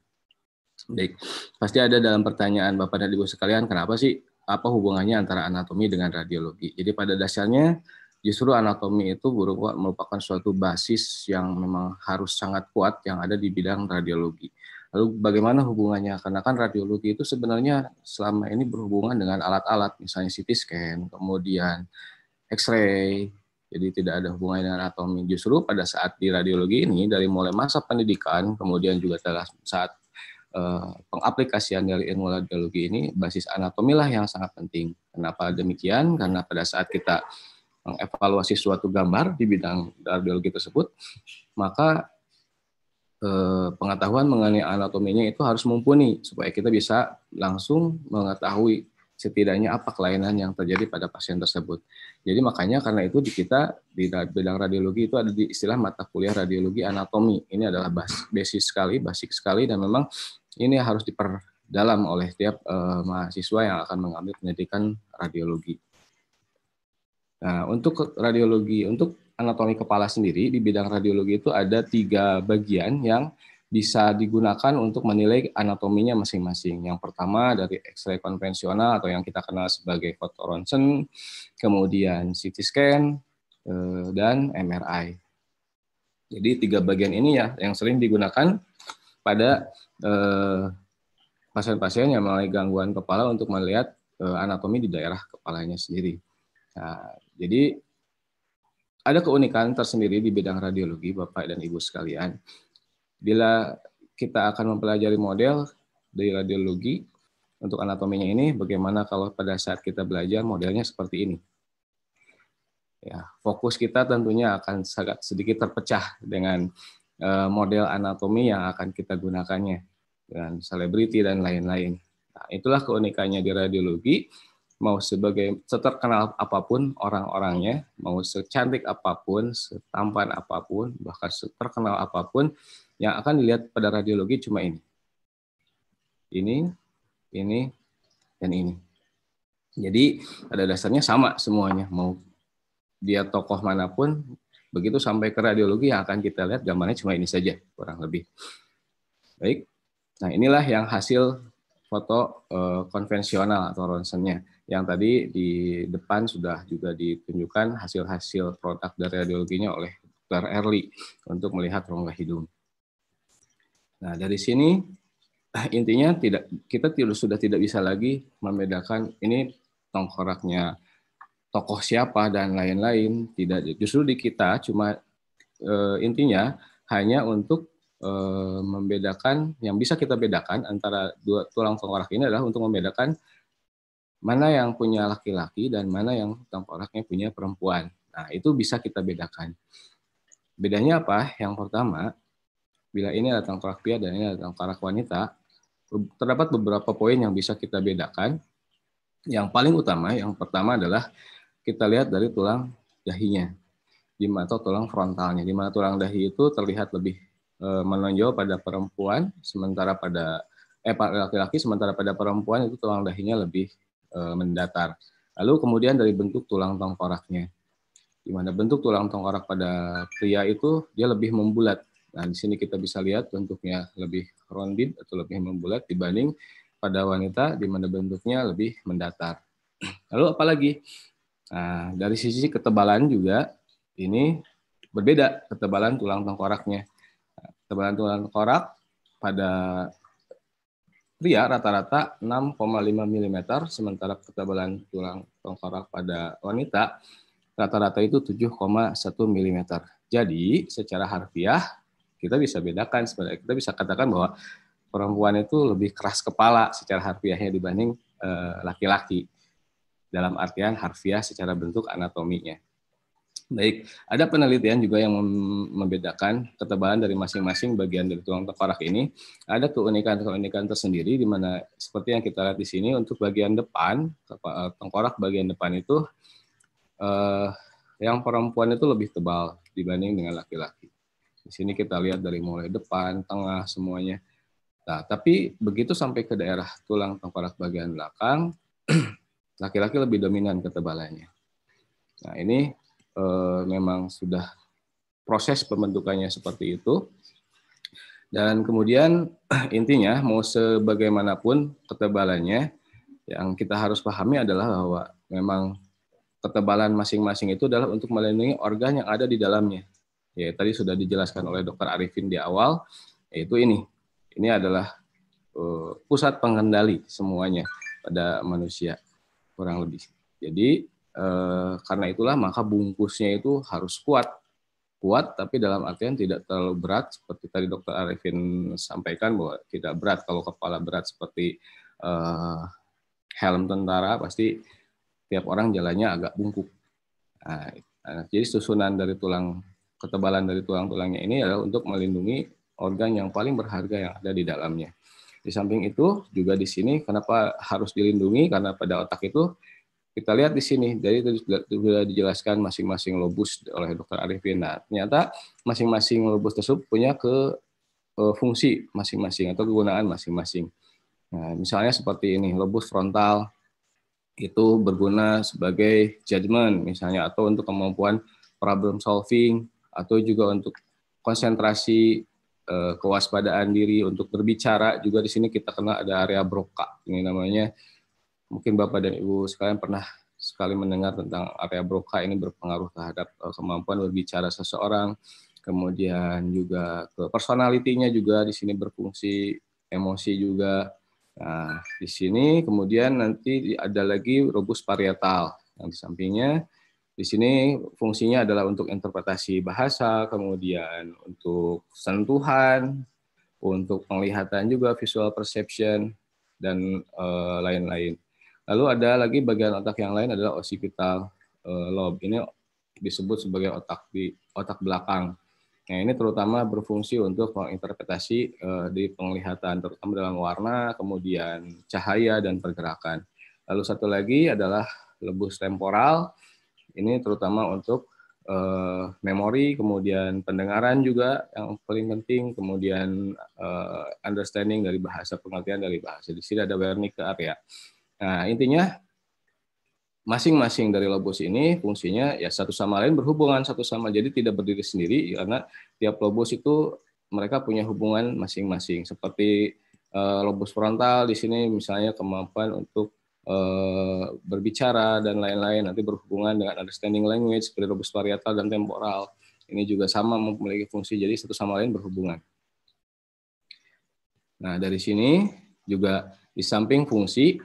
Baik, pasti ada dalam pertanyaan Bapak dan Ibu sekalian, kenapa sih apa hubungannya antara anatomi dengan radiologi. Jadi pada dasarnya justru anatomi itu merupakan suatu basis yang memang harus sangat kuat yang ada di bidang radiologi. Lalu bagaimana hubungannya? Karena kan radiologi itu sebenarnya selama ini berhubungan dengan alat-alat, misalnya CT scan, kemudian X-ray, jadi tidak ada hubungannya dengan anatomi. Justru pada saat di radiologi ini, dari mulai masa pendidikan, kemudian juga saat Eh, pengaplikasian dari ilmu radiologi ini basis anatomilah yang sangat penting. Kenapa demikian? Karena pada saat kita mengevaluasi suatu gambar di bidang radiologi tersebut, maka eh, pengetahuan mengenai anatominya itu harus mumpuni supaya kita bisa langsung mengetahui setidaknya apa kelainan yang terjadi pada pasien tersebut. Jadi makanya karena itu di kita di bidang radiologi itu ada di istilah mata kuliah radiologi anatomi. Ini adalah basis sekali, basic sekali dan memang ini harus diperdalam oleh setiap uh, mahasiswa yang akan mengambil pendidikan radiologi. Nah, untuk radiologi, untuk anatomi kepala sendiri di bidang radiologi itu ada tiga bagian yang bisa digunakan untuk menilai anatominya masing-masing. Yang pertama dari X-ray konvensional atau yang kita kenal sebagai fotoronsen, kemudian CT scan, eh, dan MRI. Jadi tiga bagian ini ya yang sering digunakan pada Eh, pasien-pasien yang mengalami gangguan kepala untuk melihat eh, anatomi di daerah kepalanya sendiri. Nah, jadi ada keunikan tersendiri di bidang radiologi, Bapak dan Ibu sekalian. Bila kita akan mempelajari model dari radiologi untuk anatominya ini, bagaimana kalau pada saat kita belajar modelnya seperti ini. Ya, fokus kita tentunya akan sangat sedikit terpecah dengan Eh, model anatomi yang akan kita gunakannya dengan selebriti dan lain-lain. Nah, itulah keunikannya di radiologi. Mau sebagai seterkenal apapun orang-orangnya, mau secantik apapun, setampan apapun, bahkan seterkenal apapun, yang akan dilihat pada radiologi cuma ini. Ini, ini, dan ini. Jadi pada dasarnya sama semuanya, mau dia tokoh manapun, Begitu sampai ke radiologi yang akan kita lihat gambarnya cuma ini saja kurang lebih. Baik. Nah, inilah yang hasil foto eh, konvensional atau ronsennya. Yang tadi di depan sudah juga ditunjukkan hasil-hasil produk dari radiologinya oleh Dr. Erli untuk melihat rongga hidung. Nah, dari sini intinya tidak kita sudah tidak bisa lagi membedakan ini tongkoraknya tokoh siapa dan lain-lain tidak justru di kita cuma e, intinya hanya untuk e, membedakan yang bisa kita bedakan antara dua tulang tengkorak ini adalah untuk membedakan mana yang punya laki-laki dan mana yang tengkoraknya punya perempuan nah itu bisa kita bedakan bedanya apa yang pertama bila ini adalah tengkorak pria dan ini adalah tengkorak wanita terdapat beberapa poin yang bisa kita bedakan yang paling utama, yang pertama adalah kita lihat dari tulang dahinya di mana atau tulang frontalnya di mana tulang dahi itu terlihat lebih eh, menonjol pada perempuan sementara pada eh laki-laki sementara pada perempuan itu tulang dahinya lebih eh, mendatar lalu kemudian dari bentuk tulang tengkoraknya di mana bentuk tulang tengkorak pada pria itu dia lebih membulat nah di sini kita bisa lihat bentuknya lebih rounded atau lebih membulat dibanding pada wanita di mana bentuknya lebih mendatar lalu apalagi Nah, dari sisi ketebalan juga ini berbeda ketebalan tulang tengkoraknya. Ketebalan tulang tengkorak pada pria rata-rata 6,5 mm, sementara ketebalan tulang tengkorak pada wanita rata-rata itu 7,1 mm. Jadi secara harfiah kita bisa bedakan sebenarnya kita bisa katakan bahwa perempuan itu lebih keras kepala secara harfiahnya dibanding eh, laki-laki. Uh, dalam artian harfiah secara bentuk anatominya. Baik, ada penelitian juga yang membedakan ketebalan dari masing-masing bagian dari tulang tengkorak ini. Ada keunikan-keunikan tersendiri di mana seperti yang kita lihat di sini untuk bagian depan eh, tengkorak bagian depan itu eh, yang perempuan itu lebih tebal dibanding dengan laki-laki. Di sini kita lihat dari mulai depan, tengah semuanya. Nah, tapi begitu sampai ke daerah tulang tengkorak bagian belakang laki-laki lebih dominan ketebalannya. Nah ini e, memang sudah proses pembentukannya seperti itu. Dan kemudian intinya mau sebagaimanapun ketebalannya, yang kita harus pahami adalah bahwa memang ketebalan masing-masing itu adalah untuk melindungi organ yang ada di dalamnya. Ya, tadi sudah dijelaskan oleh Dr. Arifin di awal, yaitu ini. Ini adalah eh, pusat pengendali semuanya pada manusia kurang lebih. Jadi eh, karena itulah maka bungkusnya itu harus kuat, kuat tapi dalam artian tidak terlalu berat seperti tadi Dokter Arifin sampaikan bahwa tidak berat kalau kepala berat seperti eh, helm tentara pasti tiap orang jalannya agak bungkuk. Nah, eh, jadi susunan dari tulang ketebalan dari tulang-tulangnya ini adalah untuk melindungi organ yang paling berharga yang ada di dalamnya. Di samping itu juga di sini kenapa harus dilindungi karena pada otak itu kita lihat di sini. Jadi itu sudah dijelaskan masing-masing lobus oleh Dokter Arifin. Nah, ternyata masing-masing lobus tersebut punya ke eh, fungsi masing-masing atau kegunaan masing-masing. Nah, misalnya seperti ini, lobus frontal itu berguna sebagai judgment misalnya atau untuk kemampuan problem solving atau juga untuk konsentrasi Eh, kewaspadaan diri untuk berbicara juga di sini kita kena ada area broka ini namanya mungkin bapak dan ibu sekalian pernah sekali mendengar tentang area broka ini berpengaruh terhadap eh, kemampuan berbicara seseorang kemudian juga ke personalitinya juga di sini berfungsi emosi juga nah di sini kemudian nanti ada lagi robust parietal yang di sampingnya di sini fungsinya adalah untuk interpretasi bahasa, kemudian untuk sentuhan, untuk penglihatan juga visual perception dan eh, lain-lain. Uh, Lalu ada lagi bagian otak yang lain adalah occipital uh, lobe. Ini disebut sebagai otak di otak belakang. Nah, ini terutama berfungsi untuk menginterpretasi uh, di penglihatan terutama dalam warna, kemudian cahaya dan pergerakan. Lalu satu lagi adalah lebus temporal ini terutama untuk uh, memori, kemudian pendengaran juga yang paling penting, kemudian uh, understanding dari bahasa, pengertian dari bahasa. Di sini ada Wernicke ke area. Nah, intinya masing-masing dari lobus ini fungsinya ya satu sama lain berhubungan satu sama jadi tidak berdiri sendiri karena tiap lobus itu mereka punya hubungan masing-masing seperti uh, eh, lobus frontal di sini misalnya kemampuan untuk Eh, berbicara dan lain-lain nanti berhubungan dengan understanding language seperti robust varietal dan temporal ini juga sama memiliki fungsi jadi satu sama lain berhubungan. Nah dari sini juga di samping fungsi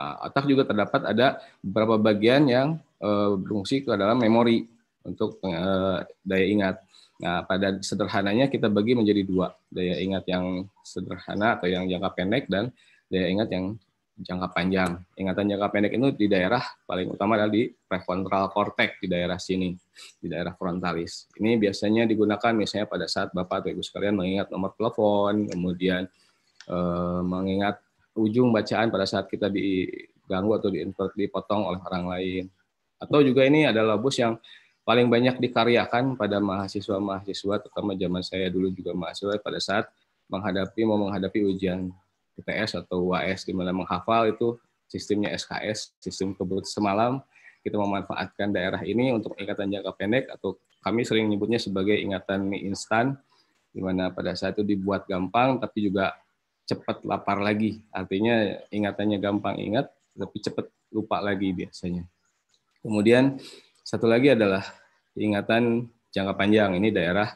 ah, otak juga terdapat ada beberapa bagian yang eh, berfungsi ke dalam memori untuk eh, daya ingat. Nah, pada sederhananya kita bagi menjadi dua, daya ingat yang sederhana atau yang jangka pendek dan daya ingat yang jangka panjang. Ingatan jangka pendek itu di daerah paling utama adalah di prefrontal cortex di daerah sini, di daerah frontalis. Ini biasanya digunakan misalnya pada saat Bapak atau Ibu sekalian mengingat nomor telepon, kemudian eh, mengingat ujung bacaan pada saat kita diganggu atau dipotong oleh orang lain. Atau juga ini adalah bus yang paling banyak dikaryakan pada mahasiswa-mahasiswa terutama zaman saya dulu juga mahasiswa pada saat menghadapi mau menghadapi ujian UTS atau UAS di mana menghafal itu sistemnya SKS, sistem kebut semalam. Kita memanfaatkan daerah ini untuk ingatan jangka pendek atau kami sering menyebutnya sebagai ingatan mie instan di mana pada saat itu dibuat gampang tapi juga cepat lapar lagi. Artinya ingatannya gampang ingat tapi cepat lupa lagi biasanya. Kemudian satu lagi adalah ingatan jangka panjang. Ini daerah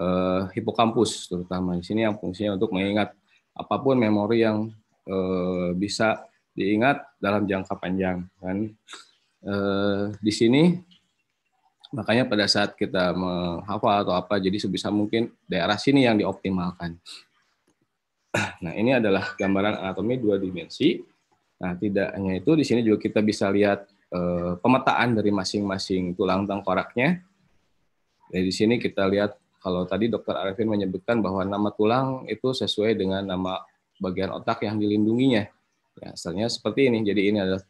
eh, hipokampus terutama di sini yang fungsinya untuk mengingat apapun memori yang eh, bisa diingat dalam jangka panjang kan eh, di sini makanya pada saat kita menghafal atau apa jadi sebisa mungkin daerah sini yang dioptimalkan nah ini adalah gambaran anatomi dua dimensi nah tidak hanya itu di sini juga kita bisa lihat eh, pemetaan dari masing-masing tulang tengkoraknya Di sini kita lihat kalau tadi Dokter Arifin menyebutkan bahwa nama tulang itu sesuai dengan nama bagian otak yang dilindunginya. Ya, asalnya seperti ini. Jadi ini adalah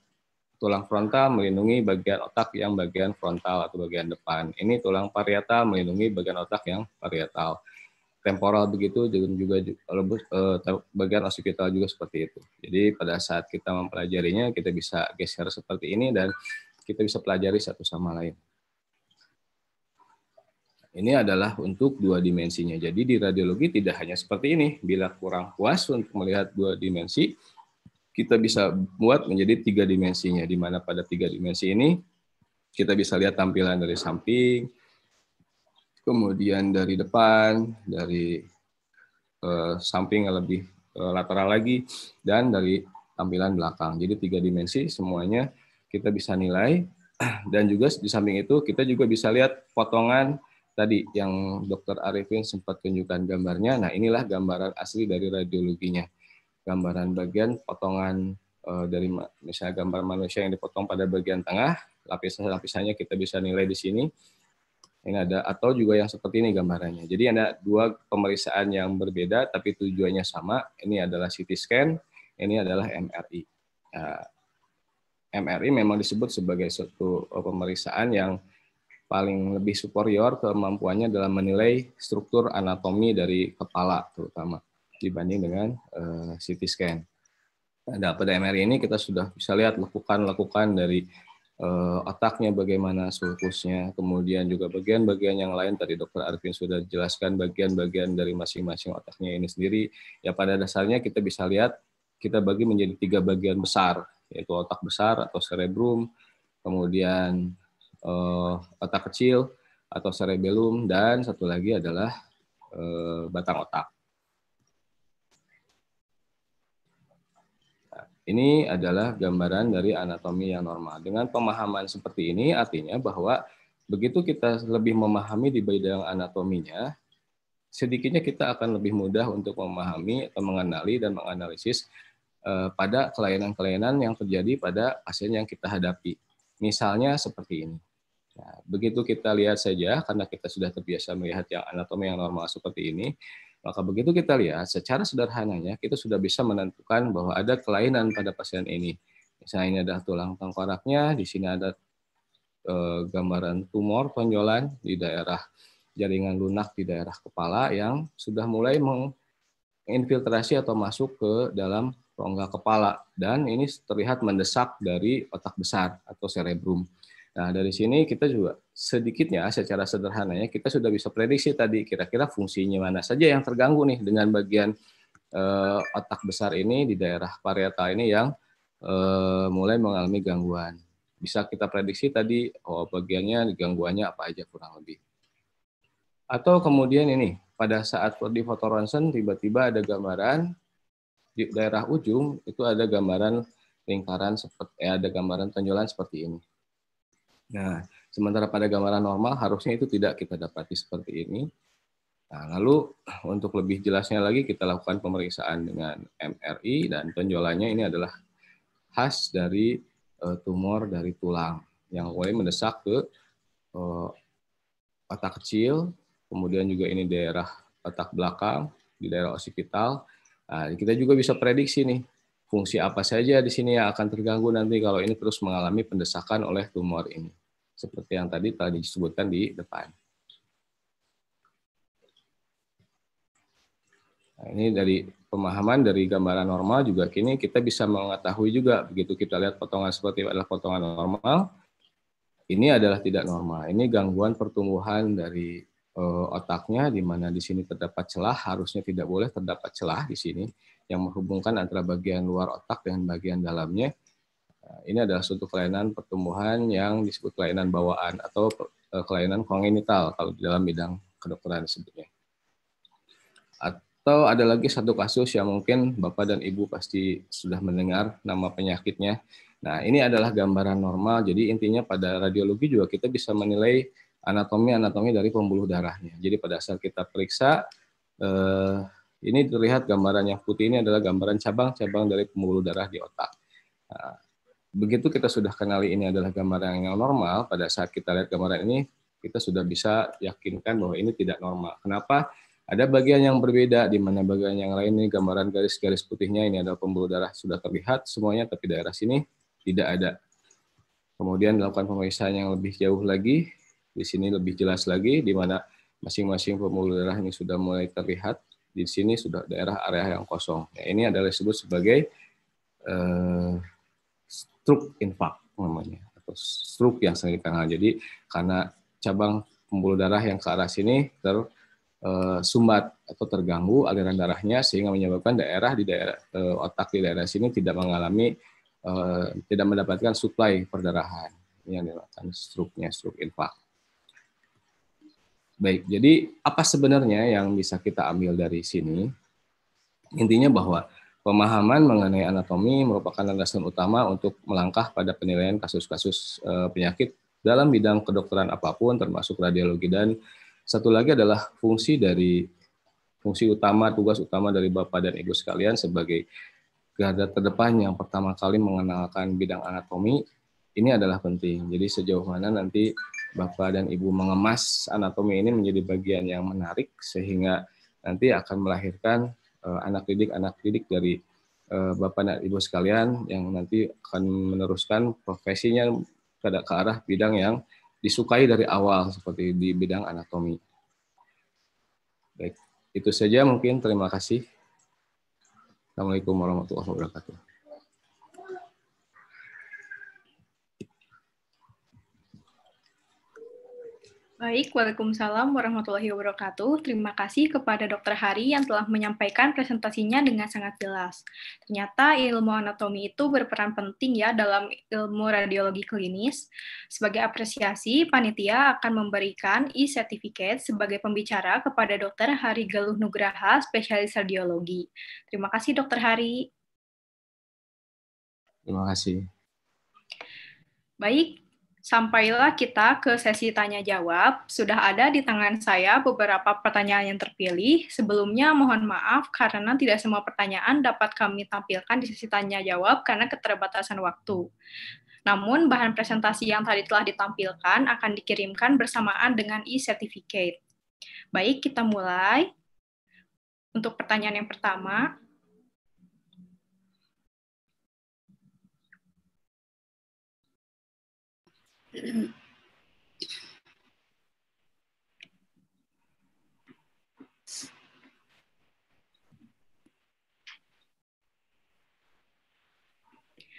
tulang frontal melindungi bagian otak yang bagian frontal atau bagian depan. Ini tulang parietal melindungi bagian otak yang parietal. Temporal begitu juga lebih eh, bagian occipital juga seperti itu. Jadi pada saat kita mempelajarinya kita bisa geser seperti ini dan kita bisa pelajari satu sama lain. Ini adalah untuk dua dimensinya. Jadi di radiologi tidak hanya seperti ini. Bila kurang puas untuk melihat dua dimensi, kita bisa buat menjadi tiga dimensinya. Di mana pada tiga dimensi ini kita bisa lihat tampilan dari samping, kemudian dari depan, dari eh, samping yang lebih eh, lateral lagi, dan dari tampilan belakang. Jadi tiga dimensi semuanya kita bisa nilai dan juga di samping itu kita juga bisa lihat potongan tadi yang Dokter Arifin sempat tunjukkan gambarnya. Nah, inilah gambaran asli dari radiologinya. Gambaran bagian potongan eh, dari misalnya gambar manusia yang dipotong pada bagian tengah, lapisan-lapisannya kita bisa nilai di sini. Ini ada atau juga yang seperti ini gambarannya. Jadi ada dua pemeriksaan yang berbeda tapi tujuannya sama. Ini adalah CT scan, ini adalah MRI. Nah, MRI memang disebut sebagai suatu eh, pemeriksaan yang paling lebih superior kemampuannya dalam menilai struktur anatomi dari kepala terutama dibanding dengan uh, eh, CT scan. Nah, pada MRI ini kita sudah bisa lihat lekukan-lekukan dari uh, otaknya bagaimana sulkusnya, kemudian juga bagian-bagian yang lain tadi dokter Arvin sudah jelaskan bagian-bagian dari masing-masing otaknya ini sendiri. Ya pada dasarnya kita bisa lihat kita bagi menjadi tiga bagian besar yaitu otak besar atau cerebrum, kemudian Eh, otak kecil atau cerebellum dan satu lagi adalah eh, batang otak. Nah, ini adalah gambaran dari anatomi yang normal. Dengan pemahaman seperti ini artinya bahwa begitu kita lebih memahami di bidang anatominya, sedikitnya kita akan lebih mudah untuk memahami atau mengenali dan menganalisis eh, pada kelainan-kelainan yang terjadi pada pasien yang kita hadapi. Misalnya seperti ini. Nah, begitu kita lihat saja, karena kita sudah terbiasa melihat yang anatomi yang normal seperti ini, maka begitu kita lihat secara sederhananya kita sudah bisa menentukan bahwa ada kelainan pada pasien ini. Misalnya ini ada tulang tengkoraknya, di sini ada e, gambaran tumor tonjolan di daerah jaringan lunak di daerah kepala yang sudah mulai menginfiltrasi atau masuk ke dalam rongga kepala dan ini terlihat mendesak dari otak besar atau cerebrum. Nah, dari sini kita juga sedikitnya secara sederhananya kita sudah bisa prediksi tadi kira-kira fungsinya mana saja yang terganggu nih dengan bagian eh, otak besar ini di daerah parietal ini yang eh, mulai mengalami gangguan. Bisa kita prediksi tadi oh bagiannya gangguannya apa aja kurang lebih. Atau kemudian ini pada saat di foto ronsen tiba-tiba ada gambaran di daerah ujung itu ada gambaran lingkaran seperti eh, ada gambaran tonjolan seperti ini Nah, sementara pada gambaran normal harusnya itu tidak kita dapati seperti ini. Nah, lalu untuk lebih jelasnya lagi kita lakukan pemeriksaan dengan MRI dan penjualannya ini adalah khas dari uh, tumor dari tulang yang mulai mendesak ke uh, otak kecil, kemudian juga ini daerah otak belakang, di daerah occipital. Nah, kita juga bisa prediksi nih fungsi apa saja di sini yang akan terganggu nanti kalau ini terus mengalami pendesakan oleh tumor ini seperti yang tadi telah disebutkan di depan. Nah, ini dari pemahaman dari gambaran normal juga kini kita bisa mengetahui juga begitu kita lihat potongan seperti adalah potongan normal, ini adalah tidak normal. Ini gangguan pertumbuhan dari e, otaknya di mana di sini terdapat celah, harusnya tidak boleh terdapat celah di sini yang menghubungkan antara bagian luar otak dengan bagian dalamnya Nah, ini adalah suatu kelainan pertumbuhan yang disebut kelainan bawaan atau eh, kelainan kongenital kalau di dalam bidang kedokteran sebetulnya. Atau ada lagi satu kasus yang mungkin Bapak dan Ibu pasti sudah mendengar nama penyakitnya. Nah, ini adalah gambaran normal. Jadi intinya pada radiologi juga kita bisa menilai anatomi-anatomi dari pembuluh darahnya. Jadi pada saat kita periksa eh, ini terlihat gambaran yang putih ini adalah gambaran cabang-cabang dari pembuluh darah di otak. Nah, begitu kita sudah kenali ini adalah gambaran yang normal, pada saat kita lihat gambaran ini, kita sudah bisa yakinkan bahwa ini tidak normal. Kenapa? Ada bagian yang berbeda, di mana bagian yang lain ini gambaran garis-garis putihnya, ini adalah pembuluh darah sudah terlihat semuanya, tapi daerah sini tidak ada. Kemudian dilakukan pemeriksaan yang lebih jauh lagi, di sini lebih jelas lagi, di mana masing-masing pembuluh darah ini sudah mulai terlihat, di sini sudah daerah area yang kosong. Nah, ini adalah disebut sebagai eh, stroke infak namanya atau stroke yang sering dikenal. Jadi karena cabang pembuluh darah yang ke arah sini tersumbat eh, atau terganggu aliran darahnya sehingga menyebabkan daerah di daerah eh, otak di daerah sini tidak mengalami eh, tidak mendapatkan suplai perdarahan yang dinamakan stroke-nya stroke infak. Baik, jadi apa sebenarnya yang bisa kita ambil dari sini? Intinya bahwa Pemahaman mengenai anatomi merupakan landasan utama untuk melangkah pada penilaian kasus-kasus eh, penyakit dalam bidang kedokteran apapun, termasuk radiologi. Dan satu lagi adalah fungsi dari fungsi utama, tugas utama dari Bapak dan Ibu sekalian sebagai garda terdepan yang pertama kali mengenalkan bidang anatomi ini adalah penting. Jadi sejauh mana nanti Bapak dan Ibu mengemas anatomi ini menjadi bagian yang menarik sehingga nanti akan melahirkan Eh, anak didik anak didik dari eh, Bapak dan Ibu sekalian yang nanti akan meneruskan profesinya ke arah bidang yang disukai dari awal seperti di bidang anatomi. Baik, itu saja mungkin terima kasih. Assalamualaikum warahmatullahi wabarakatuh. Baik, Waalaikumsalam warahmatullahi wabarakatuh. Terima kasih kepada Dr. Hari yang telah menyampaikan presentasinya dengan sangat jelas. Ternyata ilmu anatomi itu berperan penting ya dalam ilmu radiologi klinis. Sebagai apresiasi, panitia akan memberikan e-certificate sebagai pembicara kepada Dr. Hari Galuh Nugraha, spesialis radiologi. Terima kasih Dr. Hari. Terima kasih. Baik, Sampailah kita ke sesi tanya jawab. Sudah ada di tangan saya beberapa pertanyaan yang terpilih. Sebelumnya mohon maaf karena tidak semua pertanyaan dapat kami tampilkan di sesi tanya jawab karena keterbatasan waktu. Namun bahan presentasi yang tadi telah ditampilkan akan dikirimkan bersamaan dengan e-certificate. Baik, kita mulai. Untuk pertanyaan yang pertama,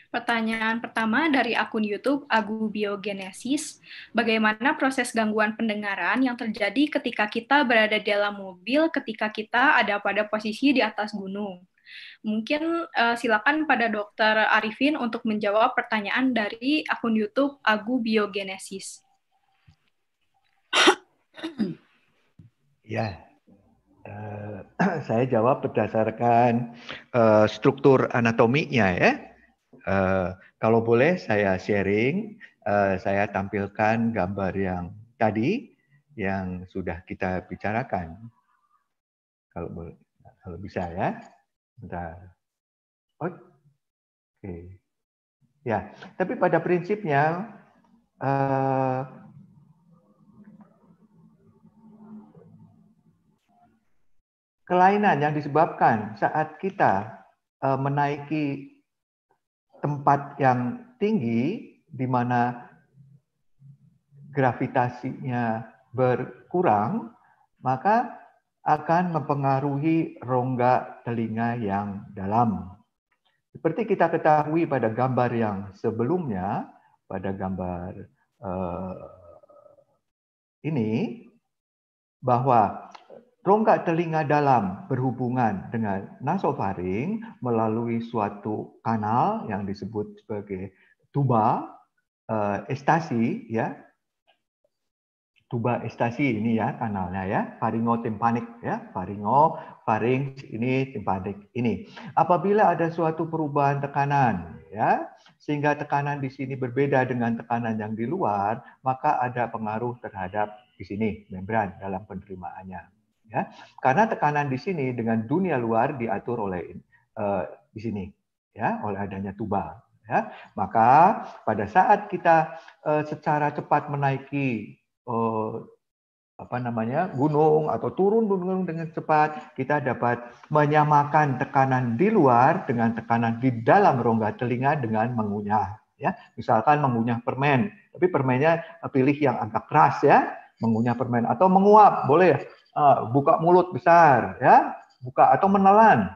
Pertanyaan pertama dari akun YouTube Agu Biogenesis, bagaimana proses gangguan pendengaran yang terjadi ketika kita berada dalam mobil ketika kita ada pada posisi di atas gunung? Mungkin uh, silakan pada Dokter Arifin untuk menjawab pertanyaan dari akun YouTube Agu Biogenesis. Ya, uh, saya jawab berdasarkan uh, struktur anatominya ya. Uh, kalau boleh saya sharing, uh, saya tampilkan gambar yang tadi yang sudah kita bicarakan. Kalau kalau bisa ya. Bentar. Oh, oke. Okay. Ya, tapi pada prinsipnya uh, kelainan yang disebabkan saat kita uh, menaiki tempat yang tinggi di mana gravitasinya berkurang, maka akan mempengaruhi rongga telinga yang dalam. Seperti kita ketahui pada gambar yang sebelumnya, pada gambar eh, ini, bahwa rongga telinga dalam berhubungan dengan nasofaring melalui suatu kanal yang disebut sebagai tuba, eh, estasi, ya, tuba estasi ini ya kanalnya ya faringo timpanik ya faringo faring ini timpanik ini apabila ada suatu perubahan tekanan ya sehingga tekanan di sini berbeda dengan tekanan yang di luar maka ada pengaruh terhadap di sini membran dalam penerimaannya ya karena tekanan di sini dengan dunia luar diatur oleh uh, di sini ya oleh adanya tuba ya maka pada saat kita uh, secara cepat menaiki Eh, apa namanya gunung atau turun gunung dengan cepat, kita dapat menyamakan tekanan di luar dengan tekanan di dalam rongga telinga dengan mengunyah. Ya, misalkan mengunyah permen, tapi permennya eh, pilih yang agak keras ya, mengunyah permen atau menguap boleh, eh, buka mulut besar ya, buka atau menelan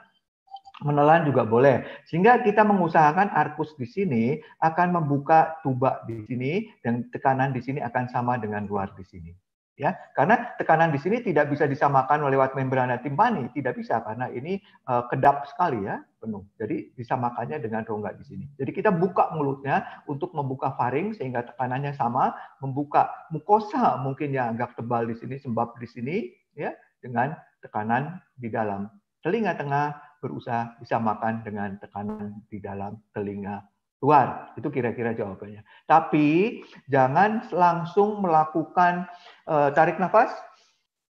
menelan juga boleh. Sehingga kita mengusahakan arkus di sini akan membuka tuba di sini dan tekanan di sini akan sama dengan luar di sini. Ya, karena tekanan di sini tidak bisa disamakan lewat membran timpani, tidak bisa karena ini uh, kedap sekali ya, penuh. Jadi disamakannya dengan rongga di sini. Jadi kita buka mulutnya untuk membuka faring sehingga tekanannya sama, membuka mukosa mungkin yang agak tebal di sini sebab di sini ya dengan tekanan di dalam telinga tengah berusaha bisa makan dengan tekanan di dalam telinga luar. Itu kira-kira jawabannya. Tapi jangan langsung melakukan uh, tarik nafas,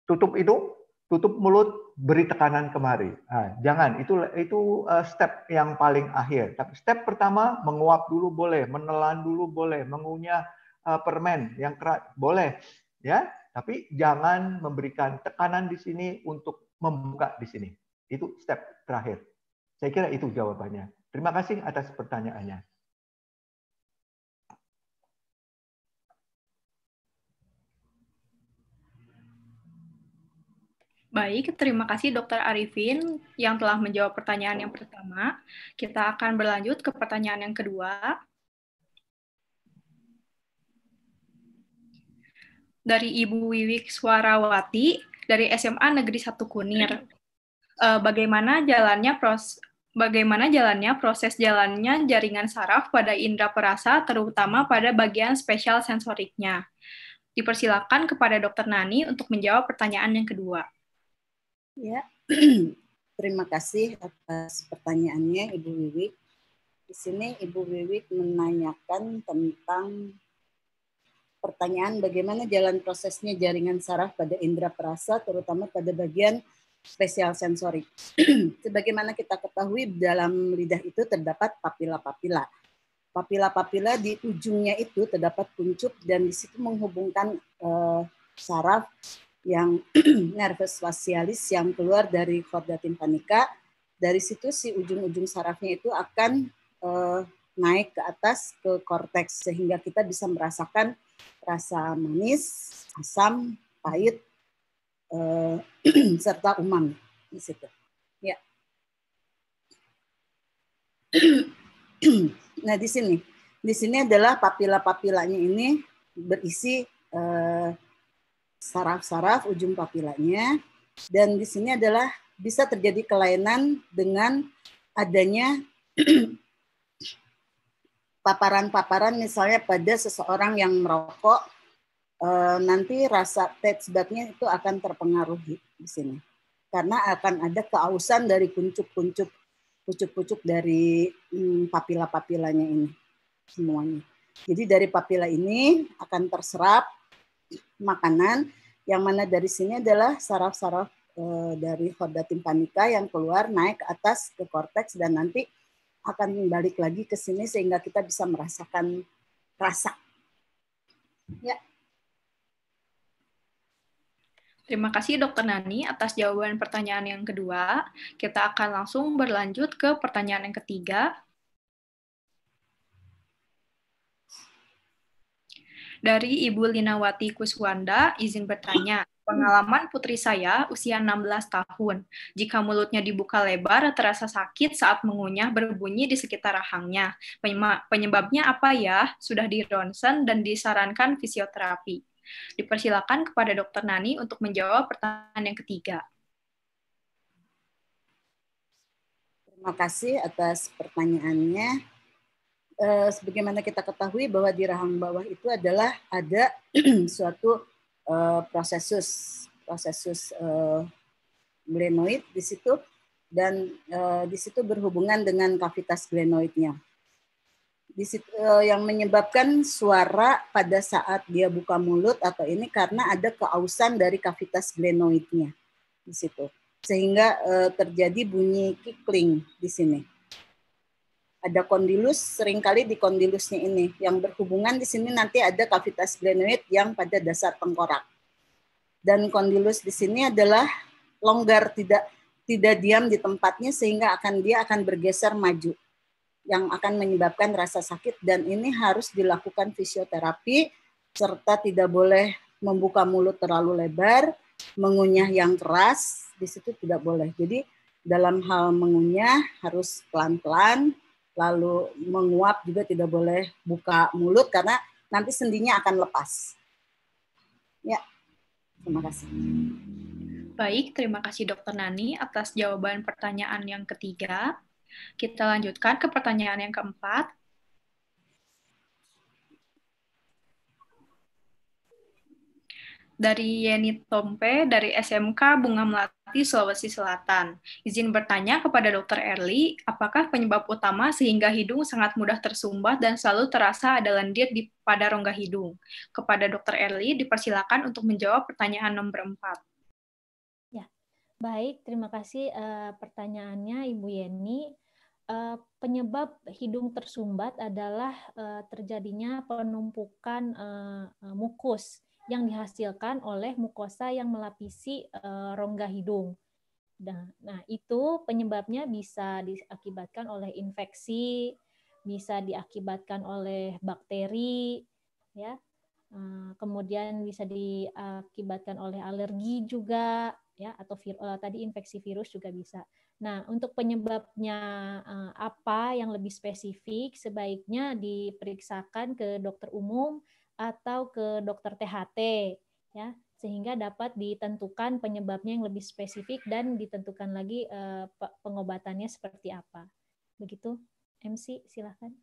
tutup hidung, tutup mulut, beri tekanan kemari. Nah, jangan itu itu uh, step yang paling akhir. Tapi step pertama menguap dulu boleh, menelan dulu boleh, mengunyah uh, permen yang keras boleh, ya. Tapi jangan memberikan tekanan di sini untuk membuka di sini. Itu step terakhir. Saya kira itu jawabannya. Terima kasih atas pertanyaannya. Baik, terima kasih Dr. Arifin yang telah menjawab pertanyaan yang pertama. Kita akan berlanjut ke pertanyaan yang kedua. Dari Ibu Wiwik Suarawati dari SMA Negeri Satu Kunir uh, bagaimana jalannya proses bagaimana jalannya proses jalannya jaringan saraf pada indera perasa terutama pada bagian spesial sensoriknya. Dipersilakan kepada Dokter Nani untuk menjawab pertanyaan yang kedua. Ya. Terima kasih atas pertanyaannya Ibu Wiwi. Di sini Ibu Wiwi menanyakan tentang pertanyaan bagaimana jalan prosesnya jaringan saraf pada indera perasa terutama pada bagian spesial sensorik. Sebagaimana kita ketahui dalam lidah itu terdapat papila-papila. Papila-papila di ujungnya itu terdapat kuncup dan di situ menghubungkan uh, saraf yang nervus facialis yang keluar dari korda timpanika. Dari situ si ujung-ujung sarafnya itu akan uh, naik ke atas ke korteks sehingga kita bisa merasakan rasa manis, asam, pahit, Uh, serta umam di situ. Ya. nah di sini, di sini adalah papila-papilanya ini berisi eh, saraf-saraf eh, ujung papilanya dan di sini adalah bisa terjadi kelainan dengan adanya paparan-paparan misalnya pada seseorang yang merokok Eh, nanti rasa taste budnya itu akan terpengaruh di sini karena akan ada keausan dari kuncup-kuncup pucuk-pucuk dari hmm, papila-papilanya ini semuanya. Jadi dari papila ini akan terserap makanan yang mana dari sini adalah saraf-saraf e, dari horda timpanika yang keluar naik ke atas ke korteks dan nanti akan balik lagi ke sini sehingga kita bisa merasakan rasa. Ya. Terima kasih Dokter Nani atas jawaban pertanyaan yang kedua. Kita akan langsung berlanjut ke pertanyaan yang ketiga. Dari Ibu Linawati Kuswanda, izin bertanya. Pengalaman putri saya usia 16 tahun. Jika mulutnya dibuka lebar, terasa sakit saat mengunyah berbunyi di sekitar rahangnya. Penyebabnya apa ya? Sudah di ronsen dan disarankan fisioterapi. Dipersilakan kepada Dr. Nani untuk menjawab pertanyaan yang ketiga. Terima kasih atas pertanyaannya. Eh, sebagaimana kita ketahui bahwa di rahang bawah itu adalah ada suatu eh, prosesus prosesus eh, glenoid di situ dan di situ berhubungan dengan kavitas glenoidnya di situ, uh, eh, yang menyebabkan suara pada saat dia buka mulut atau ini karena ada keausan dari kavitas glenoidnya di situ sehingga uh, terjadi bunyi kikling di sini. Ada kondilus, seringkali di kondilusnya ini yang berhubungan di sini nanti ada kavitas glenoid yang pada dasar tengkorak. Dan kondilus di sini adalah longgar tidak tidak diam di tempatnya sehingga akan dia akan bergeser maju yang akan menyebabkan rasa sakit dan ini harus dilakukan fisioterapi serta tidak boleh membuka mulut terlalu lebar, mengunyah yang keras, di situ tidak boleh. Jadi dalam hal mengunyah harus pelan-pelan, lalu menguap juga tidak boleh buka mulut karena nanti sendinya akan lepas. Ya, terima kasih. Baik, terima kasih Dokter Nani atas jawaban pertanyaan yang ketiga. Kita lanjutkan ke pertanyaan yang keempat. Dari Yeni Tompe dari SMK Bunga Melati, Sulawesi Selatan. Izin bertanya kepada Dr. Erli, apakah penyebab utama sehingga hidung sangat mudah tersumbat dan selalu terasa ada lendir di pada rongga hidung? Kepada Dr. Erli, dipersilakan untuk menjawab pertanyaan nomor 4. Baik, terima kasih uh, pertanyaannya Ibu Yeni. Uh, penyebab hidung tersumbat adalah uh, terjadinya penumpukan uh, mukus yang dihasilkan oleh mukosa yang melapisi uh, rongga hidung. Nah, nah, itu penyebabnya bisa diakibatkan oleh infeksi, bisa diakibatkan oleh bakteri, ya. Uh, kemudian bisa diakibatkan oleh alergi juga ya atau vir, uh, tadi infeksi virus juga bisa. Nah, untuk penyebabnya uh, apa yang lebih spesifik sebaiknya diperiksakan ke dokter umum atau ke dokter THT ya sehingga dapat ditentukan penyebabnya yang lebih spesifik dan ditentukan lagi uh, pengobatannya seperti apa. Begitu, MC silahkan.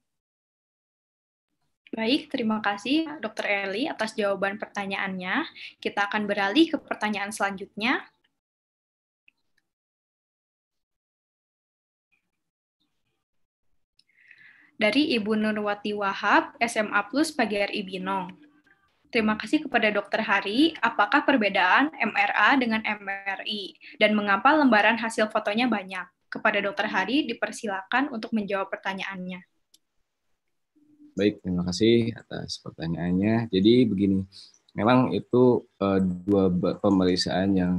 Baik, terima kasih Dr. Eli atas jawaban pertanyaannya. Kita akan beralih ke pertanyaan selanjutnya. dari Ibu Nurwati Wahab, SMA Plus PGRI Binong. Terima kasih kepada Dokter Hari, apakah perbedaan MRA dengan MRI dan mengapa lembaran hasil fotonya banyak? Kepada Dokter Hari dipersilakan untuk menjawab pertanyaannya. Baik, terima kasih atas pertanyaannya. Jadi begini, memang itu eh, dua pemeriksaan yang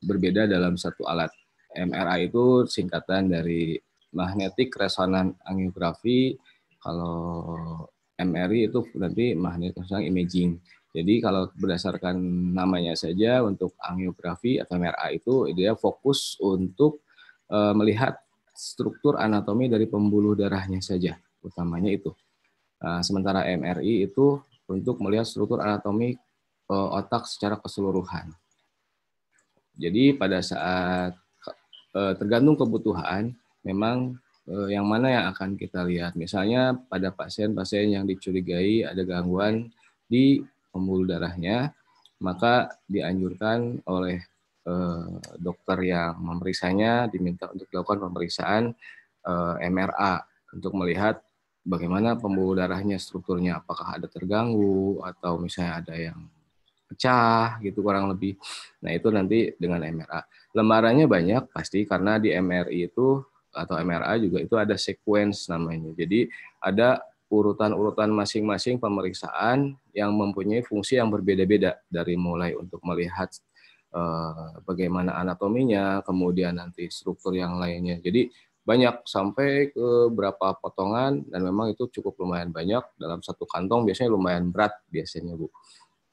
berbeda dalam satu alat. MRI itu singkatan dari magnetik resonan angiografi, kalau MRI itu nanti magnetic resonance imaging. Jadi kalau berdasarkan namanya saja untuk angiografi atau MRI itu dia fokus untuk uh, melihat struktur anatomi dari pembuluh darahnya saja, utamanya itu. Eh, sementara MRI itu untuk melihat struktur anatomi uh, otak secara keseluruhan. Jadi pada saat tergantung kebutuhan memang eh, yang mana yang akan kita lihat. Misalnya pada pasien-pasien yang dicurigai ada gangguan di pembuluh darahnya, maka dianjurkan oleh eh, dokter yang memeriksanya diminta untuk dilakukan pemeriksaan eh, MRA untuk melihat bagaimana pembuluh darahnya strukturnya apakah ada terganggu atau misalnya ada yang pecah gitu kurang lebih. Nah, itu nanti dengan MRA. Lembarannya banyak pasti karena di MRI itu atau MRA juga itu ada sequence namanya. Jadi ada urutan-urutan masing-masing pemeriksaan yang mempunyai fungsi yang berbeda-beda dari mulai untuk melihat eh, bagaimana anatominya, kemudian nanti struktur yang lainnya. Jadi banyak sampai ke berapa potongan dan memang itu cukup lumayan banyak dalam satu kantong biasanya lumayan berat biasanya Bu.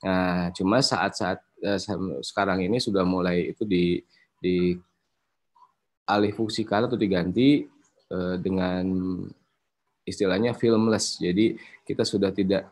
Nah, cuma saat-saat eh, sekarang ini sudah mulai itu di di alih fungsikan atau diganti eh, dengan istilahnya filmless. Jadi kita sudah tidak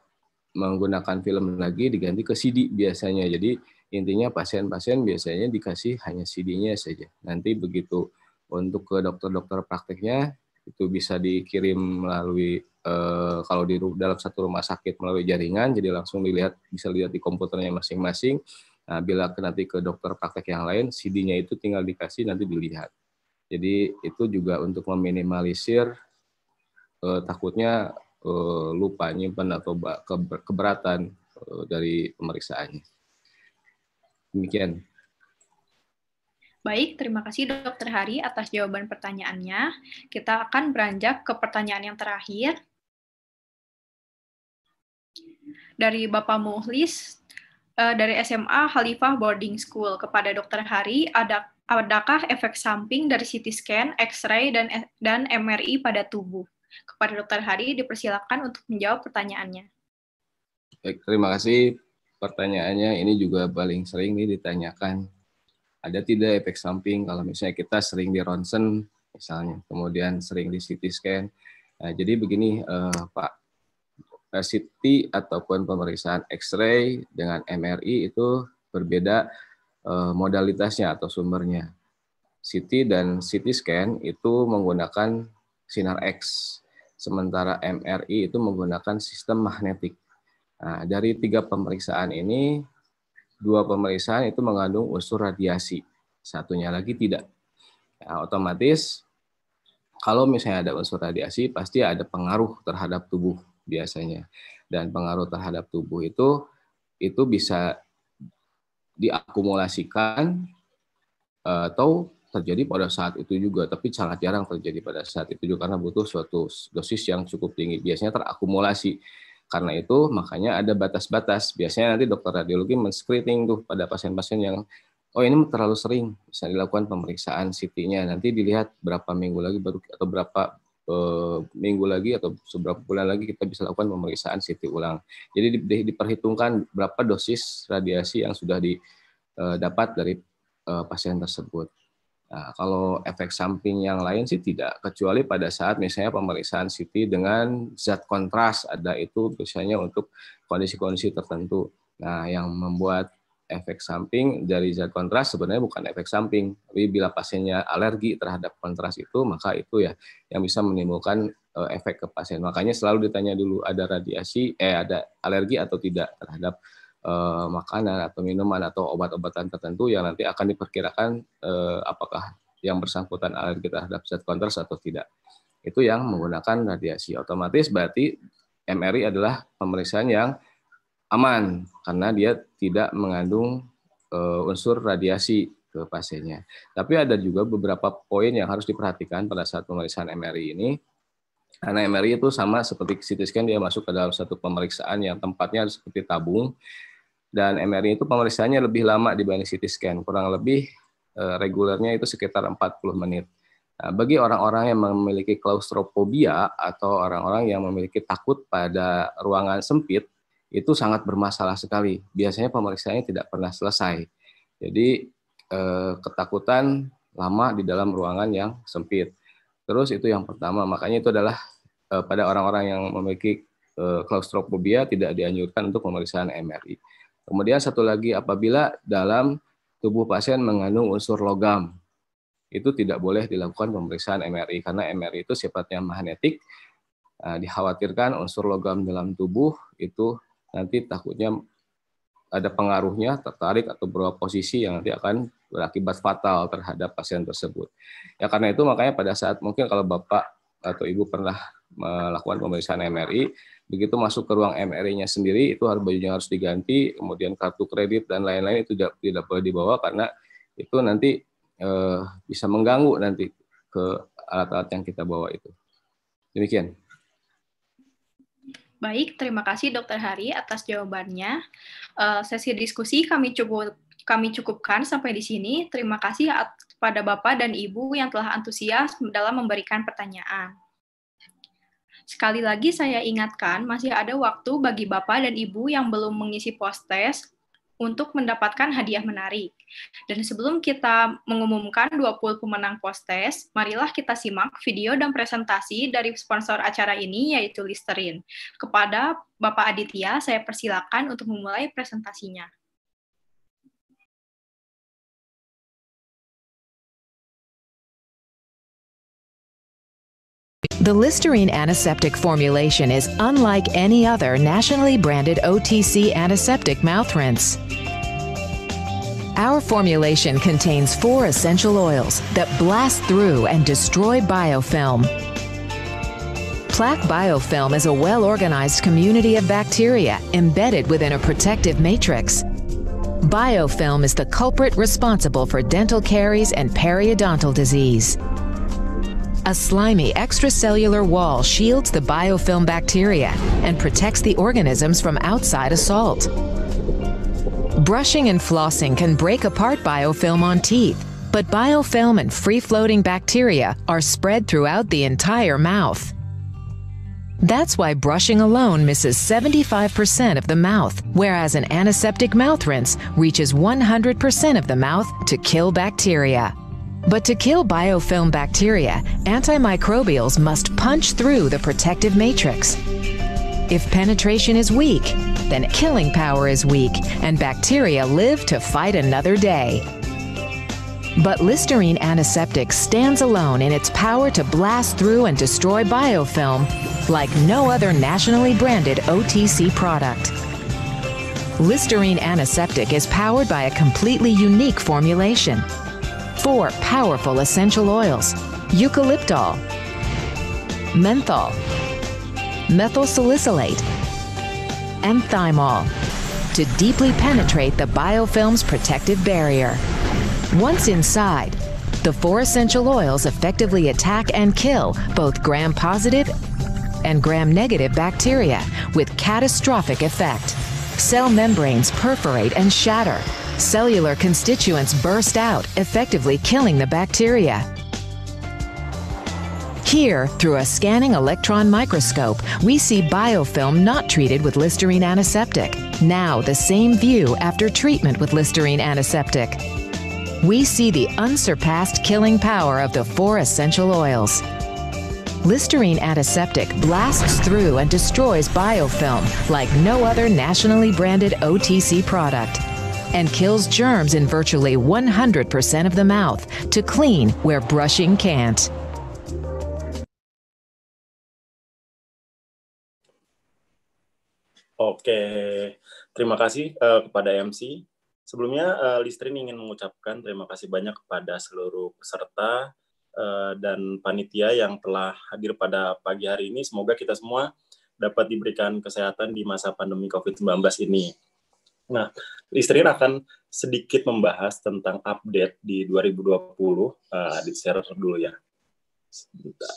menggunakan film lagi diganti ke CD biasanya. Jadi intinya pasien-pasien biasanya dikasih hanya CD-nya saja. Nanti begitu untuk ke dokter-dokter prakteknya itu bisa dikirim melalui eh, kalau di dalam satu rumah sakit melalui jaringan jadi langsung dilihat bisa dilihat di komputernya masing-masing. Nah, bila nanti ke dokter praktek yang lain CD-nya itu tinggal dikasih nanti dilihat. Jadi itu juga untuk meminimalisir eh, takutnya eh, lupa nyimpan atau keberatan eh, dari pemeriksaannya. Demikian. Baik, terima kasih Dokter Hari atas jawaban pertanyaannya. Kita akan beranjak ke pertanyaan yang terakhir. Dari Bapak Muhlis, eh, dari SMA Khalifah Boarding School kepada Dokter Hari, ada adakah efek samping dari CT scan, X-ray, dan, dan MRI pada tubuh? Kepada dokter Hari dipersilakan untuk menjawab pertanyaannya. Baik, terima kasih pertanyaannya. Ini juga paling sering nih ditanyakan. Ada tidak efek samping kalau misalnya kita sering di ronsen misalnya, kemudian sering di CT scan. Nah, jadi begini eh, Pak, CT ataupun pemeriksaan X-ray dengan MRI itu berbeda Eh, modalitasnya atau sumbernya. CT dan CT scan itu menggunakan sinar X, sementara MRI itu menggunakan sistem magnetik. Nah, dari tiga pemeriksaan ini, dua pemeriksaan itu mengandung unsur radiasi, satunya lagi tidak. Nah, otomatis kalau misalnya ada unsur radiasi, pasti ada pengaruh terhadap tubuh biasanya. Dan pengaruh terhadap tubuh itu itu bisa diakumulasikan eh, atau terjadi pada saat itu juga, tapi sangat jarang terjadi pada saat itu juga karena butuh suatu dosis yang cukup tinggi. Biasanya terakumulasi. Karena itu makanya ada batas-batas. Biasanya nanti dokter radiologi men-screening tuh pada pasien-pasien yang oh ini terlalu sering, bisa dilakukan pemeriksaan CT-nya. Nanti dilihat berapa minggu lagi baru atau berapa Eh, minggu lagi atau seberapa bulan lagi kita bisa lakukan pemeriksaan CT ulang. Jadi diperhitungkan berapa dosis radiasi yang sudah didapat eh, dari eh, pasien tersebut. Nah, kalau efek samping yang lain sih tidak, kecuali pada saat misalnya pemeriksaan CT dengan zat kontras ada itu biasanya untuk kondisi-kondisi tertentu. Nah, yang membuat efek samping dari zat kontras sebenarnya bukan efek samping, tapi bila pasiennya alergi terhadap kontras itu maka itu ya yang bisa menimbulkan eh, efek ke pasien. Makanya selalu ditanya dulu ada radiasi, eh ada alergi atau tidak terhadap eh, makanan atau minuman atau obat-obatan tertentu yang nanti akan diperkirakan eh, apakah yang bersangkutan alergi terhadap zat kontras atau tidak. Itu yang menggunakan radiasi. Otomatis berarti MRI adalah pemeriksaan yang aman karena dia tidak mengandung eh, unsur radiasi ke pasiennya. Tapi ada juga beberapa poin yang harus diperhatikan pada saat pemeriksaan MRI ini. Karena MRI itu sama seperti CT scan dia masuk ke dalam satu pemeriksaan yang tempatnya seperti tabung dan MRI itu pemeriksaannya lebih lama dibanding CT scan, kurang lebih uh, regulernya itu sekitar 40 menit. Nah, bagi orang-orang yang memiliki klaustrofobia atau orang-orang yang memiliki takut pada ruangan sempit, itu sangat bermasalah sekali. Biasanya pemeriksaannya tidak pernah selesai. Jadi eh, ketakutan lama di dalam ruangan yang sempit. Terus itu yang pertama, makanya itu adalah eh, pada orang-orang yang memiliki eh, klaustrofobia tidak dianjurkan untuk pemeriksaan MRI. Kemudian satu lagi apabila dalam tubuh pasien mengandung unsur logam, itu tidak boleh dilakukan pemeriksaan MRI karena MRI itu sifatnya magnetik. Nah, dikhawatirkan unsur logam dalam tubuh itu nanti takutnya ada pengaruhnya tertarik atau berubah posisi yang nanti akan berakibat fatal terhadap pasien tersebut. Ya karena itu makanya pada saat mungkin kalau Bapak atau Ibu pernah melakukan pemeriksaan MRI, begitu masuk ke ruang MRI-nya sendiri itu harus bajunya harus diganti, kemudian kartu kredit dan lain-lain itu tidak, tidak boleh dibawa karena itu nanti eh, bisa mengganggu nanti ke alat-alat yang kita bawa itu. Demikian. Baik, terima kasih Dokter Hari atas jawabannya. Eh, sesi diskusi kami cukup kami cukupkan sampai di sini. Terima kasih kepada Bapak dan Ibu yang telah antusias dalam memberikan pertanyaan. Sekali lagi saya ingatkan, masih ada waktu bagi Bapak dan Ibu yang belum mengisi post-test untuk mendapatkan hadiah menarik. Dan sebelum kita mengumumkan 20 pemenang post-test, marilah kita simak video dan presentasi dari sponsor acara ini yaitu Listerin. Kepada Bapak Aditya, saya persilakan untuk memulai presentasinya. The Listerine antiseptic formulation is unlike any other nationally branded OTC antiseptic mouth rinse. Our formulation contains four essential oils that blast through and destroy biofilm. Plaque biofilm is a well organized community of bacteria embedded within a protective matrix. Biofilm is the culprit responsible for dental caries and periodontal disease. A slimy extracellular wall shields the biofilm bacteria and protects the organisms from outside assault. Brushing and flossing can break apart biofilm on teeth, but biofilm and free-floating bacteria are spread throughout the entire mouth. That's why brushing alone misses 75% of the mouth, whereas an antiseptic mouth rinse reaches 100% of the mouth to kill bacteria. But to kill biofilm bacteria, antimicrobials must punch through the protective matrix. If penetration is weak, then killing power is weak and bacteria live to fight another day. But Listerine antiseptic stands alone in its power to blast through and destroy biofilm like no other nationally branded OTC product. Listerine antiseptic is powered by a completely unique formulation four powerful essential oils eucalyptol, menthol, methyl salicylate, and thymol to deeply penetrate the biofilm's protective barrier. Once inside, the four essential oils effectively attack and kill both gram-positive and gram-negative bacteria with catastrophic effect. Cell membranes perforate and shatter, Cellular constituents burst out, effectively killing the bacteria. Here, through a scanning electron microscope, we see biofilm not treated with Listerine antiseptic. Now the same view after treatment with Listerine antiseptic. We see the unsurpassed killing power of the four essential oils. Listerine antiseptic blasts through and destroys biofilm like no other nationally branded OTC product. and kills germs in virtually 100% of the mouth to clean where brushing can't. Oke, terima kasih uh, kepada MC. Sebelumnya, uh, Listrin ingin mengucapkan terima kasih banyak kepada seluruh peserta uh, dan panitia yang telah hadir pada pagi hari ini. Semoga kita semua dapat diberikan kesehatan di masa pandemi COVID-19 ini. Nah, Istrin akan sedikit membahas tentang update di 2020. Uh, eh, di share dulu ya. Sebentar.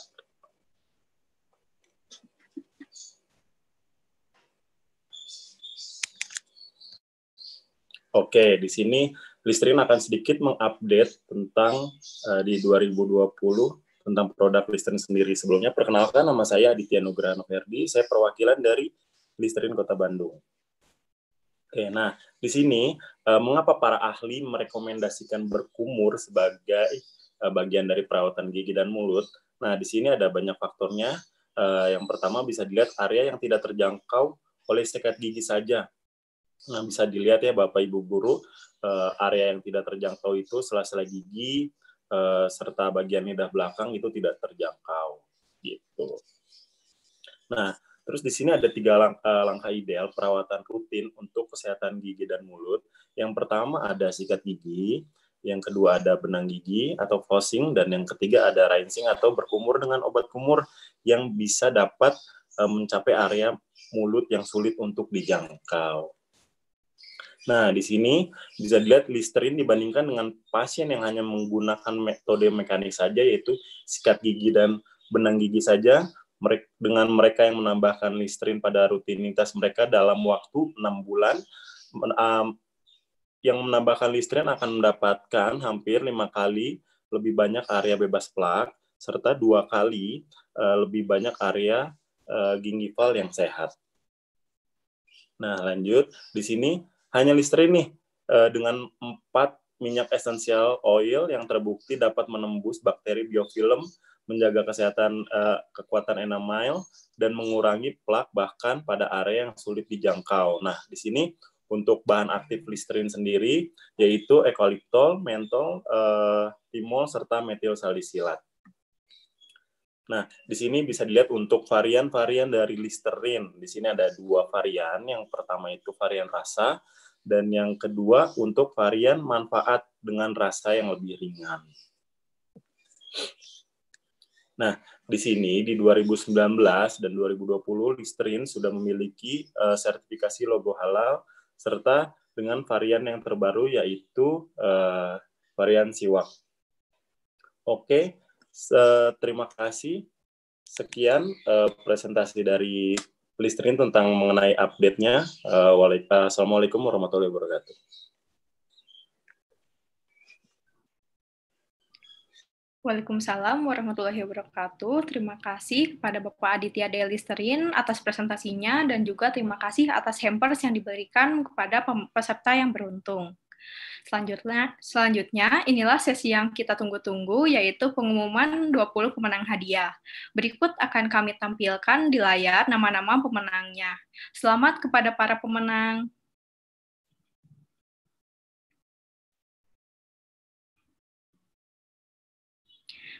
Oke, di sini Listrin akan sedikit mengupdate tentang uh, di 2020 tentang produk Listrin sendiri. Sebelumnya perkenalkan nama saya Aditya Nugraha Noverdi, saya perwakilan dari Listrin Kota Bandung. Oke, nah di sini eh, mengapa para ahli merekomendasikan berkumur sebagai eh, bagian dari perawatan gigi dan mulut? Nah di sini ada banyak faktornya. Eh, yang pertama bisa dilihat area yang tidak terjangkau oleh sikat gigi saja. Nah bisa dilihat ya bapak ibu guru area yang tidak terjangkau itu sela-sela gigi serta bagian lidah belakang itu tidak terjangkau gitu. Nah Terus di sini ada tiga lang eh, langkah ideal perawatan rutin untuk kesehatan gigi dan mulut. Yang pertama ada sikat gigi, yang kedua ada benang gigi atau flossing, dan yang ketiga ada rinsing atau berkumur dengan obat kumur yang bisa dapat eh, mencapai area mulut yang sulit untuk dijangkau. Nah, di sini bisa dilihat Listerine dibandingkan dengan pasien yang hanya menggunakan metode mekanik saja, yaitu sikat gigi dan benang gigi saja, dengan mereka yang menambahkan listrin pada rutinitas mereka dalam waktu enam bulan yang menambahkan listrin akan mendapatkan hampir lima kali lebih banyak area bebas plak serta dua kali eh, lebih banyak area eh, gingival yang sehat. Nah lanjut di sini hanya listrin nih eh, dengan empat minyak esensial oil yang terbukti dapat menembus bakteri biofilm menjaga kesehatan uh, kekuatan enamel dan mengurangi plak bahkan pada area yang sulit dijangkau. Nah, di sini untuk bahan aktif listerin sendiri yaitu ekoliptol, mentol, uh, timol serta metil salisilat. Nah, di sini bisa dilihat untuk varian-varian dari listerin. Di sini ada dua varian. Yang pertama itu varian rasa, dan yang kedua untuk varian manfaat dengan rasa yang lebih ringan. Nah, di sini di 2019 dan 2020 Listerine sudah memiliki uh, sertifikasi logo halal serta dengan varian yang terbaru yaitu uh, varian siwak. Oke, okay, terima kasih. Sekian uh, presentasi dari Listerine tentang mengenai update-nya. Uh, Assalamualaikum warahmatullahi wabarakatuh. Waalaikumsalam warahmatullahi wabarakatuh. Terima kasih kepada Bapak Aditya Delisterin atas presentasinya dan juga terima kasih atas hampers yang diberikan kepada peserta yang beruntung. Selanjutnya, selanjutnya inilah sesi yang kita tunggu-tunggu yaitu pengumuman 20 pemenang hadiah. Berikut akan kami tampilkan di layar nama-nama pemenangnya. Selamat kepada para pemenang.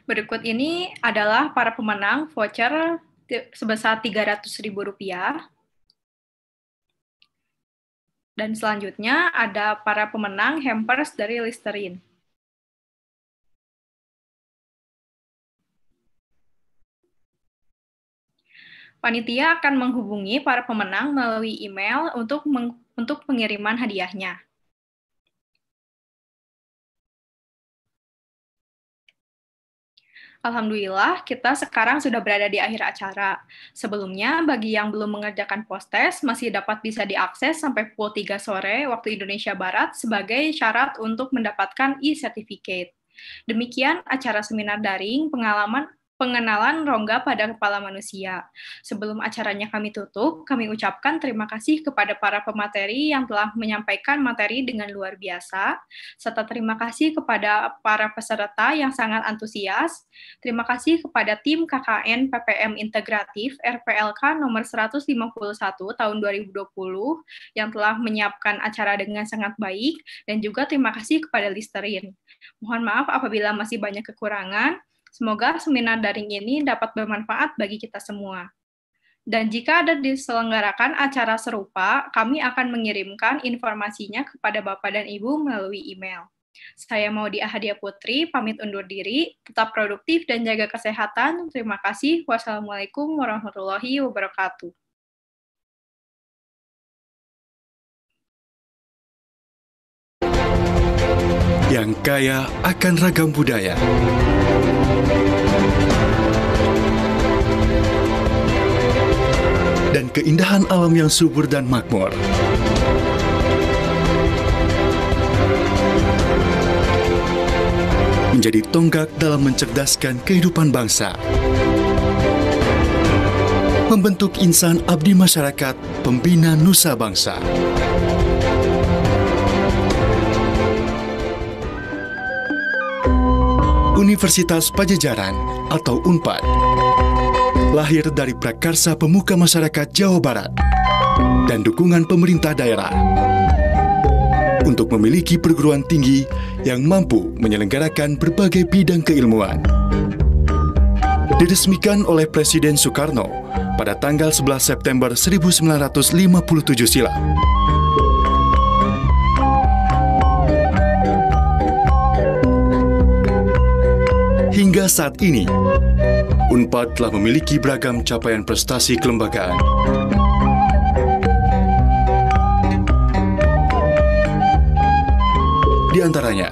Berikut ini adalah para pemenang voucher sebesar Rp300.000. Dan selanjutnya ada para pemenang hampers dari Listerine. Panitia akan menghubungi para pemenang melalui email untuk meng, untuk pengiriman hadiahnya. Alhamdulillah, kita sekarang sudah berada di akhir acara. Sebelumnya, bagi yang belum mengerjakan post-test, masih dapat bisa diakses sampai pukul 3 sore waktu Indonesia Barat sebagai syarat untuk mendapatkan e-certificate. Demikian acara seminar daring pengalaman pengenalan rongga pada kepala manusia. Sebelum acaranya kami tutup, kami ucapkan terima kasih kepada para pemateri yang telah menyampaikan materi dengan luar biasa, serta terima kasih kepada para peserta yang sangat antusias. Terima kasih kepada tim KKN PPM Integratif RPLK nomor 151 tahun 2020 yang telah menyiapkan acara dengan sangat baik, dan juga terima kasih kepada Listerin. Mohon maaf apabila masih banyak kekurangan. Semoga seminar daring ini dapat bermanfaat bagi kita semua. Dan jika ada diselenggarakan acara serupa, kami akan mengirimkan informasinya kepada Bapak dan Ibu melalui email. Saya di Ahadia Putri, pamit undur diri, tetap produktif dan jaga kesehatan. Terima kasih. Wassalamualaikum warahmatullahi wabarakatuh. Yang kaya akan ragam budaya. keindahan alam yang subur dan makmur. Menjadi tonggak dalam mencerdaskan kehidupan bangsa. Membentuk insan abdi masyarakat pembina nusa bangsa. Universitas Pajajaran atau UNPAD lahir dari prakarsa pemuka masyarakat Jawa Barat dan dukungan pemerintah daerah untuk memiliki perguruan tinggi yang mampu menyelenggarakan berbagai bidang keilmuan. Diresmikan oleh Presiden Soekarno pada tanggal 11 September 1957 silam. Hingga saat ini, UNPAD telah memiliki beragam capaian prestasi kelembagaan. Di antaranya,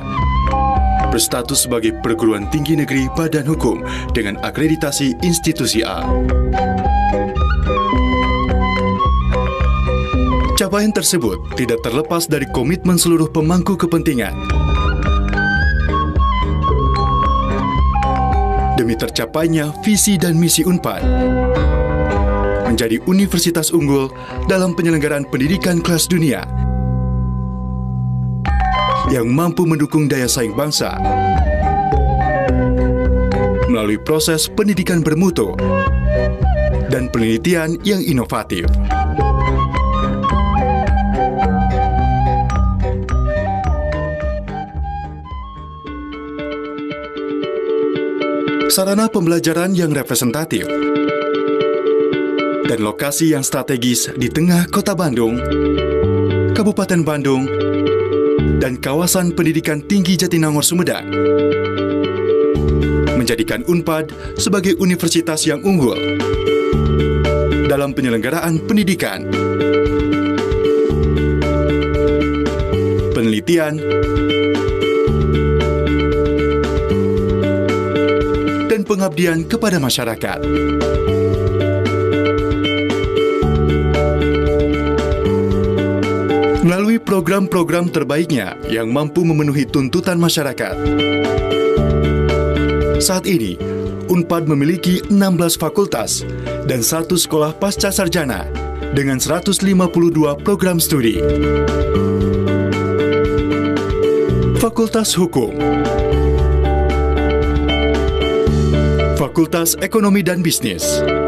berstatus sebagai perguruan tinggi negeri badan hukum dengan akreditasi institusi A. Capaian tersebut tidak terlepas dari komitmen seluruh pemangku kepentingan demi tercapainya visi dan misi UNPAD menjadi universitas unggul dalam penyelenggaraan pendidikan kelas dunia yang mampu mendukung daya saing bangsa melalui proses pendidikan bermutu dan penelitian yang inovatif. sarana pembelajaran yang representatif, dan lokasi yang strategis di tengah kota Bandung, Kabupaten Bandung, dan kawasan pendidikan tinggi Jatinangor Sumedang menjadikan UNPAD sebagai universitas yang unggul dalam penyelenggaraan pendidikan, penelitian, pengabdian kepada masyarakat. Melalui program-program terbaiknya yang mampu memenuhi tuntutan masyarakat. Saat ini, UNPAD memiliki 16 fakultas dan satu sekolah pasca sarjana dengan 152 program studi. Fakultas Hukum Fakultas Ekonomi dan Bisnis.